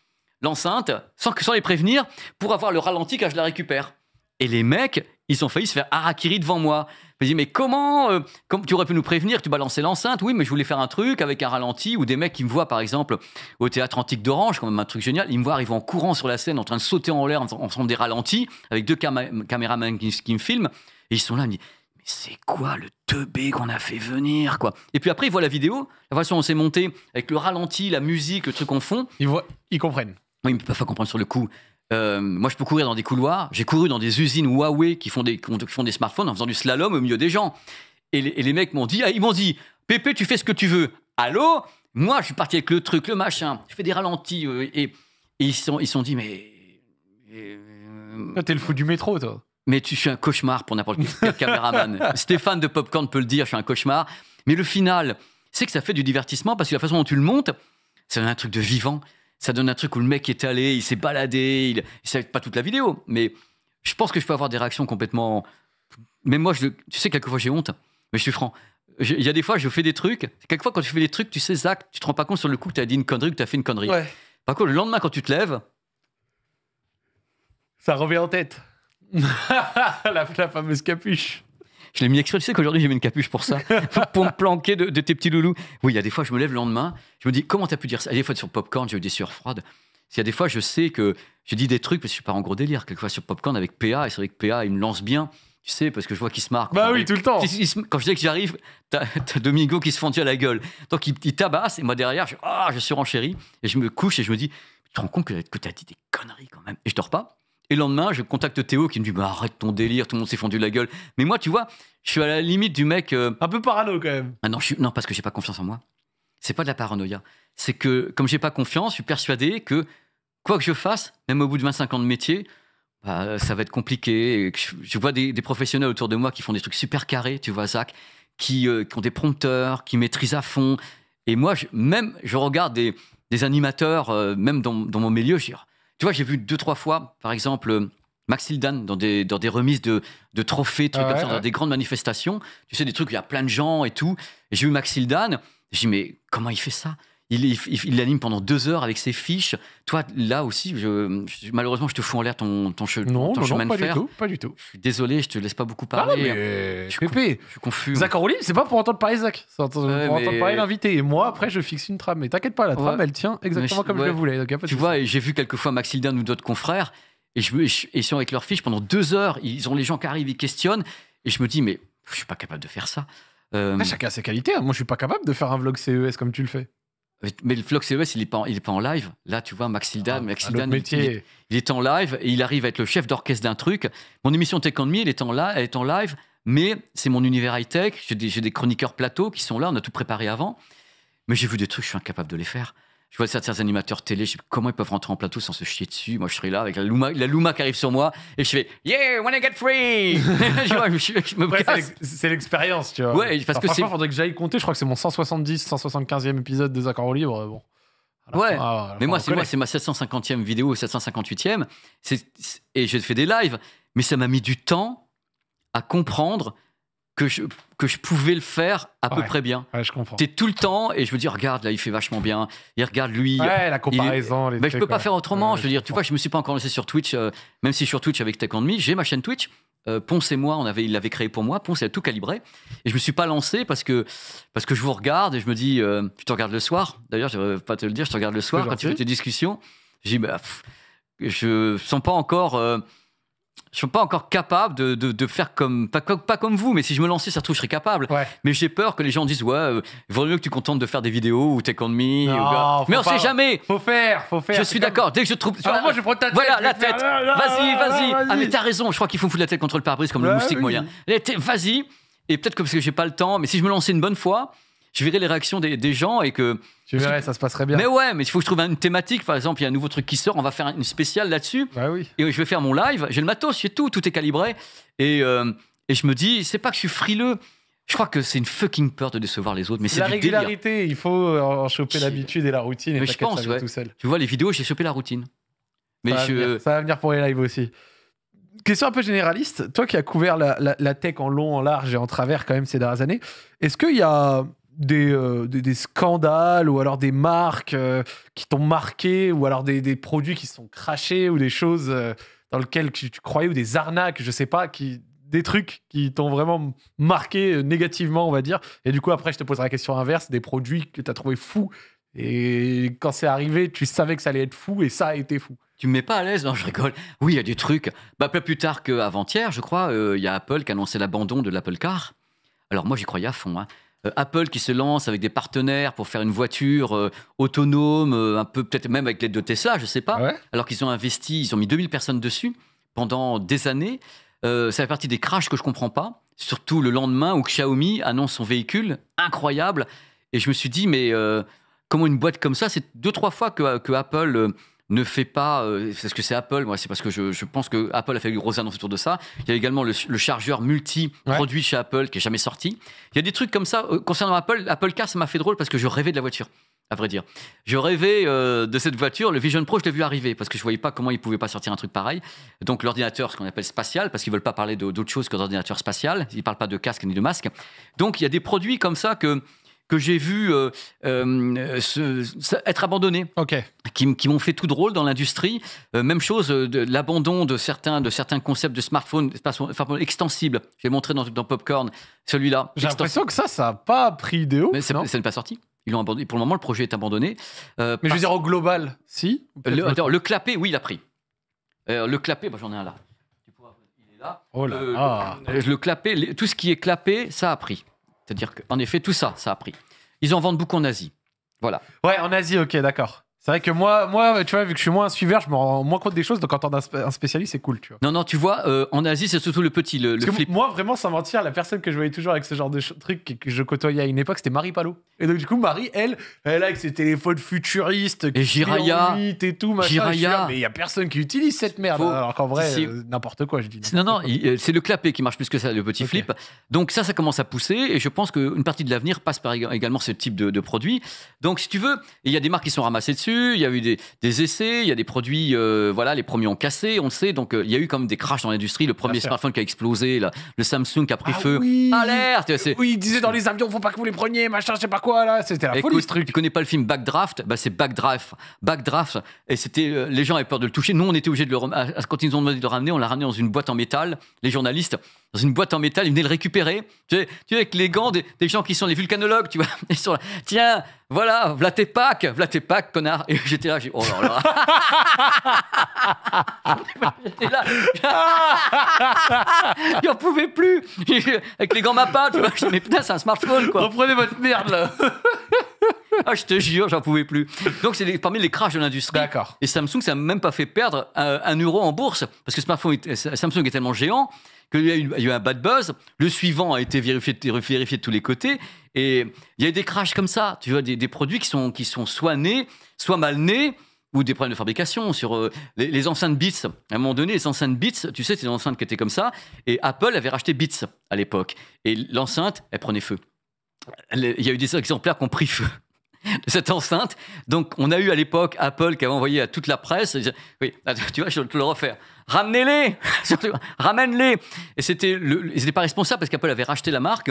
Speaker 2: l'enceinte, sans, sans les prévenir, pour avoir le ralenti quand je la récupère. Et les mecs, ils ont failli se faire arakiri devant moi. Je me dis, mais comment, euh, tu aurais pu nous prévenir, tu balançais l'enceinte, oui, mais je voulais faire un truc avec un ralenti, ou des mecs qui me voient, par exemple, au théâtre antique d'Orange, quand même un truc génial, ils me voient arriver en courant sur la scène, en train de sauter en l'air, en faisant des ralentis, avec deux caméramans qui, me filment, et ils sont là, ils me disent, mais c'est quoi le teubé qu'on a fait venir, quoi Et puis après, ils voient la vidéo, la façon dont on s'est monté, avec le ralenti, la musique, le truc qu'on fond. Ils, voient, ils comprennent. Oui, ils ne peuvent pas comprendre sur le coup. Euh, moi, je peux courir dans des couloirs. J'ai couru dans des usines Huawei qui font des, qui font des smartphones en faisant du slalom au milieu des gens. Et les, mecs m'ont dit, ah, ils m'ont dit, Pépé, tu fais ce que tu veux. Allô Moi, je suis parti avec le truc, le machin. Je fais des ralentis. Euh, et, ils se sont, ils sont dit, mais... Euh, t'es le fou du métro, toi. Mais tu, je suis un cauchemar pour n'importe quel caméraman. Stéphane de Popcorn peut le dire, je suis un cauchemar. Mais le final, c'est que ça fait du divertissement parce que la façon dont tu le montes, c'est un truc de vivant ça donne un truc où le mec est allé, il s'est baladé, il, savait pas toute la vidéo, mais je pense que je peux avoir des réactions complètement. Mais moi, je, tu sais, quelquefois j'ai honte, mais je suis franc. Il y a des fois, je fais des trucs. Quelquefois, quand tu fais des trucs, tu sais, Zach, tu te rends pas compte sur le coup que tu as dit une connerie ou que tu as fait une connerie. Par contre, le lendemain, quand tu te lèves. Ça revient en tête. la fameuse capuche. Je l'ai mis exprès. Tu sais qu'aujourd'hui, j'ai mis une capuche pour ça, pour me planquer de, tes petits loulous. Oui, il y a des fois, je me lève le lendemain, je me dis, comment t'as pu dire ça a Des fois, sur Popcorn, j'ai eu des sueurs froides. Il y a des fois, je sais que je dis des trucs, mais je suis pas en gros délire. Quelquefois, sur Popcorn, avec PA, et c'est vrai que PA, il me lance bien. Tu sais, parce que je vois qu'il se marque. Bah oui, tout le temps. Quand je dis que j'arrive, t'as Domingo qui se fendit à la gueule. Donc il, tabasse, et moi derrière, je, ah, suis renchéri, et je me couche et je me dis, tu te rends compte que, que t'as dit des conneries quand même. Et je dors pas. Et le lendemain, je contacte Théo qui me dit bah, arrête ton délire, tout le monde s'est fondu la gueule. Mais moi, tu vois, je suis à la limite du mec. Euh, Un peu parano quand même. Ah non, non parce que j'ai pas confiance en moi. C'est pas de la paranoïa. C'est que comme j'ai pas confiance, je suis persuadé que quoi que je fasse, même au bout de 25 ans de métier, bah, ça va être compliqué. je, vois des, professionnels autour de moi qui font des trucs super carrés, tu vois, Zach, qui, euh, ont des prompteurs, qui maîtrisent à fond. Et moi, même, je regarde des, animateurs, euh, même dans, mon milieu, je tu vois, j'ai vu deux, trois fois, par exemple, euh, Max Hildan dans des, remises de, trophées, trucs comme ça, dans des grandes manifestations. Tu sais, des trucs où il y a plein de gens et tout. j'ai vu Max Hildan. J'ai dit, mais comment il fait ça il, l'anime pendant deux heures avec ses fiches. Toi, là aussi, je, malheureusement, je te fous en l'air ton, ton, non, non, non, pas Du tout, pas du tout. Je suis désolé, je te laisse pas beaucoup parler. Non, mais... Hein. Euh, je, Pépé. je suis confus. Zach c'est pas pour entendre parler Zach. C'est pour
Speaker 1: entendre parler l'invité. Et moi, après, je fixe une trame. Mais t'inquiète pas, la trame, elle tient exactement comme je le
Speaker 2: voulais. tu vois, j'ai vu quelquefois fois Hilden ou d'autres confrères. Et, je, ils sont avec leurs fiches pendant deux heures. Ils ont les gens qui arrivent, ils questionnent. Et je me dis, mais je suis pas capable de faire ça. Euh, chacun a ses qualités. Hein. Moi, je suis pas capable de faire un vlog CES comme tu le fais. Mais le Flock CES, il n'est pas, en live. Là, tu vois, Maxilda, ah, il, est en live et il arrive à être le chef d'orchestre d'un truc. Mon émission Tech on Me, elle est en, live, elle est en live, mais c'est mon univers high-tech. J'ai des, des, chroniqueurs plateaux qui sont là, on a tout préparé avant. Mais j'ai vu des trucs, je suis incapable de les faire je vois certains animateurs télé, je sais comment ils peuvent rentrer en plateau sans se chier dessus. Moi, je serai là avec la Luma, la qui arrive sur moi et je fais Yeah, when I get free je, me C'est l'expérience, tu vois. Ouais, parce que c'est. faudrait
Speaker 1: que j'aille compter. Je crois que c'est mon 170, 175e épisode des Accords au euh, Bon.
Speaker 2: Ouais, mais moi, c'est moi, c'est ma 750e vidéo, 758e. Et j'ai fait des lives, mais ça m'a mis du temps à comprendre que je, que je pouvais le faire à peu près bien. Ouais, je comprends. T'es tout le temps et je me dis, regarde, là, il fait vachement bien. Il regarde lui. Ouais, la comparaison. Mais Les ben, je peux pas faire autrement. je veux dire, tu vois, je me suis pas encore lancé sur Twitch, euh, même si sur Twitch avec Tech j'ai ma chaîne Twitch. Euh, Ponce et moi, on avait, il l'avait créé pour moi. Ponce, il a tout calibré. Et je me suis pas lancé parce que, parce que je vous regarde et je me dis, euh, tu te regardes le soir. D'ailleurs, je vais pas te le dire, je te regarde le soir quand tu fais tes discussions. Je dis, bah, je sens pas encore euh, je suis pas encore capable de, faire comme pas, comme vous, mais si je me lançais, surtout, je serais capable. Mais j'ai peur que les gens disent ouais, il euh, vaut mieux que tu contentes de faire des vidéos ou t'es on me. mais on sait jamais. Faut faire, faut faire. Je suis d'accord. Dès que je trouve, ah, moi je prends ta tête. Voilà la tête. Ah, vas-y, vas-y. ah mais t'as raison. Je crois qu'il faut foutre la tête contre le pare-brise comme le bah moustique moyen. Vas-y. Et peut-être que parce que j'ai pas le temps, mais si je me lançais une bonne fois, je verrai les réactions des, gens et que. Tu verrais,
Speaker 1: ça se passerait bien. Mais
Speaker 2: ouais, mais il faut que je trouve une thématique. Par exemple, il y a un nouveau truc qui sort, on va faire une spéciale là-dessus. Bah et je vais faire mon live. J'ai le matos, j'ai tout, tout est calibré. Et, euh, et je me dis, c'est pas que je suis frileux. Je crois que c'est une fucking peur de décevoir les autres, mais c'est la régularité.
Speaker 1: Il faut euh, en choper l'habitude et la routine. Et mais je pense, ouais.
Speaker 2: Tu vois les vidéos, j'ai chopé la routine. Mais ça,
Speaker 1: va venir, pour les lives aussi question un peu généraliste. Toi qui as couvert la, la, tech en long, en large et en travers quand même ces dernières années, est-ce qu'il y a euh, des, des, scandales ou alors des marques euh, qui t'ont marqué ou alors des, produits qui sont crachés ou des choses euh, dans lesquelles tu, croyais ou des arnaques, je sais pas, qui, des trucs qui t'ont vraiment marqué négativement, on va dire. Et du coup, après, je te poserai la question inverse des produits que tu as trouvé fous et quand c'est arrivé, tu savais
Speaker 2: que ça allait être fou et ça a été fou. Tu me mets pas à l'aise, non, je rigole. Oui, il y a des trucs. Bah, pas plus tard qu'avant-hier, je crois, il y a Apple qui a annoncé l'abandon de l'Apple Car. Alors moi, j'y croyais à fond. Hein. Euh, Apple qui se lance avec des partenaires pour faire une voiture euh, autonome, euh, un peu peut-être même avec l'aide de Tesla, je ne sais pas. Alors qu'ils ont investi, ils ont mis 2000 personnes dessus pendant des années. ça fait partie des crashs que je ne comprends pas. Surtout le lendemain où Xiaomi annonce son véhicule incroyable. Et je me suis dit, mais comment une boîte comme ça, c'est deux, trois fois que Apple ne fait pas, euh, c'est ce que c'est Apple, moi, c'est parce que je, pense que Apple a fait une grosse annonce autour de ça. Il y a également le, chargeur multi produit chez Apple qui est jamais sorti. Il y a des trucs comme ça euh, concernant Apple. Apple Car, ça m'a fait drôle parce que je rêvais de la voiture. À vrai dire, je rêvais euh, de cette voiture. Le Vision Pro, je l'ai vu arriver parce que je voyais pas comment ils pouvaient pas sortir un truc pareil. Donc l'ordinateur, ce qu'on appelle spatial, parce qu'ils veulent pas parler d'autre chose que d'ordinateur spatial. Ils parlent pas de casque ni de masque. Donc il y a des produits comme ça que que j'ai vu euh, euh, être abandonné, okay. qui, m'ont fait tout drôle dans l'industrie. Euh, même chose, l'abandon de certains, de certains concepts de smartphones extensibles. extensible. J'ai montré dans, dans Popcorn celui-là. J'ai l'impression que ça, ça n'a pas pris de Mais ça n'est pas sorti. Ils l'ont abandonné. Pour le moment, le projet est abandonné. mais je veux dire, au global, si le, clapé, clapet, oui, il a pris. le clapet, bah, j'en ai un là. Il est là. Oh là. le, clapet, tout ce qui est clapet, ça a pris. C'est-à-dire qu'en effet, tout ça, ça a pris. Ils en vendent beaucoup en Asie. Voilà. Ouais, en Asie, ok, d'accord. C'est vrai que moi,
Speaker 1: moi, tu vois, vu que je suis moins un suiveur, je me rends moins compte des choses. Donc, entendre un, spécialiste, c'est cool, tu vois. Non, non, tu vois, euh, en
Speaker 2: Asie, c'est surtout le petit, le, flip.
Speaker 1: Moi, vraiment, sans mentir, la personne que je voyais toujours avec ce genre de truc que, je côtoyais à une époque, c'était Marie Palot. Et donc, du coup, Marie, elle, elle, avec ses téléphones futuristes, et Jiraya, et tout, machin. mais il y a personne qui utilise cette merde. Alors qu'en vrai, euh, n'importe quoi, je dis.
Speaker 2: Non, non, euh, c'est le clapet qui marche plus que ça, le petit flip. Donc, ça, ça commence à pousser. Et je pense qu'une partie de l'avenir passe par également ce type de, de produit. Donc, si tu veux, il y a des marques qui sont ramassées dessus. Il y a eu des, essais, il y a des produits, euh, voilà, les premiers ont cassé, on le sait. Donc, euh, il y a eu comme des crashs dans l'industrie. Le premier smartphone qui a explosé, le Samsung qui a pris ah feu. Alerte Oui, il disait dans les avions, faut pas que vous les preniez, machin, je sais pas quoi, là. C'était la folie. truc. Tu connais pas le film Backdraft bah, C'est Backdraft. Backdraft. Et c'était. Euh, les gens avaient peur de le toucher. Nous, on était obligés de le. Quand ils nous ont demandé de le ramener, on l'a ramené dans une boîte en métal. Les journalistes dans une boîte en métal, ils venaient le récupérer. Tu sais, avec les gants des, gens qui sont les vulcanologues, tu vois. Ils sont là, tiens, voilà, v'là tes packs, v'là tes connard. Et j'étais là, j'ai oh là là. j'étais là. J'en pouvais plus. Avec les gants ma Mappa, tu vois. Je mais putain, c'est un smartphone, quoi. Reprenez votre merde, là. Ah, je te jure, j'en pouvais plus. Donc, c'est parmi les crashs de l'industrie. D'accord. Et Samsung, ça n'a même pas fait perdre un, euro en bourse. Parce que smartphone, Samsung est tellement géant il y, a eu un bad buzz, le suivant a été vérifié, vérifié de tous les côtés, et il y a eu des crashs comme ça, tu vois, des, produits qui sont, qui sont soit nés, soit mal nés, ou des problèmes de fabrication sur euh, les, enceintes Beats. À un moment donné, les enceintes Beats, tu sais, c'est des enceintes qui étaient comme ça, et Apple avait racheté Beats à l'époque, et l'enceinte, elle prenait feu. Il y a eu des exemplaires qui ont pris feu de cette enceinte. Donc, on a eu à l'époque Apple qui avait envoyé à toute la presse, oui, tu vois, je vais te le refaire ramenez-les, ramène-les. Et c'était, ils n'étaient pas responsables parce qu'Apple avait racheté la marque.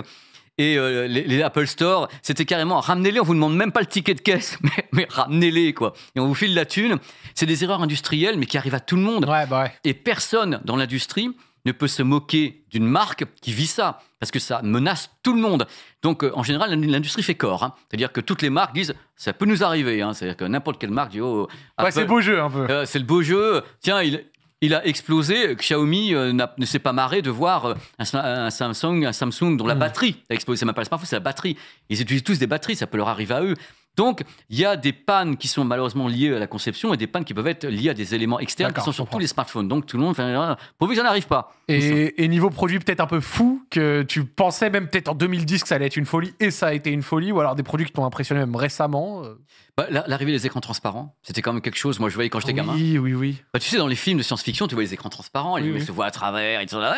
Speaker 2: Et euh, les, Apple Store, c'était carrément ramenez-les, on vous demande même pas le ticket de caisse, mais, ramenez-les quoi. Et on vous file la thune. C'est des erreurs industrielles, mais qui arrivent à tout le monde. Bah Et personne dans l'industrie ne peut se moquer d'une marque qui vit ça, parce que ça menace tout le monde. Donc, euh, en général, l'industrie fait corps. Hein. C'est-à-dire que toutes les marques disent, ça peut nous arriver. Hein. C'est-à-dire que n'importe quelle marque dit, oh, c'est le beau jeu un peu. Euh, c'est le beau jeu. Tiens, il, il a explosé. Xiaomi euh, ne s'est pas marré de voir euh, un, Samsung, un Samsung dont la hmm. batterie a explosé. C'est ma pas le smartphone, c'est la batterie. Ils utilisent tous des batteries, ça peut leur arriver à eux. Donc, il y a des pannes qui sont malheureusement liées à la conception et des pannes qui peuvent être liées à des éléments externes qui sont sur tous les smartphones. Donc, tout le monde fait ah, pourvu que ça n'arrive pas. Et,
Speaker 1: niveau produit, peut-être un peu fou, que tu pensais même peut-être en 2010 que ça
Speaker 2: allait être une folie et ça a
Speaker 1: été une folie, ou alors des produits qui t'ont impressionné même récemment euh
Speaker 2: bah, L'arrivée des écrans transparents, c'était quand même quelque chose. Moi, je voyais quand j'étais gamin. Oui, oui, oui. Bah, tu sais, dans les films de science-fiction, tu vois les écrans transparents, ils se voient à travers, ils sont là,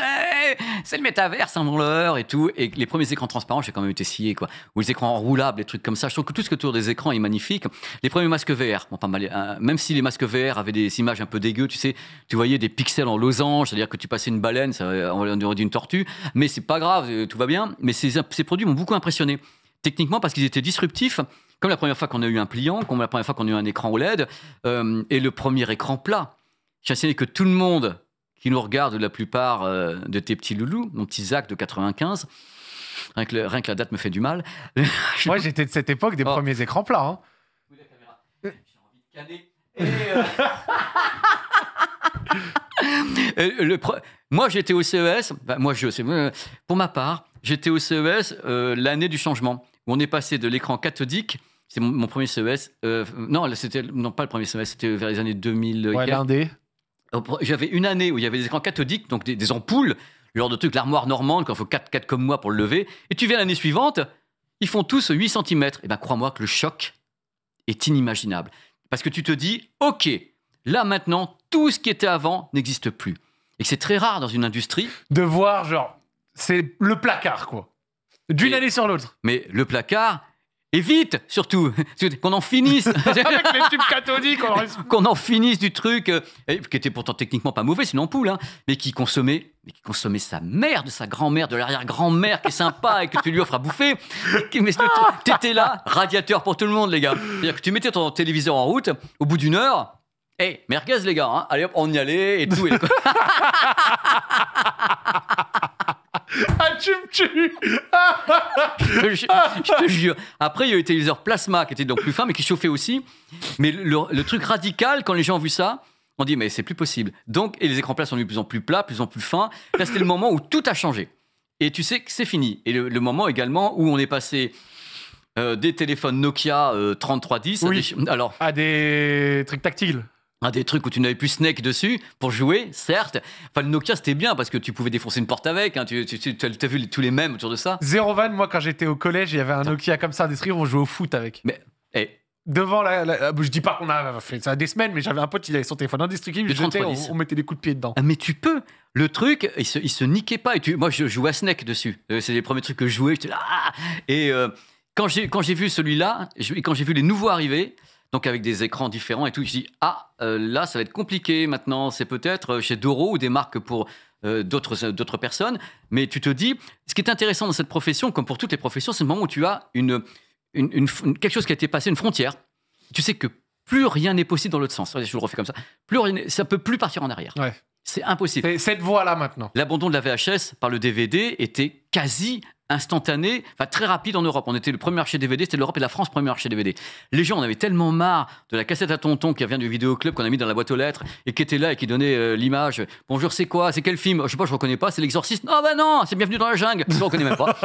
Speaker 2: c'est le métavers, c'est un hein, et tout. Et les premiers écrans transparents, j'ai quand même été scié, quoi. Ou les écrans roulables, des trucs comme ça. Je trouve que tout ce que autour des écrans est magnifique. Les premiers masques VR, euh, même si les masques VR avaient des images un peu dégueu, tu sais, tu voyais des pixels en losange, c'est-à-dire que tu passais une baleine, ça, on aurait dit une tortue, mais c'est pas grave, euh, tout va bien. Mais ces, produits m'ont beaucoup impressionné techniquement parce qu'ils étaient disruptifs. Comme la première fois qu'on a eu un pliant, comme la première fois qu'on a eu un écran OLED, euh, et le premier écran plat. J'ai que tout le monde qui nous regarde, la plupart de tes petits loulous, mon petit Zach de 95, Rien que, la date me fait du mal. Moi, j'étais de cette époque des oh. premiers écrans plats. le Moi, j'étais au CES. Bah, moi, je euh, Pour ma part, j'étais au CES euh, l'année du changement, où on est passé de l'écran cathodique. C'est mon, premier CES. Euh, non, c'était non pas le premier CES. C'était vers les années 2000. Ouais, J'avais une année où il y avait des écrans cathodiques, donc des ampoules le genre de truc, l'armoire normande, quand il faut 4, 4 comme moi pour le lever. Et tu viens l'année suivante, ils font tous 8 cm. Et bien, crois-moi que le choc est inimaginable. Parce que tu te dis, OK, là maintenant, tout ce qui était avant n'existe plus. Et c'est très rare dans une industrie. De voir, genre, c'est le placard, quoi. D'une année sur l'autre. Mais le placard, et vite, surtout, qu'on en finisse. Avec les tubes cathodiques, qu'on en finisse du truc, euh, qui était pourtant techniquement pas mauvais, c'est une ampoule, hein, mais qui consommait mais qui consommait sa mère, de sa grand-mère, de l'arrière-grand-mère qui est sympa et que tu lui offres à bouffer. Mais t'étais là, radiateur pour tout le monde, les gars. C'est-à-dire que tu mettais ton téléviseur en route, au bout d'une heure, hé, eh, merguez, les gars, hein. allez hop, on y allait et tout. Et ah, tu me Je te jure. Après, il y a eu les téléviseur plasma qui étaient donc plus fins mais qui chauffaient aussi. Mais le, truc radical, quand les gens ont vu ça, on dit mais c'est plus possible. Donc, et les écrans plats sont de plus en plus plats, plus en plus fins. Là, c'était le moment où tout a changé. Et tu sais que c'est fini. Et le, moment également où on est passé euh, des téléphones Nokia 3310 euh, alors, à des trucs tactiles un ah, des trucs où tu n'avais plus Snake dessus pour jouer, certes. Enfin, le Nokia, c'était bien parce que tu pouvais défoncer une porte avec. Hein. Tu, as vu tous les mêmes autour de ça.
Speaker 1: Zéro van, moi, quand j'étais au collège, il y avait un Nokia comme ça, à on jouait au foot avec. Mais. Et... Eh. Devant la, ah, Je dis pas qu'on a fait ça des semaines,
Speaker 2: mais j'avais un pote, il avait son
Speaker 1: téléphone indestructible, jetais, on, on, mettait des coups de pied dedans.
Speaker 2: Ah, mais tu peux Le truc, il se, il se niquait pas. Et tu, moi, je jouais à Snake dessus. Euh, c'est les premiers trucs que je jouais, là. et euh, quand j'ai vu celui-là, quand j'ai vu les nouveaux arrivés donc avec des écrans différents et tout. Je dis, ah, euh, là, ça va être compliqué maintenant. C'est peut-être euh, chez Doro ou des marques pour euh, d'autres personnes. Mais tu te dis, ce qui est intéressant dans cette profession, comme pour toutes les professions, c'est le moment où tu as une, quelque chose qui a été passé, une frontière. Tu sais que plus rien n'est possible dans l'autre sens. Je le refais comme ça. Plus rien, ça peut plus partir en arrière. C'est impossible. Cette voie-là maintenant. L'abandon de la VHS par le DVD était quasi instantané, enfin très rapide en Europe. On était le premier marché DVD, c'était l'Europe et la France premier marché DVD. Les gens, on avait tellement marre de la cassette à tonton qui vient du vidéoclub qu'on a mis dans la boîte aux lettres et qui était là et qui donnait euh, l'image. Bonjour, c'est quoi C'est quel film Je sais pas, je reconnais pas. C'est l'exorciste. Non, ah, ben non, c'est bienvenue dans la jungle. Je reconnais même pas.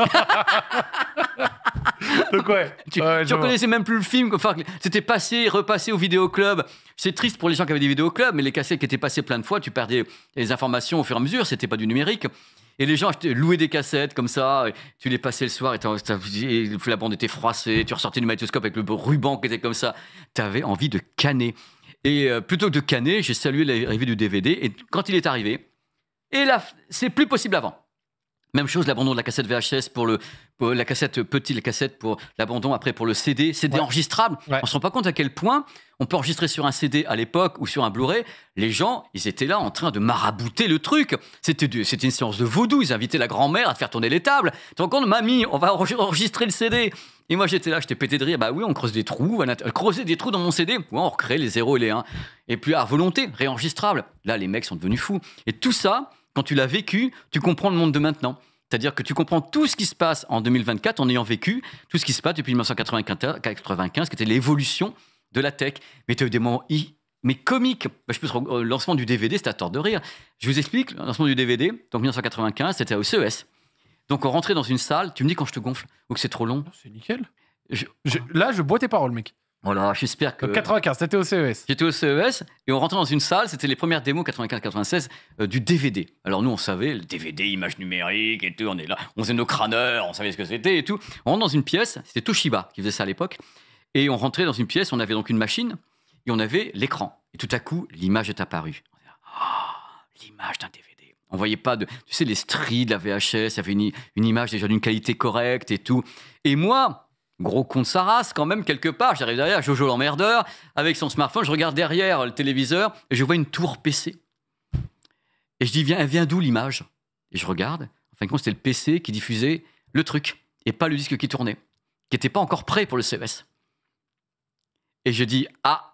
Speaker 1: Donc ouais. tu, ne reconnaissais
Speaker 2: même plus le film. c'était passé, repassé au vidéoclub. C'est triste pour les gens qui avaient des vidéoclubs, mais les cassettes qui étaient passées plein de fois, tu perdais les informations au fur et à mesure. C'était pas du numérique. Et les gens louaient des cassettes comme ça. Tu les passais le soir et, la bande était froissée. Tu ressortais du magnétoscope avec le ruban qui était comme ça. Tu avais envie de canner. Et euh, plutôt que de canner, j'ai salué l'arrivée du DVD. Et quand il est arrivé, et là, c'est plus possible avant. Même chose, l'abandon de la cassette VHS pour le la cassette petite, la cassette pour l'abandon après pour le CD, CD enregistrable. On se rend pas compte à quel point on peut enregistrer sur un CD à l'époque ou sur un Blu-ray. Les gens, ils étaient là en train de marabouter le truc. C'était c'était une séance de vaudou. Ils invitaient la grand-mère à faire tourner les tables. Tu te rends compte, mamie, on va enregistrer le CD. Et moi j'étais là, j'étais pété de rire. Bah oui, on creuse des trous, on creuser des trous dans mon CD. on recrée les 0 et les 1. Et puis à volonté, réenregistrable. Là, les mecs sont devenus fous. Et tout ça quand tu l'as vécu, tu comprends le monde de maintenant. C'est-à-dire que tu comprends tout ce qui se passe en 2024 en ayant vécu tout ce qui se passe depuis 1995, qui était l'évolution de la tech. Mais tu as eu des moments i mais comiques. Bah, je peux euh, Le lancement du DVD, c'était à tort de rire. Je vous explique, le lancement du DVD, donc 1995, c'était au CES. Donc on rentrait dans une salle, tu me dis quand je te gonfle ou que c'est trop long. C'est nickel. là, je bois tes paroles, mec. Voilà, oh j'espère que.
Speaker 1: 95, c'était au CES.
Speaker 2: J'étais au CES et on rentrait dans une salle, c'était les premières démos 95-96 euh, du DVD. Alors nous, on savait, le DVD, image numérique et tout, on est là, on faisait nos crâneurs, on savait ce que c'était et tout. On rentre dans une pièce, c'était Toshiba qui faisait ça à l'époque, et on rentrait dans une pièce, on avait donc une machine et on avait l'écran. Et tout à coup, l'image est apparue. Ah, l'image d'un DVD. On voyait pas de. Tu sais, les stries de la VHS, il y avait une image déjà d'une qualité correcte et tout. Et moi, gros con de sa race quand même quelque part. J'arrive derrière, Jojo l'emmerdeur, avec son smartphone, je regarde derrière le téléviseur et je vois une tour PC. Et je dis, viens, vient d'où l'image Et je regarde. En fin de compte, c'était le PC qui diffusait le truc et pas le disque qui tournait, qui n'était pas encore prêt pour le CES. Et je dis, ah,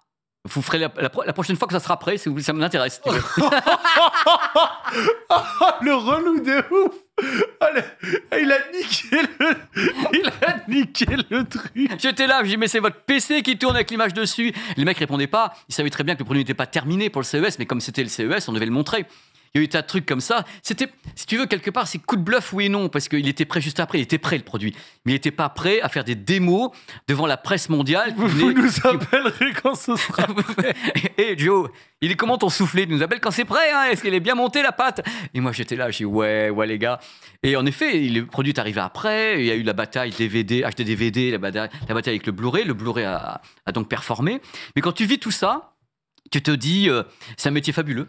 Speaker 2: vous ferez la, prochaine fois que ça sera prêt, si vous, ça m'intéresse. le relou de ouf il, a niqué le, il a niqué le truc J'étais là, j'ai dit mais c'est votre PC qui tourne avec l'image dessus. Les mecs répondaient pas, ils savaient très bien que le produit n'était pas terminé pour le CES, mais comme c'était le CES, on devait le montrer il y a eu un truc comme ça. C'était, si tu veux, quelque part, c'est coup de bluff, oui et non, parce qu'il était prêt juste après, il était prêt le produit. Mais il n'était pas prêt à faire des démos devant la presse mondiale. Vous, nous appellerez quand ce sera prêt. hey, Joe, il est comment ton soufflé Il nous appelle quand c'est prêt, hein? Est-ce qu'elle est bien montée la pâte Et moi j'étais là, j'ai dit ouais, ouais les gars. Et en effet, le produit est arrivé après, il y a eu la bataille DVD, HD-DVD, la bataille, avec le Blu-ray. Le Blu-ray a, donc performé. Mais quand tu vis tout ça, tu te dis, euh, c'est un métier fabuleux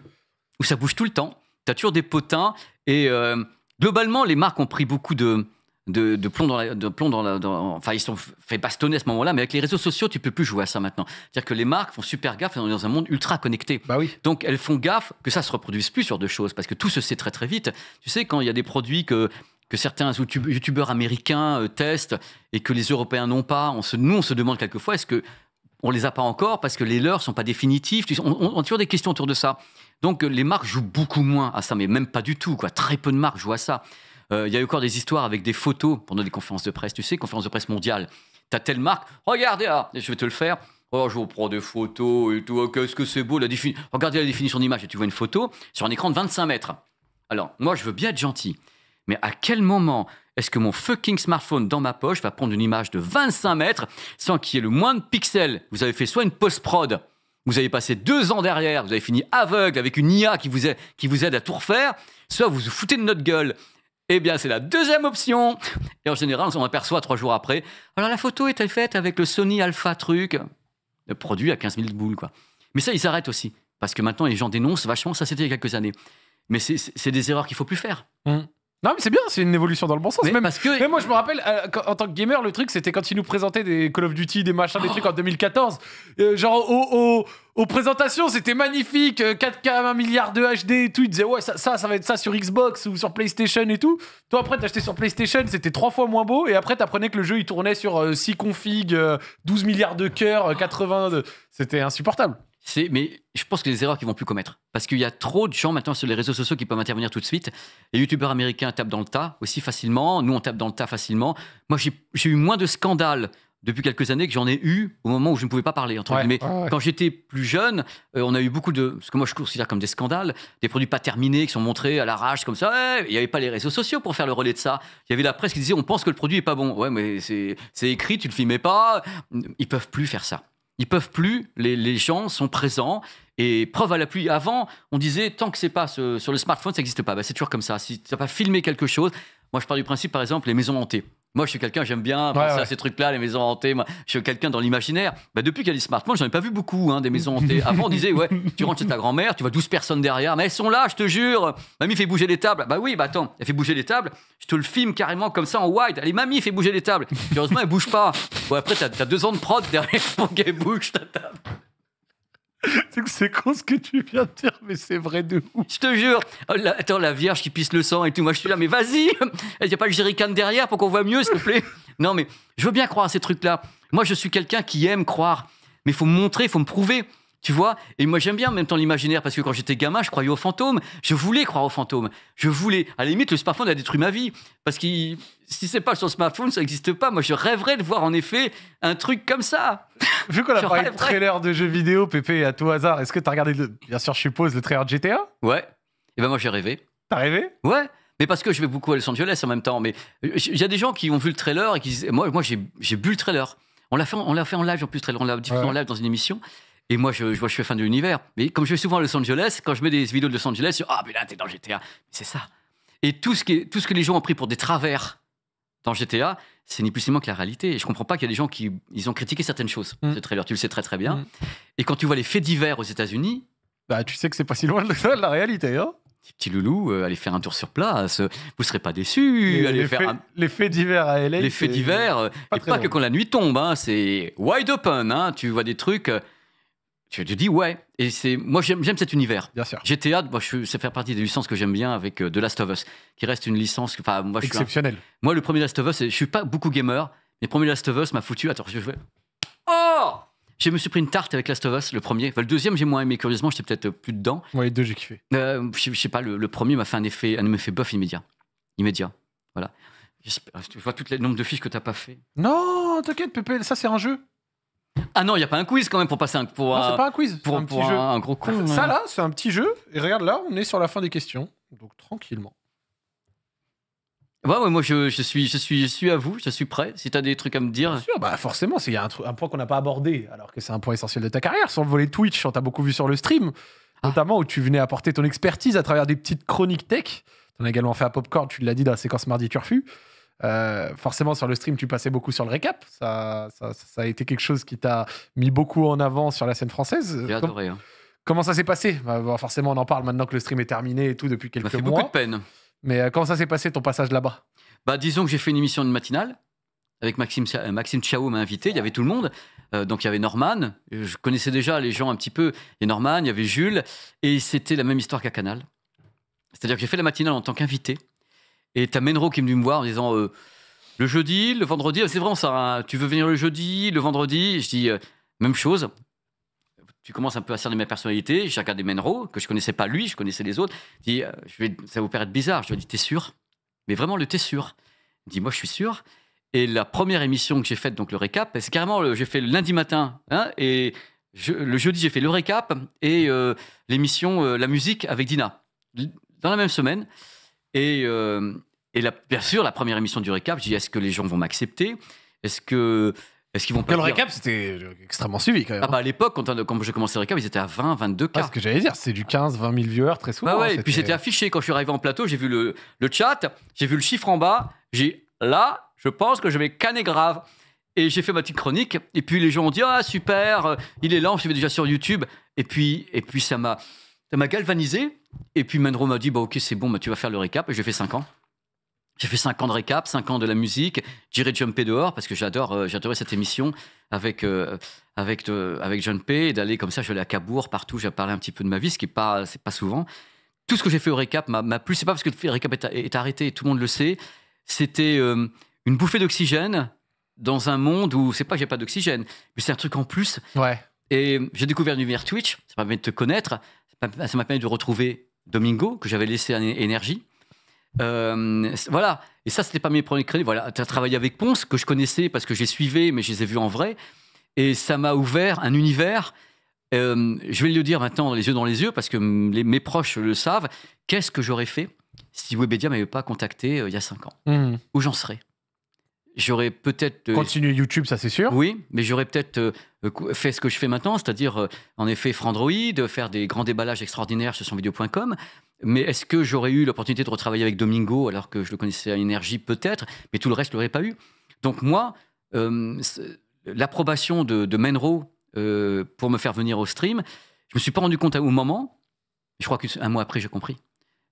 Speaker 2: où ça bouge tout le temps. Tu as toujours des potins. Et euh, globalement, les marques ont pris beaucoup de, de, plomb dans la, de plomb dans, la, enfin ils sont fait bastonner à ce moment-là mais avec les réseaux sociaux tu peux plus jouer à ça maintenant c'est-à-dire que les marques font super gaffe on est dans un monde ultra connecté bah oui. donc elles font gaffe que ça se reproduise plus sur deux choses parce que tout se sait très très vite tu sais quand il y a des produits que que certains youtubeurs américains euh, testent et que les Européens n'ont pas on se, nous on se demande quelquefois est-ce que on les a pas encore parce que les leurs sont pas définitifs on a toujours des questions autour de ça donc euh, les marques jouent beaucoup moins à ça, mais même pas du tout, quoi. Très peu de marques jouent à ça. Euh, il y a eu encore des histoires avec des photos pendant des conférences de presse, tu sais, conférences de presse mondiales. as telle marque, regardez, ah, je vais te le faire. Oh, je vous prends des photos et tout, oh, qu'est-ce que c'est beau, la regardez la définition d'image, et tu vois une photo sur un écran de 25 mètres. Alors, moi, je veux bien être gentil, mais à quel moment est-ce que mon fucking smartphone dans ma poche va prendre une image de 25 mètres sans qu'il y ait le moins de pixels Vous avez fait soit une post-prod, vous avez passé deux ans derrière, vous avez fini aveugle avec une IA qui vous, aide, à tout refaire, soit vous vous foutez de notre gueule. Eh bien, c'est la deuxième option. Et en général, on s'en aperçoit trois jours après. Alors, la photo était faite avec le Sony Alpha truc, le produit à 15 000 boules, quoi. Mais ça, ils s'arrêtent aussi. Parce que maintenant, les gens dénoncent vachement, ça c'était il y a quelques années. Mais c'est des erreurs qu'il faut plus faire.
Speaker 1: Mmh. Non, mais c'est bien, c'est une évolution dans le bon sens. Mais, moi, je me rappelle, euh, en tant que gamer, le truc, c'était quand ils nous présentaient des Call of Duty, des machins, des oh. trucs en 2014. Euh, genre, aux présentations, c'était magnifique, 4K, euh, 1 milliard de HD et tout. Ils disaient, ouais, ça, ça, va être ça sur Xbox ou sur PlayStation et tout. Toi, après, acheté sur PlayStation, c'était trois fois moins beau. Et après, t'apprenais que le jeu, il tournait sur
Speaker 2: 6 configs, 12 milliards de cœurs, 80. C'était insupportable mais je pense que les erreurs qu'ils vont plus commettre. Parce qu'il y a trop de gens maintenant sur les réseaux sociaux qui peuvent intervenir tout de suite. Les youtubeurs américains tapent dans le tas aussi facilement. Nous, on tape dans le tas facilement. Moi, j'ai eu moins de scandales depuis quelques années que j'en ai eu au moment où je ne pouvais pas parler. Entre mais Quand j'étais plus jeune, euh, on a eu beaucoup de ce que moi je considère comme des scandales, des produits pas terminés qui sont montrés à l'arrache comme ça. il n'y avait pas les réseaux sociaux pour faire le relais de ça. Il y avait la presse qui disait on pense que le produit est pas bon. Ouais, mais c'est écrit, tu le filmais pas. Ils peuvent plus faire ça. Ils peuvent plus, les, gens sont présents. Et preuve à l'appui. avant, on disait tant que c'est pas sur le smartphone, ça n'existe pas. Bah, c'est toujours comme ça. Si tu n'as pas filmé quelque chose, moi je pars du principe, par exemple, les maisons hantées. Moi, je suis quelqu'un, j'aime bien penser ces trucs-là, les maisons hantées. je suis quelqu'un dans l'imaginaire. Bah, depuis qu'il y a les smartphones, j'en ai pas vu beaucoup, hein, des maisons hantées. Avant, on disait, ouais, tu rentres chez ta grand-mère, tu vois 12 personnes derrière, mais elles sont là, je te jure. Mamie fait bouger les tables. Bah oui, bah attends, elle fait bouger les tables. Je te le filme carrément comme ça en wide. Allez, mamie, fait bouger les tables. Heureusement, elle bouge pas. Bon, après, t'as as deux ans de prod derrière pour qu'elle bouge ta table. C'est que c'est con ce que tu viens de dire, mais c'est vrai de ouf. Je te jure. Oh, attends, la Vierge qui pisse le sang et tout. Moi, je suis là, mais vas-y Il n'y a pas le jerrycan derrière pour qu'on voit mieux, s'il te plaît Non, mais je veux bien croire à ces trucs-là. Moi, je suis quelqu'un qui aime croire. Mais il faut me montrer, il faut me prouver. Tu vois Et moi, j'aime bien en même temps l'imaginaire parce que quand j'étais gamin, je croyais aux fantômes. Je voulais croire aux fantômes. Je voulais. À la limite, le smartphone a détruit ma vie. Parce que si c'est pas sur smartphone, ça n'existe pas. Moi, je rêverais de voir en effet un truc comme ça. Vu qu'on a parlé de trailer
Speaker 1: de jeux vidéo, Pépé, à tout hasard, est-ce que tu as regardé, bien sûr, je suppose, le trailer de GTA
Speaker 2: Ouais. Et eh ben moi, j'ai rêvé. T'as rêvé Ouais. Mais parce que je vais beaucoup à Los Angeles en même temps. Mais il y a des gens qui ont vu le trailer et qui disent Moi, moi j'ai bu le trailer. On l'a fait, on l'a fait en live en plus, trailer, on l'a diffusé en live dans une émission. Et moi, je, je, je suis fin de l'univers. Mais comme je vais souvent à Los Angeles, quand je mets des vidéos de Los Angeles, je dis Ah, ben là, t'es dans GTA. C'est ça. Et tout ce, qui, tout ce que les gens ont pris pour des travers dans GTA, c'est ni plus ni moins que la réalité. Et je comprends pas qu'il y a des gens qui ils ont critiqué certaines choses. Mm. C'est très dur. tu le sais très très bien. Mm. Et quand tu vois les faits divers aux États-Unis. Bah, tu sais que c'est pas si loin de la, réalité, hein petit loulou, euh, allez faire un tour sur place, euh, vous serez pas déçus. Les,
Speaker 1: faits, divers à LA. Les faits divers, euh, pas et pas que quand la
Speaker 2: nuit tombe, hein, c'est wide open, hein, tu vois des trucs tu te dis ouais et c'est moi j'aime cet univers bien sûr GTA moi je ça fait partie des licences que j'aime bien avec de euh, The Last of Us qui reste une licence enfin moi exceptionnelle moi le premier Last of Us je suis pas beaucoup gamer mais le premier Last of Us m'a foutu attends je vais oh je me suis pris une tarte avec Last of Us, le premier. le deuxième, j'ai moins aimé, curieusement, j'étais peut-être plus dedans.
Speaker 1: Moi, ouais, les deux, j'ai kiffé.
Speaker 2: Euh, je, sais pas, le, premier m'a fait un effet, un effet buff immédiat. Immédiat. Voilà. Je vois tout le nombre de fiches que t'as pas fait.
Speaker 1: Non, t'inquiète, Pépé, ça, c'est un jeu.
Speaker 2: Ah non, il n'y a pas un quiz quand même pour passer un. Pour, pas un quiz. Pour, un, petit jeu. gros con. Ça, hein. là,
Speaker 1: c'est un petit jeu. Et regarde là, on est sur la fin des questions. Donc tranquillement.
Speaker 2: Ouais, moi je, je, suis, je, suis, je suis à vous, je suis prêt. Si tu as des trucs à me dire. bah
Speaker 1: forcément, il y a un, point qu'on n'a pas abordé, alors que c'est un point essentiel de ta carrière. Sur le volet Twitch, on t'a beaucoup vu sur le stream, ah. notamment où tu venais apporter ton expertise à travers des petites chroniques tech. T'en as également fait à Popcorn, tu l'as dit dans la séquence Mardi Turfu. Euh, forcément, sur le stream, tu passais beaucoup sur le récap. Ça, ça, a été quelque chose qui t'a mis beaucoup en avant sur la scène française. J'ai hein. Comment ça s'est passé bah, bah, Forcément, on en parle maintenant que le stream est terminé et tout depuis quelques fait mois. beaucoup de peine. Mais euh, comment ça s'est passé ton passage là-bas
Speaker 2: Bah, disons que j'ai fait une émission de matinale avec Maxime, euh, Maxime Chao m'a invité, il y avait tout le monde. donc il y avait Norman, je connaissais déjà les gens un petit peu. et y Norman, il y avait Jules, et c'était la même histoire qu'à Canal. C'est-à-dire que j'ai fait la matinale en tant qu'invité. Et t'as Menro qui est venu me voir en disant euh, le jeudi, le vendredi, ah, c'est vraiment ça. Hein. tu veux venir le jeudi, le vendredi Je dis euh, même chose. Tu commences un peu à cerner ma personnalité. J'ai regardé Menro que je connaissais pas lui, je connaissais les autres. Je dis euh, je vais, ça va vous paraître bizarre. Je lui ai dit t'es sûr Mais vraiment le t'es sûr Il dit moi je suis sûr. Et la première émission que j'ai faite, donc le récap, c'est carrément, j'ai fait le lundi matin, hein, et le jeudi, j'ai fait le récap et l'émission La musique avec Dina, dans la même semaine. Et, euh, et bien sûr, la première émission du récap, je dis est-ce que les gens vont m'accepter Est-ce que. Est-ce qu'ils vont pas Le récap, c'était extrêmement suivi quand même. Ah bah hein. à l'époque, quand, euh, quand j'ai commencé le récap, ils étaient à 20, 22 cas. C'est ce que
Speaker 1: j'allais dire, c'est du 15, 20 000 viewers très souvent. Bah ouais, et puis c'était
Speaker 2: affiché quand je suis arrivé en plateau, j'ai vu le, le chat, j'ai vu le chiffre en bas, j'ai là, je pense que je vais canner grave. Et j'ai fait ma petite chronique, et puis les gens ont dit ah super, euh, il est là, on suivait déjà sur YouTube, et puis et puis ça m'a ça m'a galvanisé et puis Manro m'a dit bah, Ok, c'est bon, bah, tu vas faire le récap. Et j'ai fait 5 ans. J'ai fait 5 ans de récap, 5 ans de la musique. J'irai jumper dehors parce que j'adore, euh, j'adorais cette émission avec, euh, avec, euh, avec John P. Et d'aller comme ça, je vais à Cabourg, partout, j'ai parlé un petit peu de ma vie, ce qui n'est pas, c'est pas souvent. Tout ce que j'ai fait au récap m'a plu. C'est pas parce que le récap est, arrêté, tout le monde le sait. C'était une bouffée d'oxygène dans un monde où c'est pas que j'ai pas d'oxygène, mais c'est un truc en plus. Ouais. Et j'ai découvert l'univers Twitch, ça m'a permis de te connaître, ça m'a permis de retrouver Domingo, que j'avais laissé à Énergie. Euh, voilà. Et ça, ce n'était pas mes premiers crédits. Voilà. Tu as travaillé avec Ponce, que je connaissais parce que je les suivais, mais je les ai vus en vrai. Et ça m'a ouvert un univers. Euh, je vais le dire maintenant, les yeux dans les yeux, parce que mes proches le savent. Qu'est-ce que j'aurais fait si Webedia m'avait pas contacté euh, il y a cinq ans mmh. Où j'en serais j'aurais peut-être. Euh, Continuer YouTube, ça c'est sûr. Oui, mais j'aurais peut-être euh, fait ce que je fais maintenant, c'est-à-dire euh, en effet Frandroid, faire des grands déballages extraordinaires sur sonvideo.com. Mais est-ce que j'aurais eu l'opportunité de retravailler avec Domingo alors que je le connaissais à l'énergie Peut-être, mais tout le reste, je ne l'aurais pas eu. Donc moi, l'approbation de, Menro pour me faire venir au stream, je ne me suis pas rendu compte au moment, je crois qu'un mois après, j'ai compris.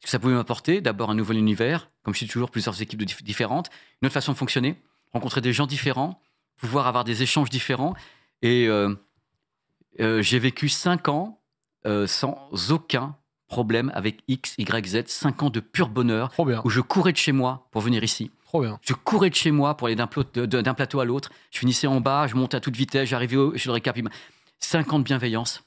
Speaker 2: Ce que ça pouvait m'apporter, d'abord un nouvel univers, comme je suis toujours plusieurs équipes de, différentes, une autre façon de fonctionner, rencontrer des gens différents, pouvoir avoir des échanges différents. Et euh, euh, j'ai vécu cinq ans euh, sans aucun problème avec X, Y, Z. Cinq ans de pur bonheur où je courais de chez moi pour venir ici. Je courais de chez moi pour aller d'un plateau, d'un plateau à l'autre. Je finissais en bas, je montais à toute vitesse, j'arrivais je le récap. Cinq ans de bienveillance,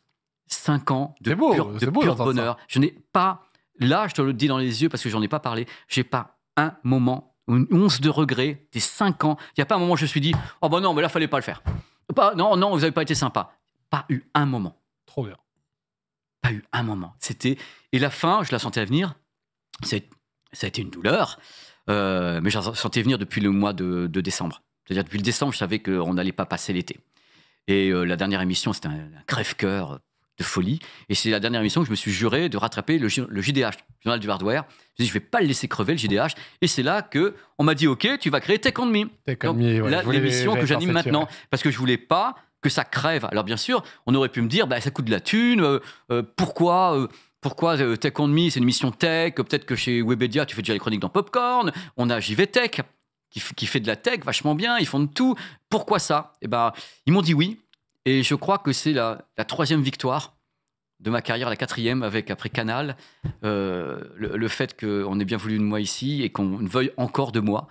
Speaker 2: cinq ans de pur, de beau, bonheur. Je n'ai pas, là, je te le dis dans les yeux parce que j'en ai pas parlé, j'ai pas un moment une once de regret des cinq ans. Il n'y a pas un moment où je me suis dit Oh ben non, mais là, fallait pas le faire. Pas, non, non, vous n'avez pas été sympa. Pas eu un moment. Trop bien. Pas eu un moment. C'était Et la fin, je la sentais venir. Ça a été une douleur, euh, mais je la sentais venir depuis le mois de, décembre. C'est-à-dire, depuis le décembre, je savais qu'on n'allait pas passer l'été. Et euh, la dernière émission, c'était un, un crève-cœur de folie. Et c'est la dernière émission que je me suis juré de rattraper le, le Journal du Hardware. Je dis, je vais pas le laisser crever, le JDH. Et c'est là que on m'a dit, OK, tu vas créer Tech on Me. Tech me, L'émission que j'anime maintenant. Parce que je ne voulais pas que ça crève. Alors bien sûr, on aurait pu me dire, bah, ça coûte de la thune, euh, euh, pourquoi euh, pourquoi Tech on Me, c'est une mission tech, peut-être que chez Webedia, tu fais déjà les chroniques dans Popcorn, on a JV qui, qui fait de la tech vachement bien, ils font de tout, pourquoi ça Et eh ben, ils m'ont dit oui, et je crois que c'est la, troisième victoire de ma carrière, la quatrième, avec après Canal, euh, le, fait qu'on ait bien voulu de moi ici et qu'on veuille encore de moi.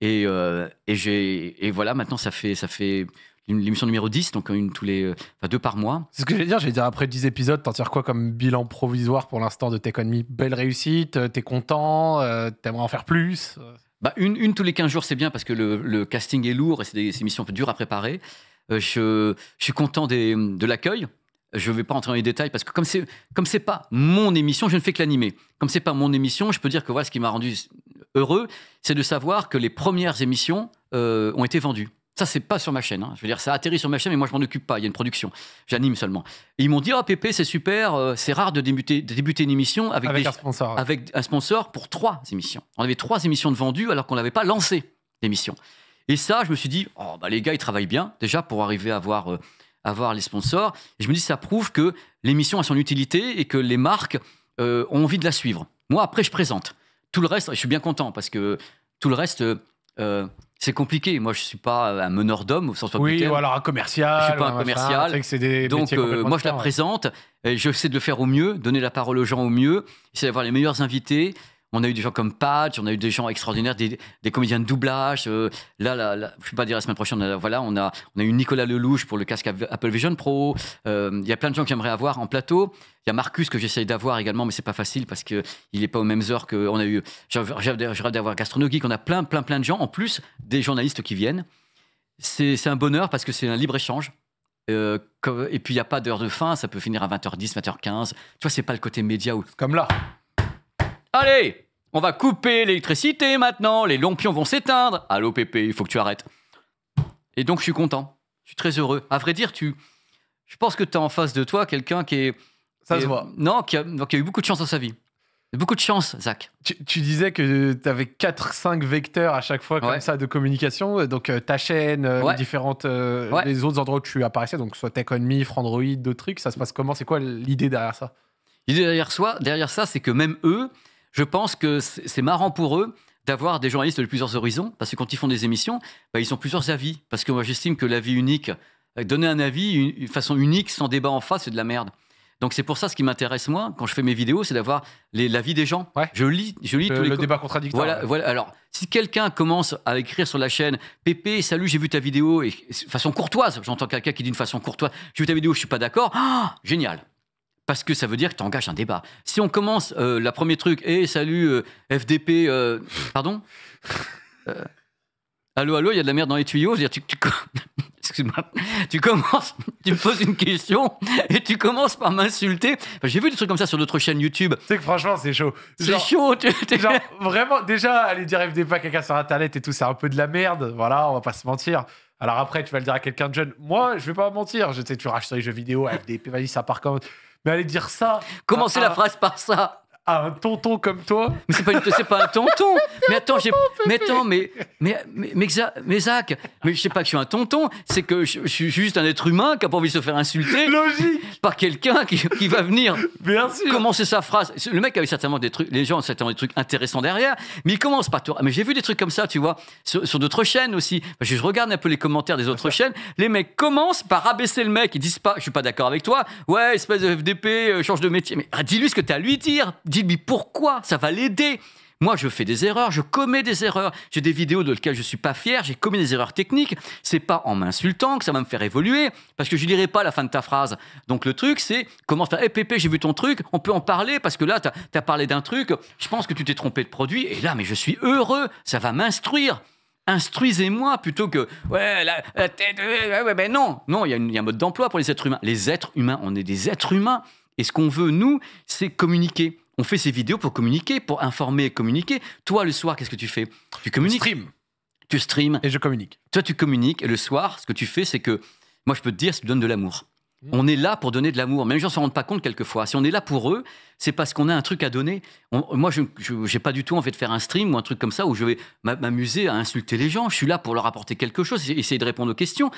Speaker 2: Et, euh, j'ai, et voilà, maintenant, ça fait, ça fait l'émission numéro 10, donc une tous les, enfin, deux par mois. C'est
Speaker 1: ce que j'allais dire, j'allais dire après 10 épisodes, t'en tires quoi comme bilan provisoire pour l'instant de tes Belle réussite, euh, t'es content, tu t'aimerais en faire plus
Speaker 2: bah, une, une tous les 15 jours, c'est bien parce que le, le casting est lourd et c'est des, émissions peu dures à préparer. Euh, je, suis content de l'accueil. Je ne vais pas entrer dans les détails parce que comme c'est comme pas mon émission, je ne fais que l'animer. Comme c'est pas mon émission, je peux dire que voilà ce qui m'a rendu heureux, c'est de savoir que les premières émissions euh, ont été vendues. Ça, c'est pas sur ma chaîne. Hein. Je veux dire, ça atterrit sur ma chaîne, mais moi, je m'en occupe pas. Il y a une production. J'anime seulement. ils m'ont dit, ah, Pépé, c'est super. Euh, c'est rare de débuter, une émission avec, un sponsor. Avec un sponsor pour trois émissions. On avait trois émissions de vendues alors qu'on n'avait pas lancé l'émission. Et ça, je me suis dit, oh, bah, les gars, ils travaillent bien, déjà, pour arriver à avoir, euh, les sponsors. Et je me dis, ça prouve que l'émission a son utilité et que les marques euh, ont envie de la suivre. Moi, après, je présente. Tout le reste, je suis bien content parce que tout le reste, euh, c'est compliqué. Moi, je ne suis pas un meneur d'hommes au sens Oui, ou alors un
Speaker 1: commercial. Je suis pas un commercial. donc, moi, je la
Speaker 2: présente. Et j'essaie de le faire au mieux, donner la parole aux gens au mieux, essayer d'avoir les meilleurs invités, on a eu des gens comme Patch, on a eu des gens extraordinaires, des, comédiens de doublage. Euh, là, je ne pas dire la semaine prochaine, on a, voilà, on a, eu Nicolas Lelouch pour le casque Apple Vision Pro. Euh, il y a plein de gens que j'aimerais avoir en plateau. Il y a Marcus que j'essaye d'avoir également, mais ce n'est pas facile parce qu'il n'est pas aux mêmes heures qu'on a eu. J'ai rêvé d'avoir Gastronogeek. On a plein, plein, plein de gens, en plus des journalistes qui viennent. C'est un bonheur parce que c'est un libre-échange. Euh, et puis il n'y a pas d'heure de fin, ça peut finir à 20h10, 20h15. Tu vois, c'est pas le côté média Comme là. Allez on va couper l'électricité maintenant, les lampions vont s'éteindre. Allô Pépé, il faut que tu arrêtes. Et donc je suis content, je suis très heureux. À vrai dire, tu, je pense que tu as en face de toi quelqu'un qui est... Ça se voit. Non, qui a... eu beaucoup de chance dans sa vie. Beaucoup de chance, Zach. Tu, disais que
Speaker 1: tu avais 4-5 vecteurs à chaque fois comme ça de communication. Donc euh, ta chaîne, euh, les différentes, euh, autres endroits où tu apparaissais, donc soit Tech On Frandroid, d'autres trucs, ça se passe comment C'est quoi l'idée derrière ça
Speaker 2: L'idée derrière, derrière ça, c'est que même eux, je pense que c'est marrant pour eux d'avoir des journalistes de plusieurs horizons, parce que quand ils font des émissions, bah, ils ont plusieurs avis. Parce que moi, j'estime que l'avis unique, euh, donner un avis une, façon unique, sans débat en face, c'est de la merde. Donc c'est pour ça ce qui m'intéresse moi quand je fais mes vidéos, c'est d'avoir l'avis des gens. Je lis, je lis tous les le débat contradictoire. Voilà, Alors si quelqu'un commence à écrire sur la chaîne, Pépé, salut, j'ai vu ta vidéo et façon courtoise, j'entends quelqu'un qui dit d'une façon courtoise, j'ai vu ta vidéo, je suis pas d'accord. Ah, génial parce que ça veut dire que tu engages un débat. Si on commence euh, la premier truc, hé, eh, salut euh, FDP, euh, pardon Allô, allô, il y a de la merde dans les tuyaux. tu, excuse-moi, tu commences, tu me poses une question et tu commences par m'insulter. J'ai vu des trucs comme ça sur d'autres chaînes YouTube. C'est que franchement, c'est chaud. C'est chaud. Genre, vraiment,
Speaker 1: déjà, aller dire FDP à quelqu'un sur Internet et tout, c'est un peu de la merde. Voilà, on va pas se mentir. Alors après, tu vas le dire à quelqu'un de jeune. Moi, je vais pas mentir. Je tu raches sur les jeux vidéo, FDP, vas-y, ça part comme. Mais allez dire
Speaker 2: ça. Commencez ah, la ah. phrase par ça à un tonton comme toi. Mais c'est pas, pas un tonton. mais attends, j'ai, mais mais, mais, mais, mais, Zach, mais je sais pas que je suis un tonton, c'est que je, suis juste un être humain qui a pas envie de se faire insulter. Par quelqu'un qui, va venir. Bien Commencer sa phrase. Le mec avait certainement des trucs, les gens ont certainement des trucs intéressants derrière, mais il commence par toi. Ah, mais j'ai vu des trucs comme ça, tu vois, sur, d'autres chaînes aussi. je regarde un peu les commentaires des autres chaînes. Les mecs commencent par abaisser le mec. Ils disent pas, je suis pas d'accord avec toi. Ouais, espèce de FDP, euh, change de métier. Mais ah, dis-lui ce que t'as à lui dire dis lui pourquoi, ça va l'aider. Moi, je fais des erreurs, je commets des erreurs. J'ai des vidéos de lesquelles je suis pas fier, j'ai commis des erreurs techniques. C'est pas en m'insultant que ça va me faire évoluer, parce que je lirai pas la fin de ta phrase. Donc le truc, c'est comment faire. Hey, eh, Pépé, j'ai vu ton truc, on peut en parler, parce que là, tu as, parlé d'un truc, je pense que tu t'es trompé de produit, et là, mais je suis heureux, ça va m'instruire. Instruisez-moi plutôt que ouais la, ouais, ben non non il y, y a un mode d'emploi pour les êtres humains les êtres humains on est des êtres humains et ce qu'on veut nous c'est communiquer on fait ces vidéos pour communiquer, pour informer et communiquer. Toi, le soir, qu'est-ce que tu fais Tu communiques. Stream. Tu streames Et je communique. Toi, tu communiques. Et le soir, ce que tu fais, c'est que, moi, je peux te dire, ça te donne de l'amour. On est là pour donner de l'amour. Même les gens ne s'en rendent pas compte quelquefois. Si on est là pour eux, c'est parce qu'on a un truc à donner. moi, je n'ai pas du tout envie de faire un stream ou un truc comme ça où je vais m'amuser à insulter les gens. Je suis là pour leur apporter quelque chose, essayer de répondre aux questions.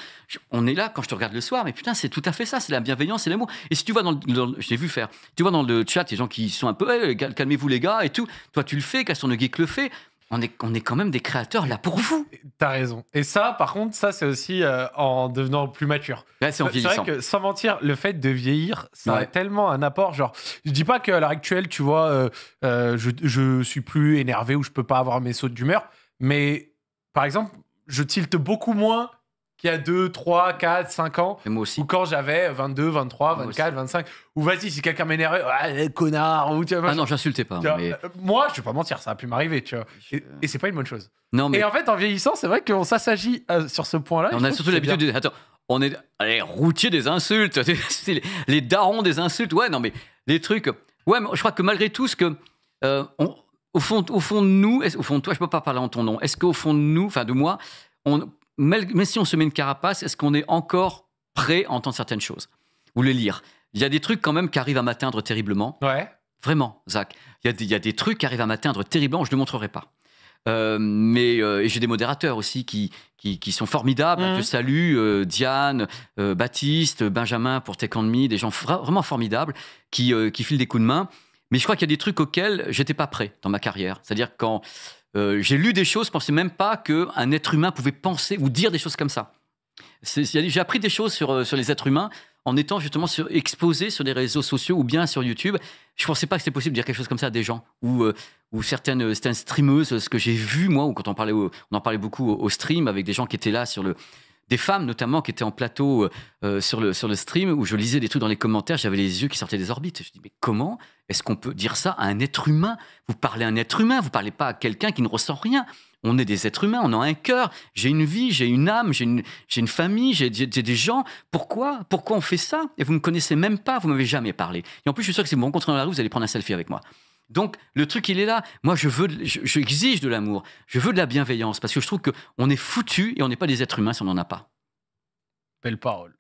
Speaker 2: on est là quand je te regarde le soir, mais putain, c'est tout à fait ça. C'est la bienveillance, c'est l'amour. Et si tu vas dans le, vu faire, tu vois dans le chat, les gens qui sont un peu, calmez-vous les gars et tout. Toi, tu le fais, Castor de Geek le fait on est, on est quand même des créateurs là pour vous. T'as raison. Et ça, par contre, ça, c'est aussi euh,
Speaker 1: en devenant plus mature. c'est vrai que, sans mentir, le fait de vieillir, ça a tellement un apport. Genre, je dis pas qu'à l'heure actuelle, tu vois, euh, euh, je, je suis plus énervé ou je peux pas avoir mes sautes d'humeur, mais par exemple, je tilte beaucoup moins il y a 2, 3, 4, 5 ans. moi aussi. Ou quand j'avais 22, 23, 24, 25. Ou vas-y, si quelqu'un m'énervait, ah, connard. Ou, ah
Speaker 2: non, j'insultais pas. Euh,
Speaker 1: moi, je vais pas mentir, ça a pu m'arriver, tu vois. Et, ce euh, c'est pas une bonne chose. Non, mais... Et en fait, en vieillissant, c'est vrai que ça s'agit euh, sur ce point-là. On a surtout l'habitude
Speaker 2: de. Attends, on est les routiers des insultes, les, darons des insultes. Ouais, non, mais les trucs. Ouais, je crois que malgré tout, ce que. au, fond, au fond de nous, au fond de toi, je peux pas parler en ton nom. Est-ce qu'au fond de nous, enfin de moi, on, mais si on se met une carapace, est-ce qu'on est encore prêt à entendre certaines choses ou les lire Il y a des trucs quand même qui arrivent à m'atteindre terriblement. Ouais. Vraiment, Zach. Il y, a des, trucs qui arrivent à m'atteindre terriblement, je ne le montrerai pas. Euh, mais euh, j'ai des modérateurs aussi qui, qui, sont formidables. Mmh. Je salue euh, Diane, euh, Baptiste, Benjamin pour Tech des gens vraiment formidables qui, qui filent des coups de main. Mais je crois qu'il y a des trucs auxquels j'étais pas prêt dans ma carrière. C'est-à-dire quand euh, j'ai lu des choses, je pensais même pas qu'un être humain pouvait penser ou dire des choses comme ça. J'ai appris des choses sur, euh, sur les êtres humains en étant justement sur, exposé sur les réseaux sociaux ou bien sur YouTube. Je ne pensais pas que c'était possible de dire quelque chose comme ça à des gens ou, euh, ou certaines, certaines streameuses. Ce que j'ai vu, moi, ou quand on, parlait on en parlait beaucoup au, stream avec des gens qui étaient là sur le, des femmes notamment qui étaient en plateau euh, euh, sur, le, sur le stream où je lisais des trucs dans les commentaires, j'avais les yeux qui sortaient des orbites. Je me dis, mais comment est-ce qu'on peut dire ça à un être humain Vous parlez à un être humain, vous parlez pas à quelqu'un qui ne ressent rien. On est des êtres humains, on a un cœur, j'ai une vie, j'ai une âme, j'ai une, une, famille, j'ai des gens. Pourquoi Pourquoi on fait ça Et vous ne me connaissez même pas, vous m'avez jamais parlé. Et en plus, je suis sûr que si vous me rencontrez dans la rue, vous allez prendre un selfie avec moi. Donc le truc il est là. Moi je veux, j'exige de l'amour, je veux de la bienveillance parce que je trouve que on est foutu et on n'est pas des êtres humains si on n'en a pas. Belle parole.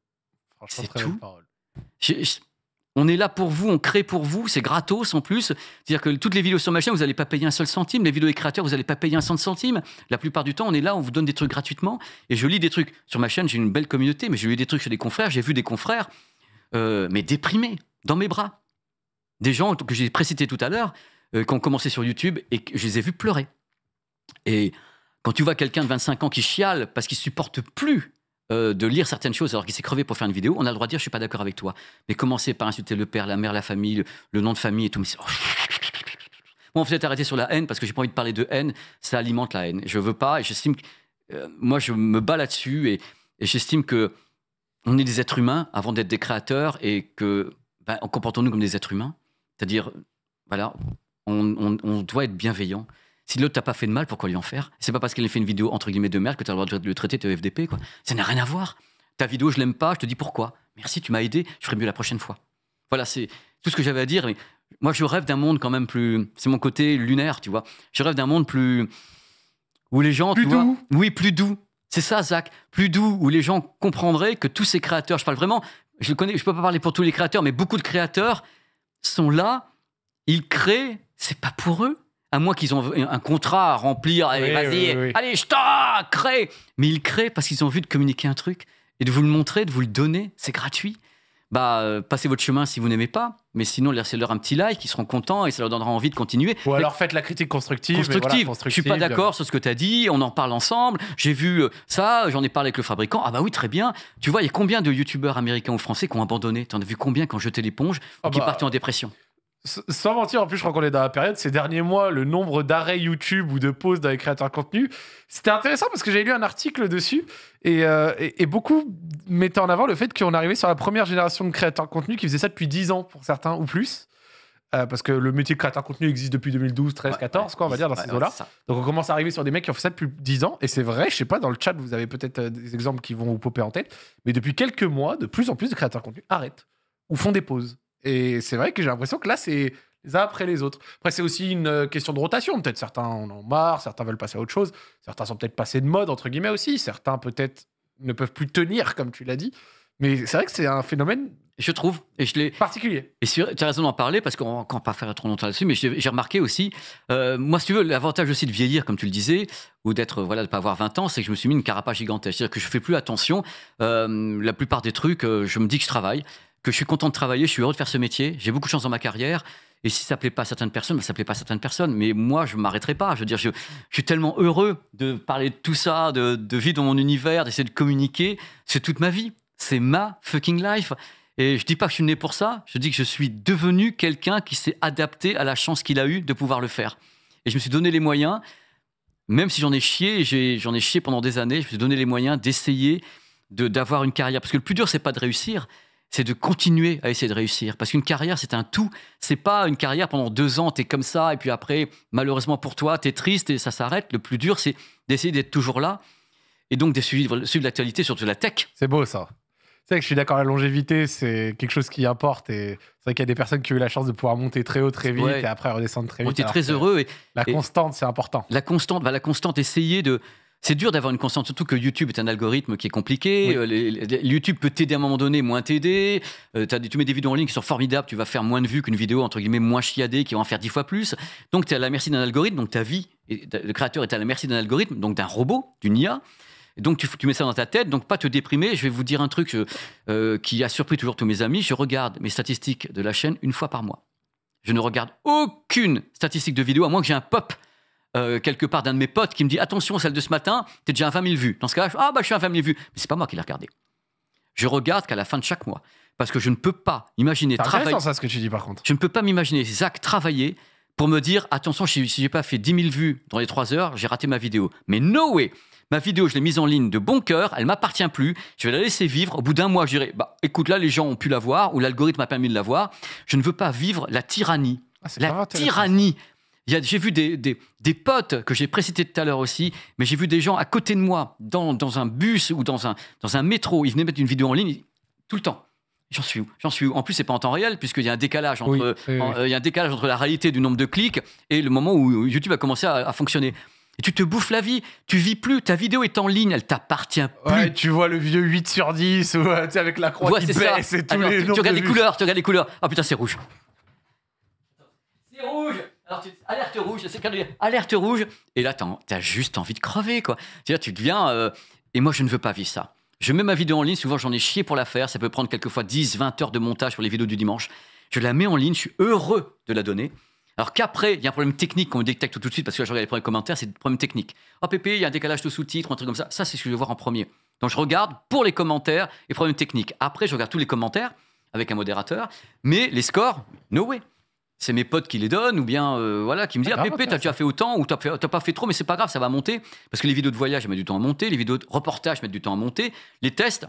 Speaker 2: Franchement tout. on est là pour vous, on crée pour vous, c'est gratos en plus. C'est-à-dire que toutes les vidéos sur ma chaîne, vous n'allez pas payer un seul centime. Les vidéos des créateurs, vous n'allez pas payer un cent centime. La plupart du temps, on est là, on vous donne des trucs gratuitement. Et je lis des trucs sur ma chaîne, j'ai une belle communauté, mais j'ai lis des trucs chez des confrères, j'ai vu des confrères, euh, mais déprimés, dans mes bras. Des gens que j'ai précités tout à l'heure, euh, qui ont commencé sur YouTube et que je les ai vus pleurer. Et quand tu vois quelqu'un de 25 ans qui chiale parce qu'il supporte plus euh, de lire certaines choses alors qu'il s'est crevé pour faire une vidéo, on a le droit de dire je suis pas d'accord avec toi. Mais commencer par insulter le père, la mère, la famille, le, nom de famille et tout. Mais oh. bon, on être arrêter sur la haine parce que j'ai pas envie de parler de haine, ça alimente la haine. Je veux pas et j'estime que euh, moi je me bats là-dessus et, j'estime que on est des êtres humains avant d'être des créateurs et que en comportons-nous comme des êtres humains. C'est-à-dire, voilà, on, doit être bienveillant. Si l'autre t'a pas fait de mal, pourquoi lui en faire C'est pas parce qu'il a fait une vidéo entre guillemets de merde que tu as le droit de le traiter de FDP, quoi. Ça n'a rien à voir. Ta vidéo, je l'aime pas, je te dis pourquoi. Merci, tu m'as aidé, je ferai mieux la prochaine fois. Voilà, c'est tout ce que j'avais à dire. Mais moi, je rêve d'un monde quand même plus. C'est mon côté lunaire, tu vois. Je rêve d'un monde plus. Où les gens. Plus doux. Oui, plus doux. C'est ça, Zach. Plus doux, où les gens comprendraient que tous ces créateurs, je parle vraiment, je je peux pas parler pour tous les créateurs, mais beaucoup de créateurs sont là, ils créent, c'est pas pour eux. À moins qu'ils ont un contrat à remplir, allez, vas-y, allez, je crée. Mais ils créent parce qu'ils ont envie de communiquer un truc et de vous le montrer, de vous le donner, c'est gratuit. Bah, euh, passez votre chemin si vous n'aimez pas. Mais sinon, laissez-leur un petit like, ils seront contents et ça leur donnera envie de continuer. Ou alors faites la critique constructive. Constructive. Voilà, Je suis pas d'accord sur ce que tu as dit, on en parle ensemble. J'ai vu euh, ça, j'en ai parlé avec le fabricant. Ah bah oui, très bien. Tu vois, il y a combien de youtubeurs américains ou français qui ont abandonné en as vu combien quand ont jeté l'éponge ou ah qui bah, partaient en dépression
Speaker 1: sans mentir, en plus, je crois qu'on est dans la période, ces derniers mois, le nombre d'arrêts YouTube ou de pauses dans les créateurs de contenu, c'était intéressant parce que j'ai lu un article dessus euh, et, beaucoup mettaient en avant le fait qu'on arrivait sur la première génération de créateurs de contenu qui faisait ça depuis 10 ans pour certains ou plus. Euh, parce que le métier de créateur de contenu existe depuis 2012, 13, 14, quoi, on va dire, dans ces eaux là Donc on commence à arriver sur des mecs qui ont fait ça depuis 10 ans. Et c'est vrai, je sais pas, dans le chat, vous avez peut-être euh, des exemples qui vont vous popper en tête. Mais depuis quelques mois, de plus en plus de créateurs de contenu arrêtent ou font des pauses. Et c'est vrai que j'ai l'impression que là, c'est les uns après les autres. Après, c'est aussi une euh, question de rotation. Peut-être certains en ont marre, certains veulent passer à autre chose, certains sont peut-être passés de mode, entre guillemets aussi, certains peut-être ne peuvent plus tenir, comme tu l'as dit. Mais c'est vrai que c'est un phénomène
Speaker 2: je trouve. Et je Particulier. Et tu as raison d'en parler parce qu'on ne va pas faire trop longtemps là-dessus, mais j'ai remarqué aussi, euh, moi, si tu veux, l'avantage aussi de vieillir, comme tu le disais, ou d'être, voilà, de ne pas avoir 20 ans, c'est que je me suis mis une carapace gigantesque. C'est-à-dire que je fais plus attention. Euh, la plupart des trucs, je me dis que je travaille que je suis content de travailler, je suis heureux de faire ce métier, j'ai beaucoup de chance dans ma carrière. Et si ça plaît pas à certaines personnes, ça bah, ça plaît pas à certaines personnes. Mais moi, je m'arrêterai pas. Je veux dire, je, suis tellement heureux de parler de tout ça, de, vivre dans mon univers, d'essayer de communiquer. C'est toute ma vie. C'est ma fucking life. Et je dis pas que je suis né pour ça. Je dis que je suis devenu quelqu'un qui s'est adapté à la chance qu'il a eue de pouvoir le faire. Et je me suis donné les moyens, même si j'en ai chié, j'en ai, chié pendant des années, je me suis donné les moyens d'essayer d'avoir une carrière. Parce que le plus dur, c'est pas de réussir, c'est de continuer à essayer de réussir. Parce qu'une carrière, c'est un tout. C'est pas une carrière pendant deux ans, tu es comme ça, et puis après, malheureusement pour toi, tu es triste et ça s'arrête. Le plus dur, c'est d'essayer d'être toujours là. Et donc, de suivre, l'actualité, surtout la tech. C'est
Speaker 1: beau ça. C'est que je suis d'accord, la longévité, c'est quelque chose qui importe. Et c'est vrai qu'il y a des personnes qui ont eu la chance de pouvoir monter très haut, très vite, et après redescendre très vite. On très
Speaker 2: heureux. Et, la constante, c'est important. La constante, va bah, la constante, essayer de, c'est dur d'avoir une conscience, surtout que YouTube est un algorithme qui est compliqué. Euh, YouTube peut t'aider à un moment donné, moins t'aider. Euh, tu mets des vidéos en ligne qui sont formidables, tu vas faire moins de vues qu'une vidéo, entre guillemets, moins chiadée, qui va en faire dix fois plus. Donc, tu es à la merci d'un algorithme, donc ta vie, et le créateur est à la merci d'un algorithme, donc d'un robot, d'une IA. Donc tu, tu, mets ça dans ta tête, donc pas te déprimer. Je vais vous dire un truc euh, qui a surpris toujours tous mes amis. Je regarde mes statistiques de la chaîne une fois par mois. Je ne regarde aucune statistique de vidéo, à moins que j'ai un pop euh, quelque part d'un de mes potes qui me dit Attention, celle de ce matin, tu es déjà à 20 000 vues. Dans ce cas-là, je, ah bah je suis à 20 000 vues. Mais c'est pas moi qui l'ai regardé. Je regarde qu'à la fin de chaque mois. Parce que je ne peux pas imaginer travailler. ça ce que tu dis par contre. Je ne peux pas m'imaginer, Zach, travailler pour me dire Attention, si, je j'ai pas fait 10 000 vues dans les 3 heures, j'ai raté ma vidéo. Mais no way Ma vidéo, je l'ai mise en ligne de bon cœur, elle m'appartient plus, je vais la laisser vivre. Au bout d'un mois, je dirais Bah écoute, là, les gens ont pu la voir ou l'algorithme a permis de la voir. Je ne veux pas vivre la tyrannie ah, la tyrannie j'ai vu des, potes que j'ai précités tout à l'heure aussi, mais j'ai vu des gens à côté de moi, dans, un bus ou dans un, dans un métro. Ils venaient mettre une vidéo en ligne tout le temps. J'en suis où J'en suis En plus, c'est pas en temps réel puisqu'il y a un décalage entre euh, un décalage entre la réalité du nombre de clics et le moment où YouTube a commencé à, fonctionner. Et tu te bouffes la vie, tu vis plus, ta vidéo est en ligne, elle t'appartient plus.
Speaker 1: tu vois le vieux 8 sur
Speaker 2: 10 euh, avec la croix qui baisse et tous les tu, regardes les couleurs, tu regardes les couleurs. Ah putain, c'est rouge. C'est rouge. Alors, tu, alerte rouge, c'est quand alerte rouge. Et là, t'as juste envie de crever, quoi. C'est-à-dire, tu deviens. Euh, et moi, je ne veux pas vivre ça. Je mets ma vidéo en ligne, souvent j'en ai chié pour la faire, ça peut prendre quelquefois 10, 20 heures de montage pour les vidéos du dimanche. Je la mets en ligne, je suis heureux de la donner. Alors qu'après, il y a un problème technique qu'on détecte tout de suite, parce que là, je regarde les premiers commentaires, c'est des problèmes techniques. Ah, oh, pépé, il y a un décalage de sous-titres, un truc comme ça. Ça, c'est ce que je veux voir en premier. Donc je regarde pour les commentaires et problèmes techniques. Après, je regarde tous les commentaires avec un modérateur, mais les scores, no way c'est mes potes qui les donnent ou bien euh, voilà qui me disent ah, ah Pépé tu as fait autant ou tu n'as pas fait trop mais c'est pas grave ça va monter parce que les vidéos de voyage mettent du temps à monter les vidéos de reportage mettent du temps à monter les tests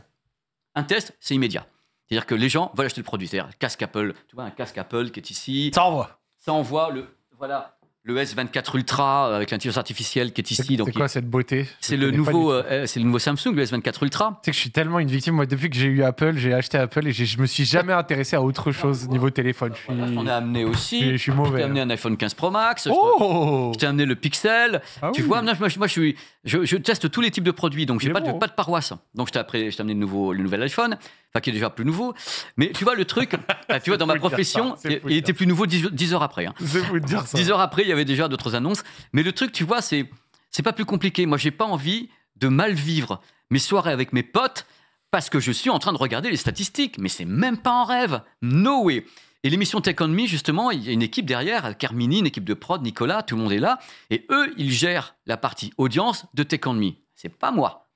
Speaker 2: un test c'est immédiat c'est-à-dire que les gens veulent acheter le produit c'est-à-dire casque Apple tu vois un casque Apple qui est ici ça envoie ça envoie le voilà le S24 Ultra euh, avec l'intelligence artificielle qui est ici. C'est quoi cette beauté C'est le, nouveau, euh, euh, c'est le nouveau Samsung, le S24 Ultra. Tu sais que je suis tellement une
Speaker 1: victime. Moi, depuis que j'ai eu Apple, j'ai acheté Apple et je me suis jamais intéressé à autre chose niveau téléphone. on
Speaker 2: a amené aussi. Je, suis mauvais. amené hein. un iPhone 15 Pro Max. Oh je t'ai amené le Pixel. Ah tu vois, moi, je, suis, je, teste tous les types de produits, donc j'ai pas, pas de paroisse. Donc je t'ai amené le, nouveau, le nouvel iPhone qui est déjà plus nouveau. Mais tu vois, le truc, bah, tu vois, dans ma profession, il, était plus nouveau 10, heures après. Hein. Vous dire ça. 10 heures après, il y avait déjà d'autres annonces. Mais le truc, tu vois, c'est c'est pas plus compliqué. Moi, j'ai pas envie de mal vivre mes soirées avec mes potes parce que je suis en train de regarder les statistiques. Mais c'est même pas un rêve. No way. Et l'émission Tech on Me, justement, il y a une équipe derrière, Carmini, une équipe de prod, Nicolas, tout le monde est là. Et eux, ils gèrent la partie audience de Tech on Me. C'est pas moi.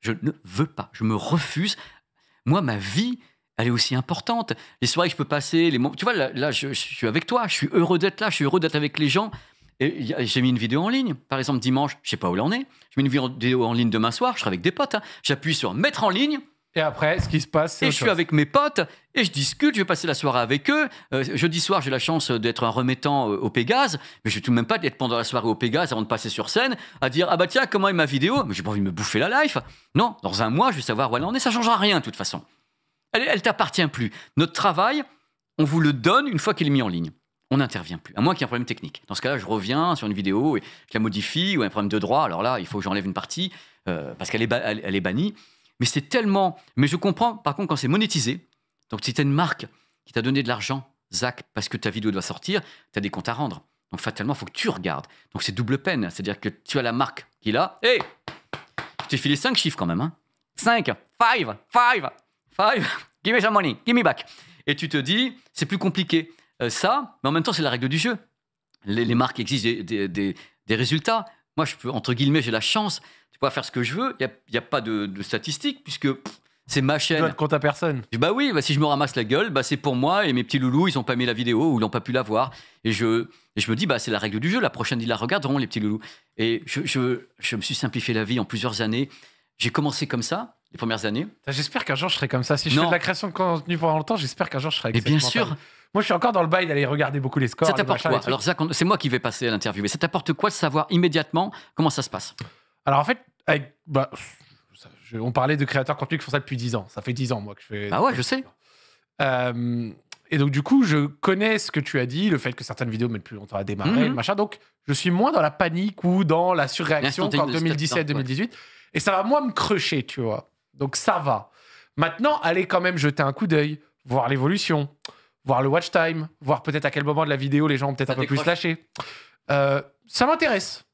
Speaker 2: Je ne veux pas, je me refuse moi, ma vie, elle est aussi importante. Les soirées que je peux passer, les moments. Tu vois, là, je, suis avec toi, je suis heureux d'être là, je suis heureux d'être avec les gens. Et j'ai mis une vidéo en ligne, par exemple dimanche, je sais pas où l'on est. Je mets une vidéo en ligne demain soir, je serai avec des potes. Hein. J'appuie sur mettre en ligne, et après, ce qui se passe, c'est. Et je suis avec mes potes et je discute, je vais passer la soirée avec eux. Euh, jeudi soir, j'ai la chance d'être un remettant euh, au Pégase, mais je ne tout de même pas d'être pendant la soirée au Pégase avant de passer sur scène à dire Ah bah tiens, comment est ma vidéo Mais j'ai pas envie de me bouffer la life. Non, dans un mois, je vais savoir où elle en est, ça changera rien de toute façon. Elle, elle t'appartient plus. Notre travail, on vous le donne une fois qu'il est mis en ligne. On n'intervient plus, à moins qu'il y ait un problème technique. Dans ce cas-là, je reviens sur une vidéo et je la modifie ou un problème de droit. Alors là, il faut que j'enlève une partie euh, parce qu'elle elle est bannie mais c'est tellement. Mais je comprends, par contre, quand c'est monétisé, donc si tu une marque qui t'a donné de l'argent, Zach, parce que ta vidéo doit sortir, tu as des comptes à rendre. Donc fatalement, il faut que tu regardes. Donc c'est double peine. C'est-à-dire que tu as la marque qui la... Hé hey Je t'ai filé cinq chiffres quand même. Hein. 5, 5, 5, 5, give me some money, give me back. Et tu te dis, c'est plus compliqué. Euh, ça, mais en même temps, c'est la règle du jeu. Les, marques exigent des résultats. Moi, je peux, entre guillemets, j'ai la chance de pouvoir faire ce que je veux. Il n'y a, pas de, statistiques, puisque c'est ma chaîne. Tu dois
Speaker 1: compte à personne.
Speaker 2: bah oui, bah si je me ramasse la gueule, bah c'est pour moi et mes petits loulous, ils n'ont pas aimé la vidéo ou ils n'ont pas pu la voir. Et je, me dis, bah c'est la règle du jeu, la prochaine, ils la regarderont, les petits loulous. Et je me suis simplifié la vie en plusieurs années. J'ai commencé comme ça les premières années. J'espère
Speaker 1: qu'un jour je serai comme ça. Si je fais de la création de contenu pendant longtemps, j'espère qu'un jour je serai. Mais bien sûr. Moi, je suis encore dans le bail d'aller regarder beaucoup les scores. Ça t'apporte quoi Alors,
Speaker 2: c'est moi qui vais passer à l'interview, mais ça t'apporte quoi de savoir immédiatement comment ça se passe
Speaker 1: Alors, en fait, avec, bah, on parlait de créateurs contenu qui font ça depuis 10 ans. Ça fait 10 ans, moi, que je fais. Ah ouais, je sais. Euh, et donc, du coup, je connais ce que tu as dit, le fait que certaines vidéos mettent plus longtemps à démarrer, mhm. machin. Donc, je suis moins dans la panique ou dans la surréaction qu'en 2017-2018. Et ça va moins me creucher, tu vois. Donc ça va. Maintenant, allez quand même jeter un coup d'œil, voir l'évolution, voir le watch time, voir peut-être à quel moment de la vidéo les gens ont peut-être un peu plus lâché. Euh, ça m'intéresse.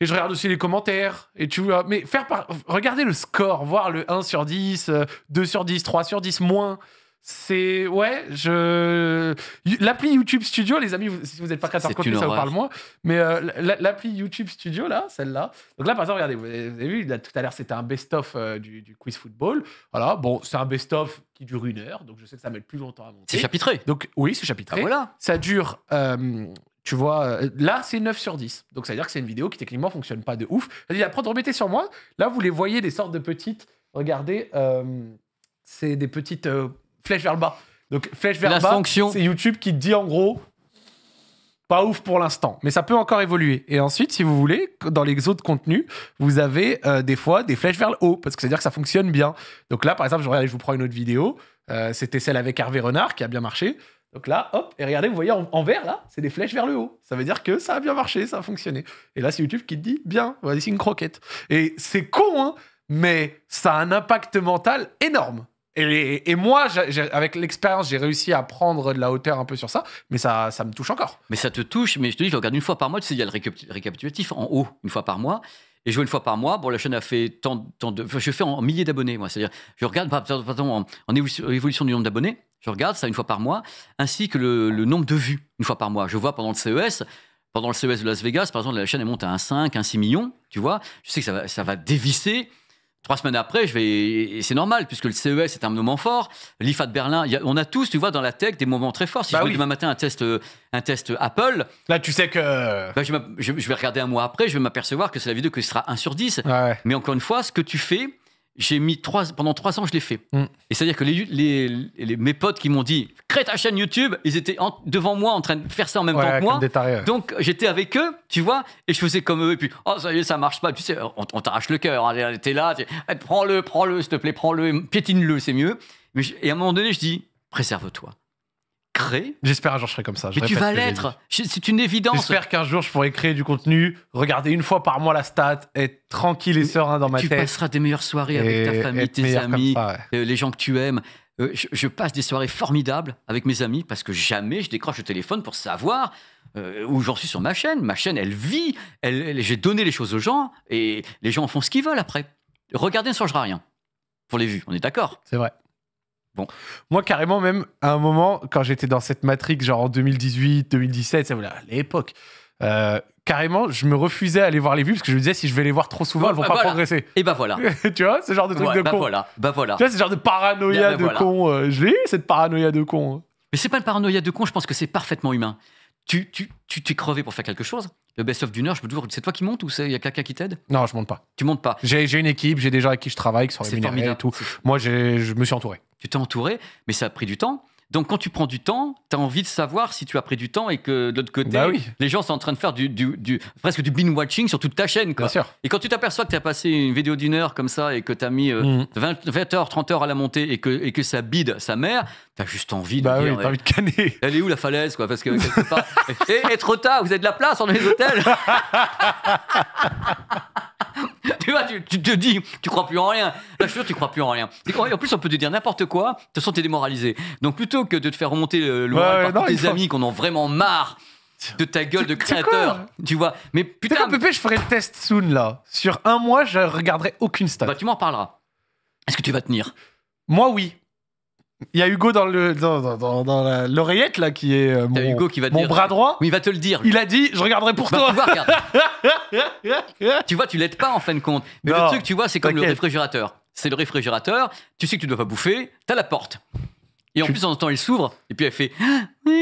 Speaker 1: Et je regarde aussi les commentaires. Et tu mais faire regarder le score, voir le 1 sur 10, 2 euh, sur 10, 3 sur 10, moins. C'est ouais, je l'appli YouTube Studio, les amis, si vous n'êtes pas créateur contenu, ça vous parle moins. Mais euh, l'appli YouTube Studio là, celle-là. Donc là, par exemple, regardez, vous avez vu tout à l'heure, c'était un best-of euh, du, quiz football. Voilà, bon, c'est un best-of qui dure une heure, donc je sais que ça met plus longtemps à monter. C'est chapitré. Donc oui, c'est chapitré. voilà. Ça dure. Euh, tu vois, là, c'est 9 sur 10. Donc, ça veut dire que c'est une vidéo qui techniquement fonctionne pas de ouf. Il a prendre remettez sur moi. Là, vous les voyez, des sortes de petites. Regardez, c'est des petites flèche vers le bas. Donc flèche vers le bas, c'est YouTube qui te dit en gros pas ouf pour l'instant, mais ça peut encore évoluer. Et ensuite, si vous voulez, dans les autres contenus, vous avez euh, des fois des flèches vers le haut, parce que ça veut dire que ça fonctionne bien. Donc là, par exemple, je, vous prends une autre vidéo, euh, c'était celle avec Hervé Renard qui a bien marché. Donc là, hop, et regardez, vous voyez en, vert, là, c'est des flèches vers le haut. Ça veut dire que ça a bien marché, ça a fonctionné. Et là, c'est YouTube qui te dit, bien, voici une croquette. Et c'est con, hein, mais ça a un impact mental énorme. Et, moi, avec l'expérience, j'ai réussi à prendre de la hauteur un peu sur ça, mais
Speaker 2: ça, ça me touche encore. Mais ça te touche, mais je te dis, je regarde une fois par mois, tu sais, il y a le récapitulatif en haut, une fois par mois. Et je vois une fois par mois, bon, la chaîne a fait tant, tant de. je fais en, milliers d'abonnés, moi. C'est-à-dire, je regarde, par en, en évolution du nombre d'abonnés, je regarde ça une fois par mois, ainsi que le, nombre de vues une fois par mois. Je vois pendant le CES, pendant le CES de Las Vegas, par exemple, la chaîne elle monte à un 1,6 millions, tu vois. Je sais que ça va, ça va dévisser. Trois semaines après, je vais. C'est normal, puisque le CES est un moment fort. L'IFA de Berlin, on a tous, tu vois, dans la tech, des moments très forts. Si bah je vois demain matin un test, euh, un test euh, Apple. Là, tu sais que. Bah, je, vais regarder un mois après, je vais m'apercevoir que c'est la vidéo qui sera 1 sur 10. Mais encore une fois, ce que tu fais, j'ai mis trois, pendant trois ans, je l'ai fait. Mm. Et c'est-à-dire que les, les, mes potes qui m'ont dit crée ta chaîne YouTube, ils étaient devant moi en train de faire ça en même temps que moi. Donc j'étais avec eux, tu vois, et je faisais comme eux. Et puis, oh, ça y est, ça marche pas. Tu sais, on, t'arrache le cœur. elle hein, t'es là, eh, prends-le, prends-le, s'il te plaît, prends-le, piétine-le, c'est mieux. Mais et à un moment donné, je dis préserve-toi.
Speaker 1: J'espère un jour je serai comme ça. mais tu vas l'être. C'est une évidence. J'espère qu'un jour je pourrai créer du contenu, regarder une fois par mois la stat, être tranquille et serein dans ma tête. Tu passeras
Speaker 2: des meilleures soirées avec ta famille, tes amis, euh, les gens que tu aimes. Euh, je, passe des soirées formidables avec mes amis parce que jamais je décroche le téléphone pour savoir euh, où j'en suis sur ma chaîne. Ma chaîne, elle vit. Elle, J'ai donné les choses aux gens et les gens font ce qu'ils veulent après. regarder ne changera rien pour les vues. On est d'accord
Speaker 1: C'est vrai. Moi, carrément, même à un moment, quand j'étais dans cette matrix, genre en 2018, 2017, ça voilà, l'époque. Euh, carrément, je me refusais à aller voir les vues parce que je me disais si je vais les voir trop souvent, elles vont pas bah, progresser. Et bah voilà. tu vois, ce genre de truc de bah, con. Voilà. Bah voilà. Tu vois, ce genre de paranoïa bah, de con. Euh, je l'ai eu cette paranoïa de con.
Speaker 2: Mais c'est pas une paranoïa de con, je pense que c'est parfaitement humain tu, tu, t'es crevé pour faire quelque chose. Le best-of d'une heure, je peux C'est toi qui montes ou c'est il y a quelqu'un qui t'aide Non, je monte pas. Tu montes pas. J'ai, une équipe, j'ai des gens avec qui je travaille, qui sont c'est et tout. Moi, je me suis entouré. Tu t'es entouré, mais ça a pris du temps. Donc, quand tu prends du temps, tu as envie de savoir si tu as pris du temps et que de l'autre côté, bah oui. les gens sont en train de faire du, du, presque du binge watching sur toute ta chaîne. Quoi. Et quand tu t'aperçois que tu as passé une vidéo d'une heure comme ça et que tu as mis 20, euh, 20 mm. heures, 30 heures à la montée et que, et que ça bide sa mère, T'as juste envie de. Bah envie de canner. Elle est où la falaise, quoi Parce que quelque part. Eh, trop tard, vous avez de la place, on les hôtels Tu vois, tu, te dis, tu crois plus en rien. Là, je suis sûr, tu crois plus en rien. En plus, on peut te dire n'importe quoi, de toute façon, t'es démoralisé. Donc, plutôt que de te faire remonter le, par tes amis qu'on en vraiment marre de ta gueule de créateur, tu vois. Mais putain. Quoi, Pépé, je ferai le test soon, là. Sur un mois, je regarderai aucune star. Bah, tu m'en parleras. Est-ce que tu vas tenir
Speaker 1: Moi, oui. Il y a Hugo dans le dans, dans, dans l'oreillette là qui est euh, mon,
Speaker 2: bras droit. il va te le dire. Il a dit je regarderai pour bah, toi. tu vois, tu l'aides pas en fin de compte. Mais le truc, tu vois, c'est comme le réfrigérateur. C'est le réfrigérateur. Tu sais que tu dois pas bouffer. T'as la porte. Et en plus, en temps, il s'ouvre. Et puis elle fait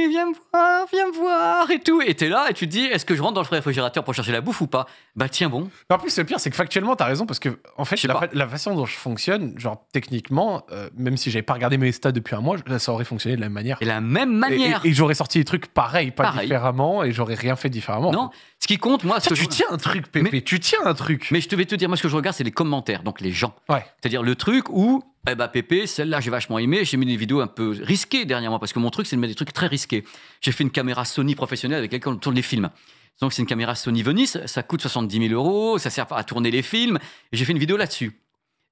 Speaker 2: viens me voir, viens me voir et tout. Et t'es là et tu te dis, est-ce que je rentre dans le réfrigérateur pour chercher la bouffe ou pas Bah tiens bon.
Speaker 1: En plus, le pire, c'est que factuellement, t'as raison parce que en fait, la, façon dont je fonctionne, genre techniquement, euh, même si j'avais pas regardé mes stats depuis un mois, ça aurait fonctionné de la même manière. Et la même manière. Et, j'aurais sorti les trucs pareil
Speaker 2: pas différemment, et j'aurais rien fait différemment. Non, ce qui compte, moi, que tu tiens un truc, Pépé, tu tiens un truc. Mais je te vais te dire, moi, ce que je regarde, c'est les commentaires, donc les gens. Ouais. C'est-à-dire le truc où, eh bah Pépé, celle-là, j'ai vachement aimé, j'ai mis des vidéos un peu risquées dernièrement parce que mon truc, c'est de mettre des trucs très risqué. J'ai fait une caméra Sony professionnelle avec laquelle on tourne les films. Donc c'est une caméra Sony Venice, ça coûte 70 000 euros, ça sert à tourner les films, et j'ai fait une vidéo là-dessus.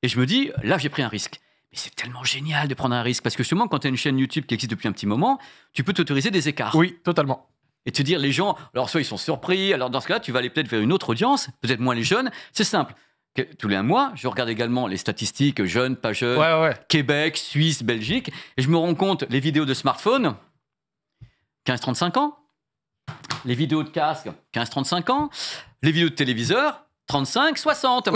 Speaker 2: Et je me dis, là j'ai pris un risque. Mais c'est tellement génial de prendre un risque, parce que justement quand tu as une chaîne YouTube qui existe depuis un petit moment, tu peux t'autoriser des écarts. Oui, totalement. Et te dire, les gens, alors soit ils sont surpris, alors dans ce cas-là, tu vas aller peut-être vers une autre audience, peut-être moins les jeunes, c'est simple. Tous les un mois, je regarde également les statistiques jeunes, pas jeunes, Québec, Suisse, Belgique, et je me rends compte, les vidéos de smartphone, 15-35 ans. Les vidéos de casque, 15-35 ans. Les vidéos de téléviseur, 35, 60.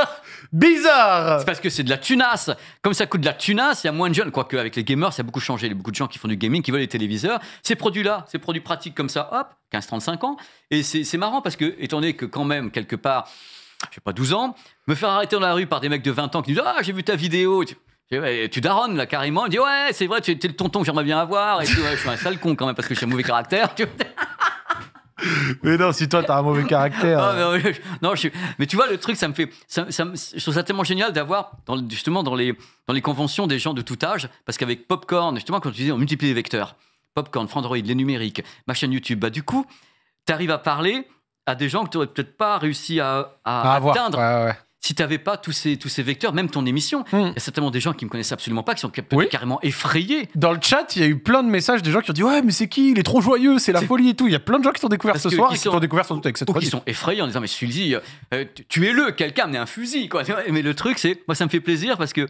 Speaker 2: Bizarre C'est parce que c'est de la tunasse. Comme ça coûte de la tunasse, il y a moins de jeunes. Quoique avec les gamers, ça a beaucoup changé. Il y a beaucoup de gens qui font du gaming, qui veulent les téléviseurs. Ces produits-là, ces produits pratiques comme ça, hop, 15-35 ans. Et c'est marrant parce que, étant donné que quand même, quelque part, je sais pas, 12 ans, me faire arrêter dans la rue par des mecs de 20 ans qui disent Ah, j'ai vu ta vidéo tu daronnes là carrément, tu dis ouais c'est vrai, tu es le tonton que j'aimerais bien avoir, et je suis un sale con quand même parce que j'ai un mauvais caractère.
Speaker 1: mais non, si toi t'as un mauvais caractère. Ah,
Speaker 2: non, mais, tu vois le truc, ça me fait, je trouve ça tellement génial d'avoir justement dans les dans les conventions des gens de tout âge, parce qu'avec Popcorn justement quand tu dis on multiplie les vecteurs, Popcorn, Frandroid, les numériques, ma chaîne YouTube, bah du coup t'arrives à parler à des gens que tu peut-être pas réussi à, atteindre si tu n'avais pas tous ces, tous ces vecteurs, même ton émission, hmm. il y a certainement des gens qui ne me connaissaient absolument pas, qui sont carrément effrayés. Dans le chat, il y a eu plein de messages des gens qui ont dit Ouais, mais c'est qui Il est trop joyeux,
Speaker 1: c'est la folie et tout. Il y a plein de gens qui sont découverts ce soir et sont... qui t'ont découvert
Speaker 2: sans avec cette sont effrayés en disant Mais celui-ci, le quelqu'un, mais un fusil. Quoi. Mais le truc, c'est moi, ça me fait plaisir parce que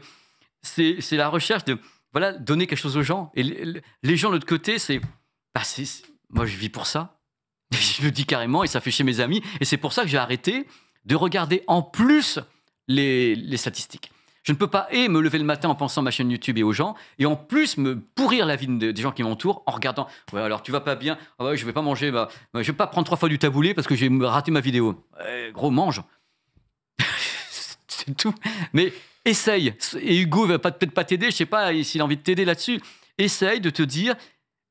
Speaker 2: c'est la recherche de voilà, donner quelque chose aux gens. Et les, gens de l'autre côté, c'est bah, Moi, je vis pour ça. je le dis carrément et ça fait chez mes amis. Et c'est pour ça que j'ai arrêté de regarder en plus les, statistiques. Je ne peux pas et me lever le matin en pensant à ma chaîne YouTube et aux gens, et en plus me pourrir la vie des gens qui m'entourent en regardant ouais alors tu vas pas bien, ah ouais, je vais pas manger, bah, bah, je vais pas prendre trois fois du taboulé parce que j'ai raté ma vidéo. Eh, gros mange, c'est tout. Mais essaye. Et Hugo va peut-être pas t'aider, je sais pas s'il a envie de t'aider là-dessus. Essaye de te dire,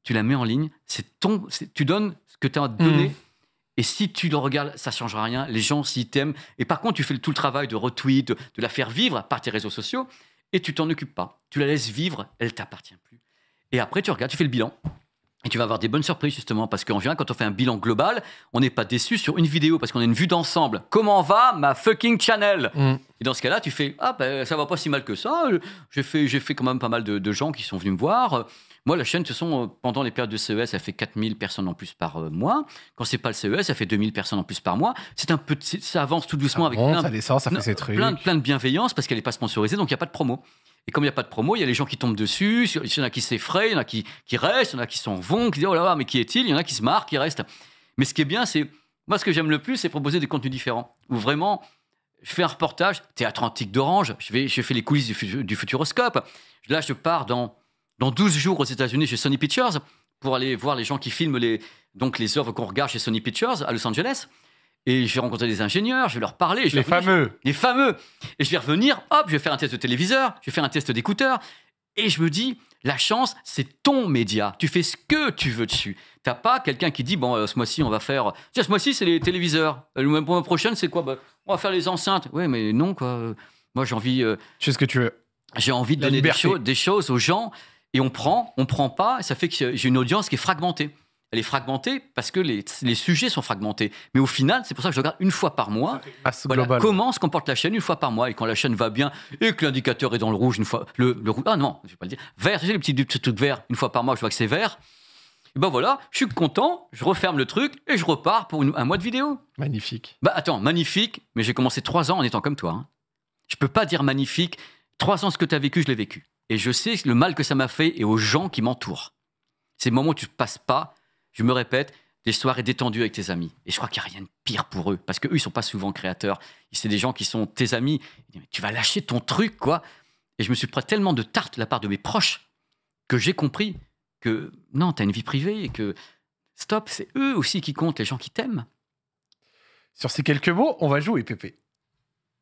Speaker 2: tu la mets en ligne, c'est ton, tu donnes ce que tu as donné. Mmh. Et si tu le regardes, ça ne changera rien. Les gens, s'y t'aiment. Et par contre, tu fais tout le travail de retweet, de, la faire vivre par tes réseaux sociaux, et tu t'en occupes pas. Tu la laisses vivre, elle t'appartient plus. Et après, tu regardes, tu fais le bilan. Et tu vas avoir des bonnes surprises justement, parce qu'en général, quand on fait un bilan global, on n'est pas déçu sur une vidéo, parce qu'on a une vue d'ensemble. Comment va ma fucking channel mm. Et dans ce cas-là, tu fais Ah, ben ça va pas si mal que ça. J'ai fait, fait quand même pas mal de gens qui sont venus me voir. Moi, la chaîne, de toute façon, euh, pendant les périodes de CES, elle fait 4000 personnes en plus par euh, mois. Quand c'est pas le CES, ça fait 2000 personnes en plus par mois. C'est un petit, ça avance tout doucement avec plein, fait trucs. Plein, de bienveillance parce qu'elle n'est pas sponsorisée, donc il n'y a pas de promo. Et comme il n'y a pas de promo, il y a les gens qui tombent dessus, il y en a qui s'effraient, il y en a qui, qui restent, il y en a qui s'en vont, qui disent oh là là, mais qui est-il Il y en a qui se marrent, qui restent. Mais ce qui est bien, c'est. Moi, ce que j'aime le plus, c'est proposer des contenus différents. Où vraiment, je fais un reportage, théâtre antique d'Orange, je, vais, je fais les coulisses du Futuroscope. Là, je pars dans dans 12 jours aux États-Unis chez Sony Pictures pour aller voir les gens qui filment les, donc les œuvres qu'on regarde chez Sony Pictures à Los Angeles. Et je vais rencontrer des ingénieurs, je vais leur parler. les fameux. les fameux. Et je vais revenir, hop, je vais faire un test de téléviseur, je vais faire un test d'écouteur. Et je me dis, la chance, c'est ton média. Tu fais ce que tu veux dessus. T'as pas quelqu'un qui dit, bon, euh, ce mois-ci, on va faire. Tiens, ce mois-ci, c'est les téléviseurs. Euh, le mois prochain, c'est quoi bah, On va faire les enceintes. Oui, mais non, quoi. Moi, j'ai envie. Je euh, sais ce que tu veux. J'ai envie de donner des, des choses aux gens et on prend, on prend pas, et ça fait que j'ai une audience qui est fragmentée. Elle est fragmentée parce que les, sujets sont fragmentés. Mais au final, c'est pour ça que je regarde une fois par mois comment se comporte la chaîne une fois par mois. Et quand la chaîne va bien et que l'indicateur est dans le rouge une fois, le, rouge, ah non, je vais pas le dire, vert, j'ai les petit tout vert une fois par mois, je vois que c'est vert. Et ben voilà, je suis content, je referme le truc et je repars pour un mois de vidéo. Magnifique. Bah attends, magnifique, mais j'ai commencé trois ans en étant comme toi. Hein. Je peux pas dire magnifique. Trois ans, ce que tu as vécu, je l'ai vécu. Et je sais le mal que ça m'a fait et aux gens qui m'entourent. Ces moments où tu ne passes pas, je me répète, des soirées détendues avec tes amis. Et je crois qu'il n'y a rien de pire pour eux, parce qu'eux, ils ne sont pas souvent créateurs. C'est des gens qui sont tes amis. tu vas lâcher ton truc, quoi. Et je me suis pris tellement de tarte de la part de mes proches que j'ai compris que non, tu as une vie privée et que stop, c'est eux aussi qui comptent, les gens qui t'aiment. Sur ces quelques mots, on va jouer, Pépé.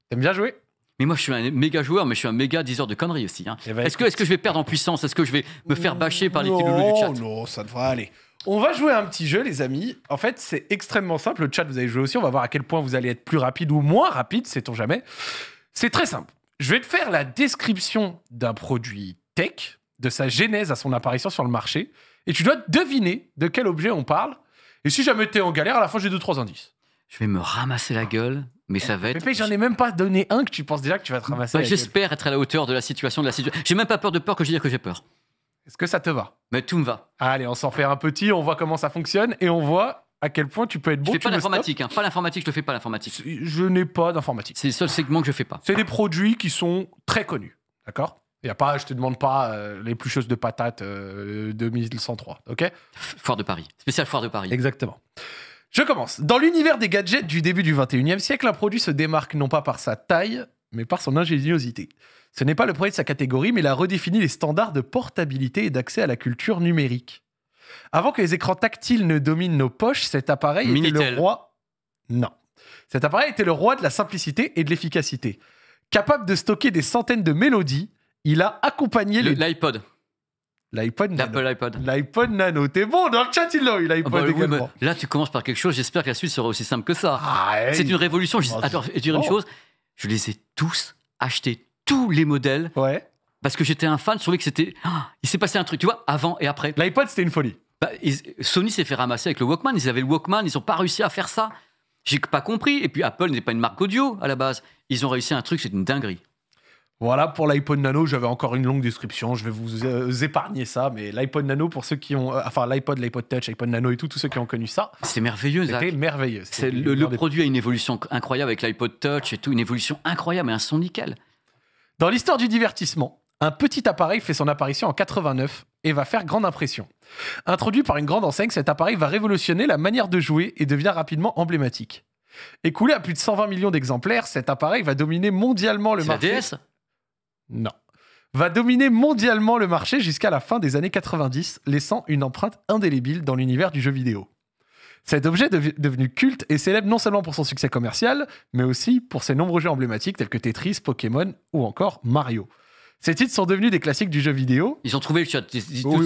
Speaker 2: T'aimes bien jouer mais moi, je suis un méga joueur, mais je suis un méga diseur de conneries aussi. Hein. Eh ben, est-ce que, est que je vais perdre en puissance Est-ce que je vais me faire bâcher par les petits du chat
Speaker 1: Non, non, ça devrait aller. On va jouer un petit jeu, les amis. En fait, c'est extrêmement simple. Le chat, vous allez jouer aussi. On va voir à quel point vous allez être plus rapide ou moins rapide, sait-on jamais. C'est très simple. Je vais te faire la description d'un produit tech, de sa genèse à son apparition sur le marché. Et tu dois deviner de quel objet on
Speaker 2: parle. Et si jamais es en galère, à la fin, j'ai deux, trois indices. Je vais me ramasser la gueule mais ça va être. j'en ai même pas donné un que tu penses déjà que tu vas te ramasser. Bah, J'espère être à la hauteur de la situation, de la situation. J'ai même pas peur de peur que je dis que j'ai peur.
Speaker 1: Est-ce que ça te va Mais tout me va. Allez, on s'en fait un petit, on voit comment ça fonctionne et on voit à quel point tu peux être bon. Je fais pas l'informatique,
Speaker 2: hein, pas l'informatique, je ne fais pas l'informatique. Je n'ai pas d'informatique. C'est le seul segment que je fais pas. C'est des
Speaker 1: produits qui sont très connus, d'accord Il y a pas, je te demande pas euh, les plus choses de patates euh, de 2103, ok
Speaker 2: Foire de Paris,
Speaker 1: spécial foire de Paris. Exactement. Je commence. Dans l'univers des gadgets du début du 21e siècle, un produit se démarque non pas par sa taille, mais par son ingéniosité. Ce n'est pas le premier de sa catégorie, mais il a redéfini les standards de portabilité et d'accès à la culture numérique. Avant que les écrans tactiles ne dominent nos poches, cet appareil était le roi. Non. Cet appareil était le roi de la simplicité et de l'efficacité. Capable de stocker des centaines de mélodies, il a accompagné
Speaker 2: le, l'iPod. L'iPod Nano. L'iPod Nano. T'es bon, dans le chat, il l'a eu, ah bah l'iPod également. là, tu commences par quelque chose. J'espère que la suite sera aussi simple que ça. Ah, c'est une révolution. Oh, je, vais une oh. chose. Je les ai tous achetés, tous les modèles. Ouais. Parce que j'étais un fan. Je trouvais que c'était. Ah, il s'est passé un truc, tu vois, avant et après. L'iPod, c'était une folie. Bah, Sony s'est fait ramasser avec le Walkman. Ils avaient le Walkman. Ils n'ont pas réussi à faire ça. J'ai pas compris. Et puis, Apple n'est pas une marque audio à la base. Ils ont réussi un truc, c'est une dinguerie.
Speaker 1: Voilà pour l'iPod Nano, j'avais encore une longue description, je vais vous, euh, épargner ça, mais l'iPod Nano pour ceux qui ont, euh, enfin l'iPod, l'iPod Touch, l'iPod Nano et tout, tous
Speaker 2: ceux qui ont connu ça. C'est merveilleux, C'était merveilleux. C'est le, produit a une évolution incroyable avec l'iPod Touch et tout, une évolution incroyable et un son nickel. Dans l'histoire du divertissement, un petit appareil
Speaker 1: fait son apparition en 89 et va faire grande impression. Introduit par une grande enseigne, cet appareil va révolutionner la manière de jouer et devient rapidement emblématique. Écoulé à plus de 120 millions d'exemplaires, cet appareil va dominer mondialement le marché. Non. Va dominer mondialement le marché jusqu'à la fin des années 90, laissant une empreinte indélébile dans l'univers du jeu vidéo. Cet objet devenu culte est célèbre non seulement pour son succès commercial, mais aussi pour ses nombreux jeux emblématiques tels que Tetris, Pokémon ou encore Mario. Ces titres sont devenus des classiques du
Speaker 2: jeu vidéo. Ils ont trouvé Ils, ont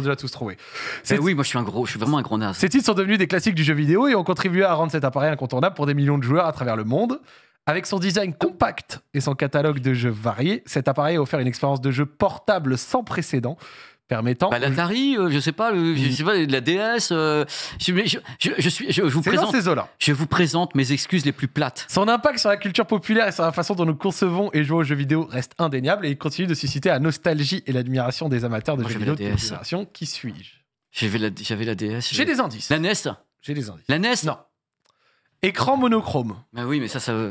Speaker 2: déjà tous trouvé. c'est eh oui, moi, je suis un gros, je suis vraiment un gros naze.
Speaker 1: Ces titres sont devenus des classiques du jeu vidéo et ont contribué à rendre cet appareil incontournable pour des millions de joueurs à travers le monde. Avec son design compact et son catalogue de jeux variés, cet appareil a offert une expérience de
Speaker 2: jeu portable sans précédent permettant. La bah, l'Atari, euh, je sais pas, le, mm. sais pas, la DS. Euh, je, je, je, suis, je, vous présente. je vous présente mes excuses les plus plates.
Speaker 1: Son impact sur la culture populaire et sur la façon dont nous concevons et jouons aux jeux vidéo reste indéniable et il continue de susciter la nostalgie et l'admiration des amateurs de jeux vidéo de génération.
Speaker 2: Qui suis-je J'avais la, j'avais la DS. J'ai des indices. La NES. J'ai des indices. La NES Non. Écran monochrome. Bah oui,
Speaker 1: mais ça, ça.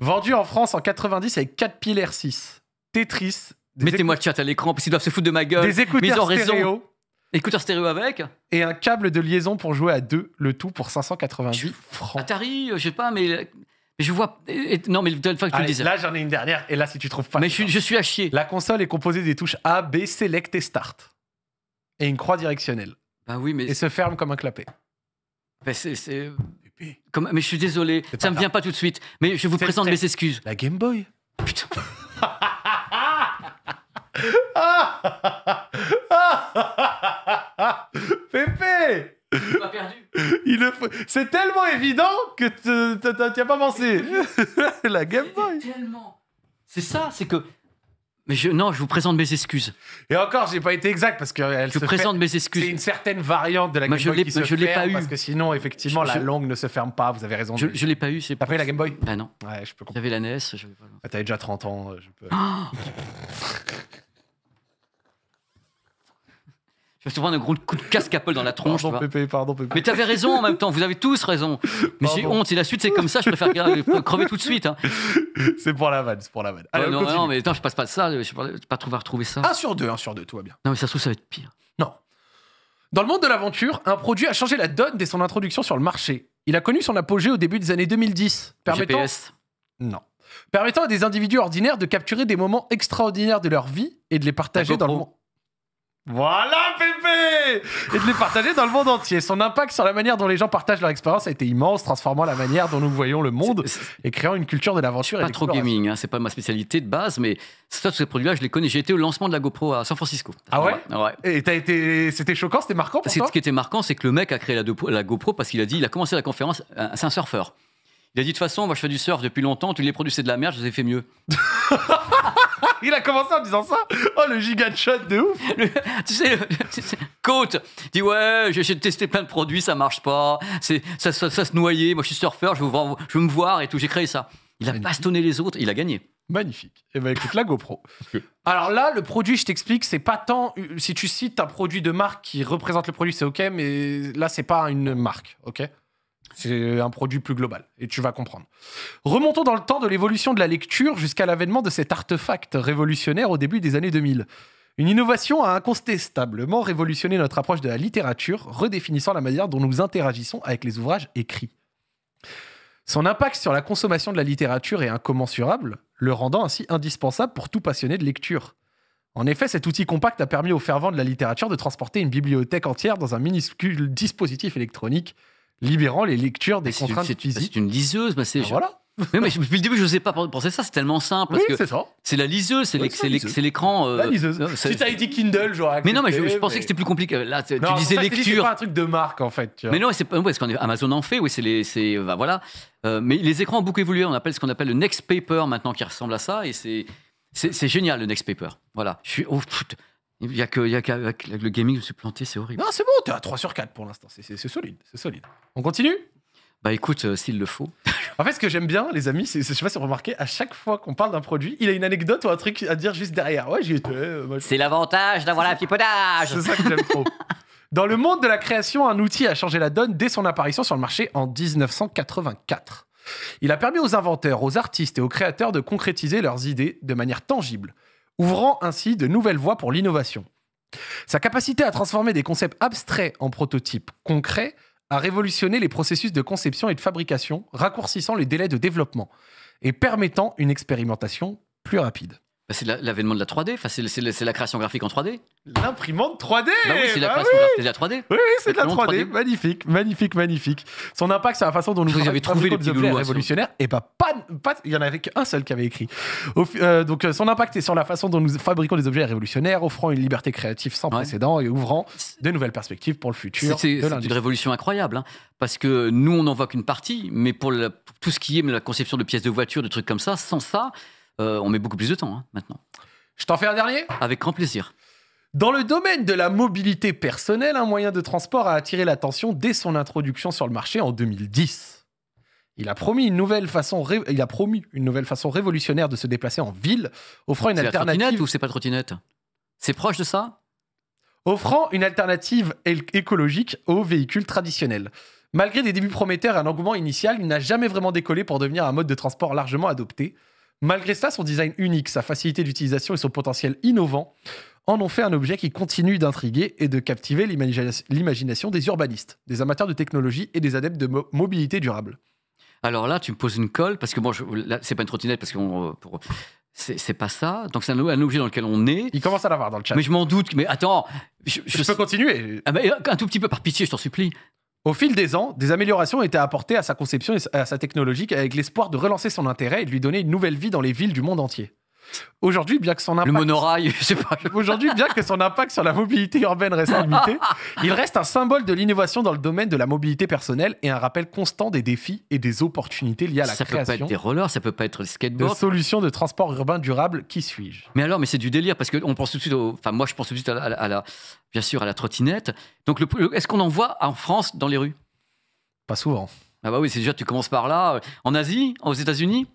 Speaker 1: Vendu en France en 90 avec 4 piles R6. Tetris.
Speaker 2: Mettez-moi le chat à l'écran parce qu'ils doivent se foutre de ma gueule. Des écouteurs stéréo. Écouteurs stéréo avec.
Speaker 1: Et un câble de liaison pour jouer à deux, le tout pour 590 francs.
Speaker 2: Atari, euh, je sais pas, mais. Je vois. Non, mais une fois que tu le disais. Là, j'en ai une dernière, et là, si tu trouves pas. Mais je, suis à chier. La
Speaker 1: console est composée des touches A, B, Select et Start. Et une croix directionnelle. Bah oui,
Speaker 2: mais. Et se ferme comme un clapet. Bah, c'est mais je suis désolé, ça me vient pas tout de suite. Mais je vous présente mes excuses. La Game Boy Putain.
Speaker 1: Pépé
Speaker 2: perdu.
Speaker 1: C'est tellement évident que tu as pas pensé. La Game Boy. Tellement. C'est ça, c'est que mais non, je vous présente mes excuses. Et encore, j'ai pas été exact parce que elle je présente mes excuses. C'est une certaine variante de la Game Boy qui se je l'ai pas eu. parce que sinon, effectivement, la langue ne se ferme pas. Vous avez raison. Je, ne l'ai pas eu. C'est la
Speaker 2: Game Boy Ah non. Ouais, je peux comprendre. J'avais la NES. J'avais pas... T'avais déjà 30 ans. Euh, je peux... Je vais te prendre un gros coup de casque Apple dans la tronche. Pardon, Pépé, pardon, Pépé. Mais t'avais raison en même temps, vous avez tous raison. Mais j'ai honte, si la suite c'est comme ça, je préfère crever tout de suite. Hein. C'est pour la vanne, c'est pour la vanne. non, non, mais attends, je passe pas de ça, je vais
Speaker 1: pas trouver à retrouver ça. Un sur deux, un sur deux, tout va bien.
Speaker 2: Non, mais ça se trouve, ça va être pire. Non.
Speaker 1: Dans le monde de l'aventure, un produit a changé la donne dès son introduction sur le marché. Il a connu son apogée au début des années 2010. Permettant... GPS Non. Permettant à des individus ordinaires de capturer des moments extraordinaires de leur vie et de les partager dans le monde. Voilà, Pépé Et de les partager dans le monde entier. Son impact sur la manière dont les gens partagent leur expérience a été immense, transformant la manière dont nous voyons le monde
Speaker 2: et créant une culture de l'aventure. Pas trop gaming, hein. c'est pas ma spécialité de base, mais ça, tous ces produits-là, je les connais. J'ai été au lancement de la GoPro à San Francisco. Ah ouais, ouais. Et t'as été, c'était choquant, c'était marquant. Pour toi ce qui était marquant, c'est que le mec a créé la, GoPro parce qu'il a dit, il a commencé la conférence, euh, c'est un surfeur. Il a dit de toute façon, moi je fais du surf depuis longtemps, tu les produits c'est de la merde, je les ai fait mieux. Il a commencé en disant ça. Oh, le giga de shot de ouf. tu sais, dit Ouais, j'ai testé plein de produits, ça marche pas. C'est, ça, se noyait. Moi, je suis surfeur, je veux, je me voir et tout. J'ai créé ça. Il a bastonné les autres, il a gagné.
Speaker 1: Magnifique. Eh ben écoute, la GoPro. Alors là, le produit, je t'explique, c'est pas tant. Si tu cites un produit de marque qui représente le produit, c'est ok, mais là, c'est pas une marque, ok c'est un produit plus global et tu vas comprendre. Remontons dans le temps de l'évolution de la lecture jusqu'à l'avènement de cet artefact révolutionnaire au début des années 2000. Une innovation a incontestablement révolutionné notre approche de la littérature, redéfinissant la manière dont nous interagissons avec les ouvrages écrits. Son impact sur la consommation de la littérature est incommensurable, le rendant ainsi indispensable pour tout passionné de lecture. En effet, cet outil compact a permis aux fervents de la littérature de transporter une bibliothèque entière dans un minuscule dispositif électronique, libérant les lectures des contraintes C'est une liseuse, c'est ah,
Speaker 2: voilà. mais, depuis le début, je n'osais sais pas penser ça, c'est tellement simple. Oui, c'est ça. C'est la liseuse, c'est l'écran. Euh, la liseuse. Non, dit Kindle, j'aurais Mais non, mais je, pensais que c'était plus compliqué. Là, tu disais lecture. C'est pas un
Speaker 1: truc de marque, en fait.
Speaker 2: Mais non, c'est pas. parce qu'Amazon en fait, oui, c'est les. Bah, voilà. Euh, mais les écrans ont beaucoup évolué. On appelle ce qu'on appelle le next paper maintenant qui ressemble à ça. Et c'est. C'est génial le Next Paper. Voilà. Je suis. Oh, il a le gaming, je me suis planté, c'est horrible. Non, c'est bon, t'es à 3 sur 4 pour l'instant. C'est- solide, c'est solide. On continue Bah écoute, euh, s'il le faut. En fait, ce que
Speaker 1: j'aime bien, les amis, c'est, je sais pas si vous remarquez, à chaque fois qu'on parle d'un produit, il a une anecdote ou un truc à dire juste derrière. Ouais, euh, C'est l'avantage d'avoir la pipodage. C'est ça que j'aime trop. Dans le monde de la création, un outil a changé la donne dès son apparition sur le marché en 1984. Il a permis aux inventeurs, aux artistes et aux créateurs de concrétiser leurs idées de manière tangible ouvrant ainsi de nouvelles voies pour l'innovation. Sa capacité à transformer des concepts abstraits en prototypes concrets a révolutionné les processus de conception et de fabrication, raccourcissant les délais de développement et permettant une expérimentation plus rapide.
Speaker 2: Bah, c'est l'avènement de la 3D, enfin, c'est la création graphique en 3D. L'imprimante 3D bah oui, c'est la 3D. Bah oui, c'est de la 3D.
Speaker 1: Magnifique, magnifique, magnifique. Son impact sur la façon dont nous fabriquons trouvé objets hein, révolutionnaires, et eh ben, pas, pas il y en avait qu'un seul qui avait écrit. Euh, donc euh, son impact est sur la façon dont nous fabriquons des objets révolutionnaires, offrant une liberté créative sans précédent et ouvrant de nouvelles perspectives pour le futur. C'est une
Speaker 2: révolution incroyable, hein, parce que nous, on n'en voit qu'une partie, mais pour tout ce qui est la conception de pièces de voiture, de trucs comme ça, sans ça, euh, on met beaucoup plus de temps hein, maintenant. Je t'en fais un dernier Avec grand plaisir. Dans le domaine de la mobilité personnelle, un moyen de transport
Speaker 1: a attiré l'attention dès son introduction sur le marché en 2010. Il a, promis une nouvelle façon Il a une nouvelle façon révolutionnaire de se déplacer en ville, offrant une alternative.
Speaker 2: C'est trottinette ou c'est pas trottinette
Speaker 1: C'est proche de ça Offrant une alternative écologique aux véhicules traditionnels. Malgré des débuts prometteurs et un engouement initial, il n'a jamais vraiment décollé pour devenir un mode de transport largement adopté. Malgré cela, son design unique, sa facilité d'utilisation et son potentiel innovant en ont fait un objet qui continue d'intriguer et de captiver l'imagination des urbanistes, des amateurs de technologie et des adeptes de mobilité durable.
Speaker 2: Alors là, tu me poses une colle, parce que bon, je, c'est pas une trottinette, parce que euh, c'est pas ça. Donc c'est un, objet dans lequel on est. Il commence à l'avoir dans le chat. Mais je m'en doute. Mais attends. Je, peux continuer. Ah, euh, un tout petit peu, par
Speaker 1: pitié, je t'en supplie. Au fil des ans, des améliorations ont été apportées à sa conception et à sa technologie avec l'espoir de relancer son intérêt et de lui donner une nouvelle vie dans les villes du monde entier. Aujourd'hui, bien que son impact. Aujourd'hui, bien que son impact sur la mobilité urbaine reste limité, il reste un symbole de l'innovation dans le domaine de la mobilité personnelle et un rappel constant des défis et des opportunités liées à la création. Ça peut pas être des
Speaker 2: rollers, ça peut pas être skateboard. De
Speaker 1: solutions de transport urbain durable, qui suis-je
Speaker 2: Mais alors, mais c'est du délire parce que pense tout de suite Enfin, moi, je pense tout de suite à la, bien sûr, à la trottinette. Donc, est-ce qu'on en voit en France dans les rues Pas souvent. Ah bah oui, c'est déjà, tu commences par là. En Asie, aux États-Unis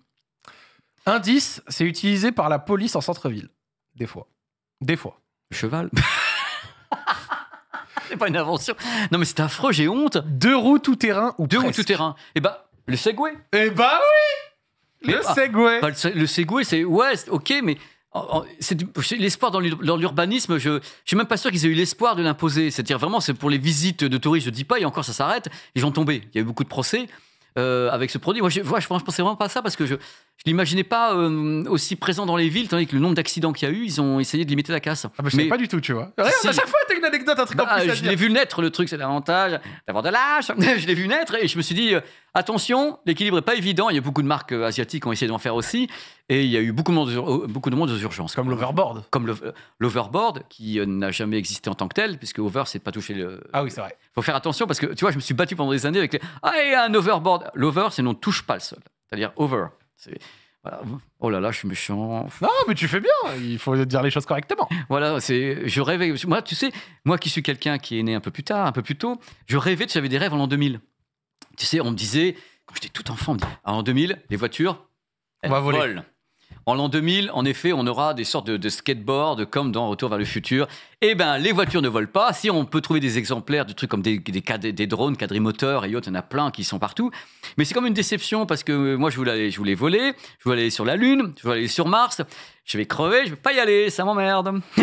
Speaker 2: Indice, c'est utilisé par la police en centre-ville. Des fois. Des fois. Cheval C'est pas une invention. Non mais c'est affreux, j'ai honte. Deux roues tout-terrain ou Deux roues tout-terrain. Eh bah, le Segway. Eh bah oui Le ah, Segway. Bah, le, Segway, c'est... Ouais, ok, mais... C'est l'espoir dans l'urbanisme. Je, ne suis même pas sûr qu'ils aient eu l'espoir de l'imposer. C'est-à-dire vraiment, c'est pour les visites de touristes. Je dis pas, et encore ça s'arrête. ils ont tombé. Il y a eu beaucoup de procès euh, avec ce produit. Moi, je, pensais vraiment pas ça parce que je, je l'imaginais pas euh, aussi présent dans les villes, tandis que le nombre d'accidents qu'il y a eu, ils ont essayé de limiter la casse. Ah je mais pas du tout, tu vois. à chaque fois, t'as une anecdote, un truc en bah, je l'ai vu naître, le truc, c'est l'avantage d'avoir de l'âge. je l'ai vu naître et je me suis dit, euh, attention, l'équilibre est pas évident. Il y a beaucoup de marques euh, asiatiques qui ont essayé d'en faire aussi. Et il y a eu beaucoup de monde, beaucoup de monde aux urgences. Comme l'overboard. Comme l'overboard, qui n'a jamais existé en tant que tel, puisque over, c'est pas toucher le. Ah oui, c'est vrai. Faut faire attention parce que, tu vois, je me suis battu pendant des années avec les. Ah, a un overboard. L'over, c'est non touche pas le sol. C'est-à-dire over. Oh là là, je suis méchant. Non, mais tu fais bien. Il faut dire les choses correctement. Voilà, c'est. Je rêvais. Moi, tu sais, moi qui suis quelqu'un qui est né un peu plus tard, un peu plus tôt, je rêvais. Tu avais des rêves en l'an 2000. Tu sais, on me disait quand j'étais tout enfant, on ah, en 2000, les voitures,
Speaker 1: elles Volent.
Speaker 2: En l'an 2000, en effet, on aura des sortes de, de skateboards comme dans Retour vers le futur. Eh bien, les voitures ne volent pas. Si on peut trouver des exemplaires de trucs comme des, des, drones, quadrimoteurs et autres, il y en a plein qui sont partout. Mais c'est comme une déception parce que euh, moi, je voulais, je voulais voler, je voulais aller sur la Lune, je voulais aller sur Mars. Je vais crever, je vais pas y aller, ça m'emmerde.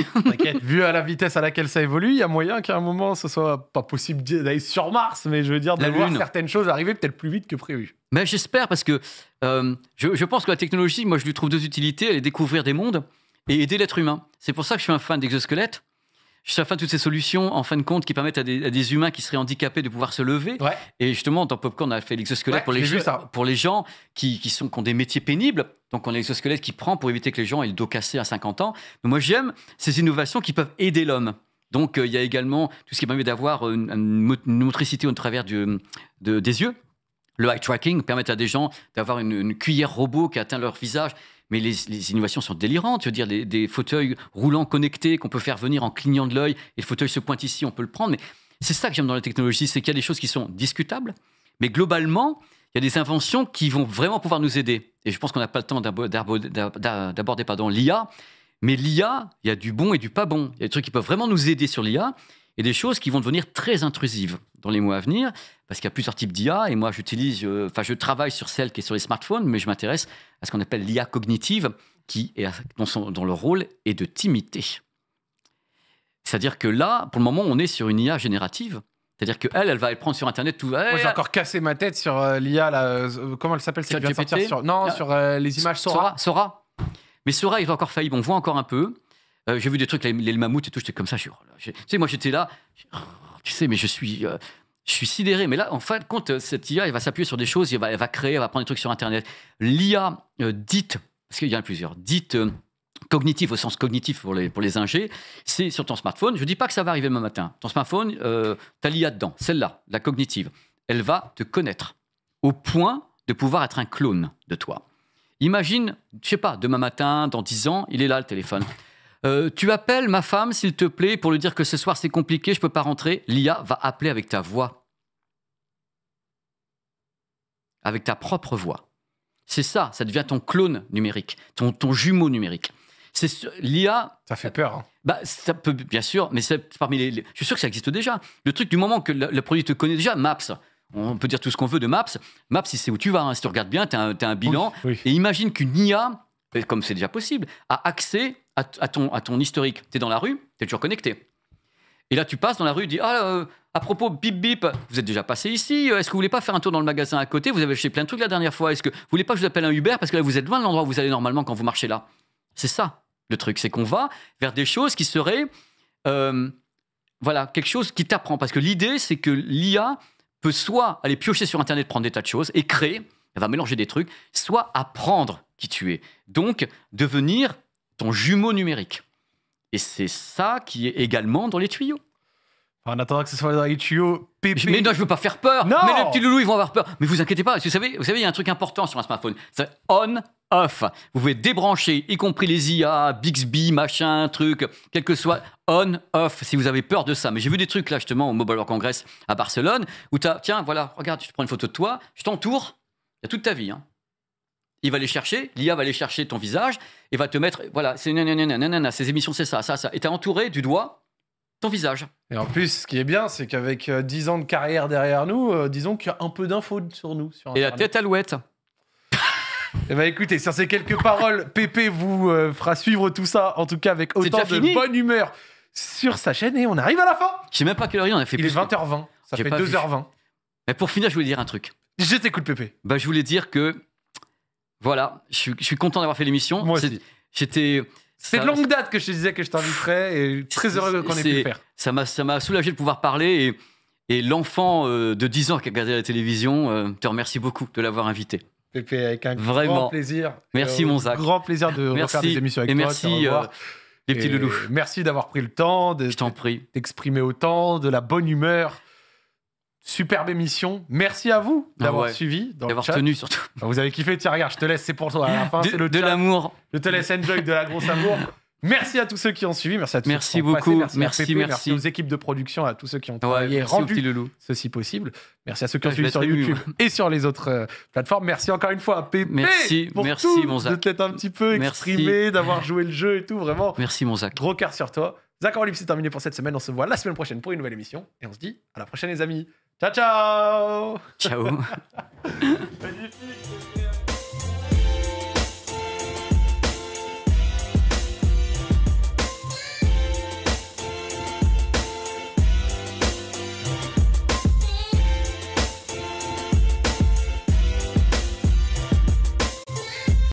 Speaker 1: vu à la vitesse à laquelle ça évolue, il y a moyen qu'à un moment, ce soit pas possible d'aller sur Mars, mais je veux dire, de voir certaines choses arriver peut-être plus vite que prévu.
Speaker 2: Mais j'espère parce que euh, je, pense que la technologie, moi, je lui trouve deux utilités elle est découvrir des mondes et aider l'être humain. C'est pour ça que je suis un fan d'exosquelettes. Je suis un fan de toutes ces solutions, en fin de compte, qui permettent à des, humains qui seraient handicapés de pouvoir se lever. Et justement, dans Popcorn, on a fait l'exosquelette pour, les pour les gens qui, sont, ont des métiers pénibles. Donc, on a l'exosquelette qui prend pour éviter que les gens aient le dos cassé à 50 ans. Mais moi, j'aime ces innovations qui peuvent aider l'homme. Donc, euh, il y a également tout ce qui permet d'avoir une, motricité au travers des yeux, le eye tracking permet à des gens d'avoir une, cuillère robot qui atteint leur visage. Mais les, innovations sont délirantes. Je veux dire, des fauteuils roulants connectés qu'on peut faire venir en clignant de l'œil et le fauteuil se pointe ici, on peut le prendre. Mais c'est ça que j'aime dans la technologie, c'est qu'il y a des choses qui sont discutables, mais globalement, il y a des inventions qui vont vraiment pouvoir nous aider. Et je pense qu'on n'a pas le temps d'aborder l'IA, mais l'IA, il y a du bon et du pas bon. Il y a des trucs qui peuvent vraiment nous aider sur l'IA, et des choses qui vont devenir très intrusives dans les mois à venir, parce qu'il y a plusieurs types d'IA, et moi j'utilise, euh, enfin je travaille sur celle qui est sur les smartphones, mais je m'intéresse à ce qu'on appelle l'IA cognitive, qui est, dont, son, le rôle est de t'imiter. C'est-à-dire que là, pour le moment, on est sur une IA générative. C'est-à-dire qu'elle, elle va aller prendre sur Internet tout. Moi, j'ai encore
Speaker 1: cassé ma tête sur euh, l'IA, euh, comment elle s'appelle C'est qui sur... Non, ah. sur les images Sora.
Speaker 2: Sora. Mais Sora, il va encore failli. Bon, on voit encore un peu. Euh, j'ai vu des trucs, les, les mammouths et tout, j'étais comme ça. Je, oh tu sais, moi, j'étais là, oh, tu sais, mais je suis, euh, je suis sidéré. Mais là, en fin de compte, euh, cette IA, elle va s'appuyer sur des choses, elle va, créer, elle va prendre des trucs sur Internet. L'IA dite, parce qu'il y en a plusieurs, dite cognitive, au sens cognitif pour les, pour les ingés, c'est sur ton smartphone. Je ne dis pas que ça va arriver demain matin. Ton smartphone, tu as l'IA dedans, celle-là, la cognitive. Elle va te connaître au point de pouvoir être un clone de toi. Imagine, je sais pas, demain matin, dans dix ans, il est là le téléphone. Euh, tu appelles ma femme, s'il te plaît, pour lui dire que ce soir c'est compliqué, je peux pas rentrer. L'IA va appeler avec ta voix. Avec ta propre voix. C'est ça, ça devient ton clone numérique, ton, ton jumeau numérique. C'est l'IA. Ça fait peur. Hein. Bah, ça peut, bien sûr, mais c'est parmi les, Je suis sûr que ça existe déjà. Le truc du moment que le, produit te connaît déjà, Maps. On peut dire tout ce qu'on veut de Maps. Maps, si c'est où tu vas, hein. si tu regardes bien, tu as, un bilan. Et imagine qu'une IA, comme c'est déjà possible, a accès à, ton, à ton historique. Tu es dans la rue, tu es toujours connecté. Et là, tu passes dans la rue, tu dis Ah, euh, à propos, bip bip, vous êtes déjà passé ici. Euh, est-ce que vous voulez pas faire un tour dans le magasin à côté Vous avez acheté plein de trucs la dernière fois. Est-ce que vous voulez pas que je vous appelle un Uber Parce que là, vous êtes loin de l'endroit où vous allez normalement quand vous marchez là. C'est ça le truc. C'est qu'on va vers des choses qui seraient. Euh, voilà, quelque chose qui t'apprend. Parce que l'idée, c'est que l'IA peut soit aller piocher sur Internet, prendre des tas de choses et créer elle va mélanger des trucs, soit apprendre qui tu es. Donc, devenir ton jumeau numérique. Et c'est ça qui est également dans les tuyaux. En attendant que ce soit dans les tuyaux, pépé. Mais non, je veux pas faire peur. mais les petits loulous, ils vont avoir peur. Mais vous inquiétez pas, vous savez, vous savez, il y a un truc important sur un smartphone. C'est on, off. Vous pouvez débrancher, y compris les IA, Bixby, machin, truc, quel que soit on, off, si vous avez peur de ça. Mais j'ai vu des trucs là, justement, au Mobile World Congress à Barcelone, où tu as, tiens, voilà, regarde, je te prends une photo de toi, je t'entoure, il y a toute ta vie. Hein. Il va les chercher, l'IA va aller chercher ton visage et va te mettre, voilà, c'est ces émissions, c'est ça, ça, ça. Et t'es entouré du doigt ton visage.
Speaker 1: Et en plus, ce qui est bien, c'est qu'avec 10 euh, ans de carrière derrière nous, euh, disons qu'il y a un peu d'infos sur nous. et la
Speaker 2: tête alouette.
Speaker 1: Eh bien, écoutez, sur ces quelques paroles, Pépé vous euh, fera suivre tout ça, en tout cas avec autant de bonne humeur sur sa chaîne. Et on arrive à la fin. Je sais même pas quelle heure il en a fait. Il plus est 20h20.
Speaker 2: Ça fait 2h20. Mais pour finir, je voulais dire un truc. Je t'écoute, Pépé. Bah, je voulais dire que voilà, je suis, content d'avoir fait l'émission. Moi J'étais. C'est de longue date que je te disais
Speaker 1: que je t'inviterais et très heureux qu'on ait pu le faire.
Speaker 2: Ça m'a soulagé de pouvoir parler et, l'enfant euh, de 10 ans qui a regardé la télévision euh, je te remercie beaucoup de l'avoir invité.
Speaker 1: Pépé, avec un Vraiment. grand plaisir. Merci, euh, mon
Speaker 2: Zach. Grand plaisir de merci. refaire des émissions avec et toi. Merci, les petits loulous.
Speaker 1: Merci d'avoir pris le temps de autant, de la bonne humeur. Superbe émission. Merci à vous d'avoir suivi. D'avoir tenu surtout. Bah, vous avez kiffé. Tiens, regarde, je te laisse, c'est pour toi. de, le de l'amour. Je te laisse enjoy de la grosse amour. Merci à tous ceux qui ont suivi. Merci à tous merci beaucoup. merci, merci, à merci, aux équipes de production, à tous ceux qui ont travaillé rendu ceci possible. Merci à ceux qui ont suivi sur YouTube et sur les autres euh, plateformes. Merci encore une fois à Pépé merci, pour merci, tout, mon Zach. de t'être un petit peu exprimé, d'avoir joué le jeu et tout. Vraiment. Merci, mon Zach. Gros cœur sur toi. Zach c'est terminé pour cette semaine. On se voit la semaine prochaine pour une nouvelle émission. Et on se dit à la prochaine, les amis. Ciao, ciao Ciao Magnifique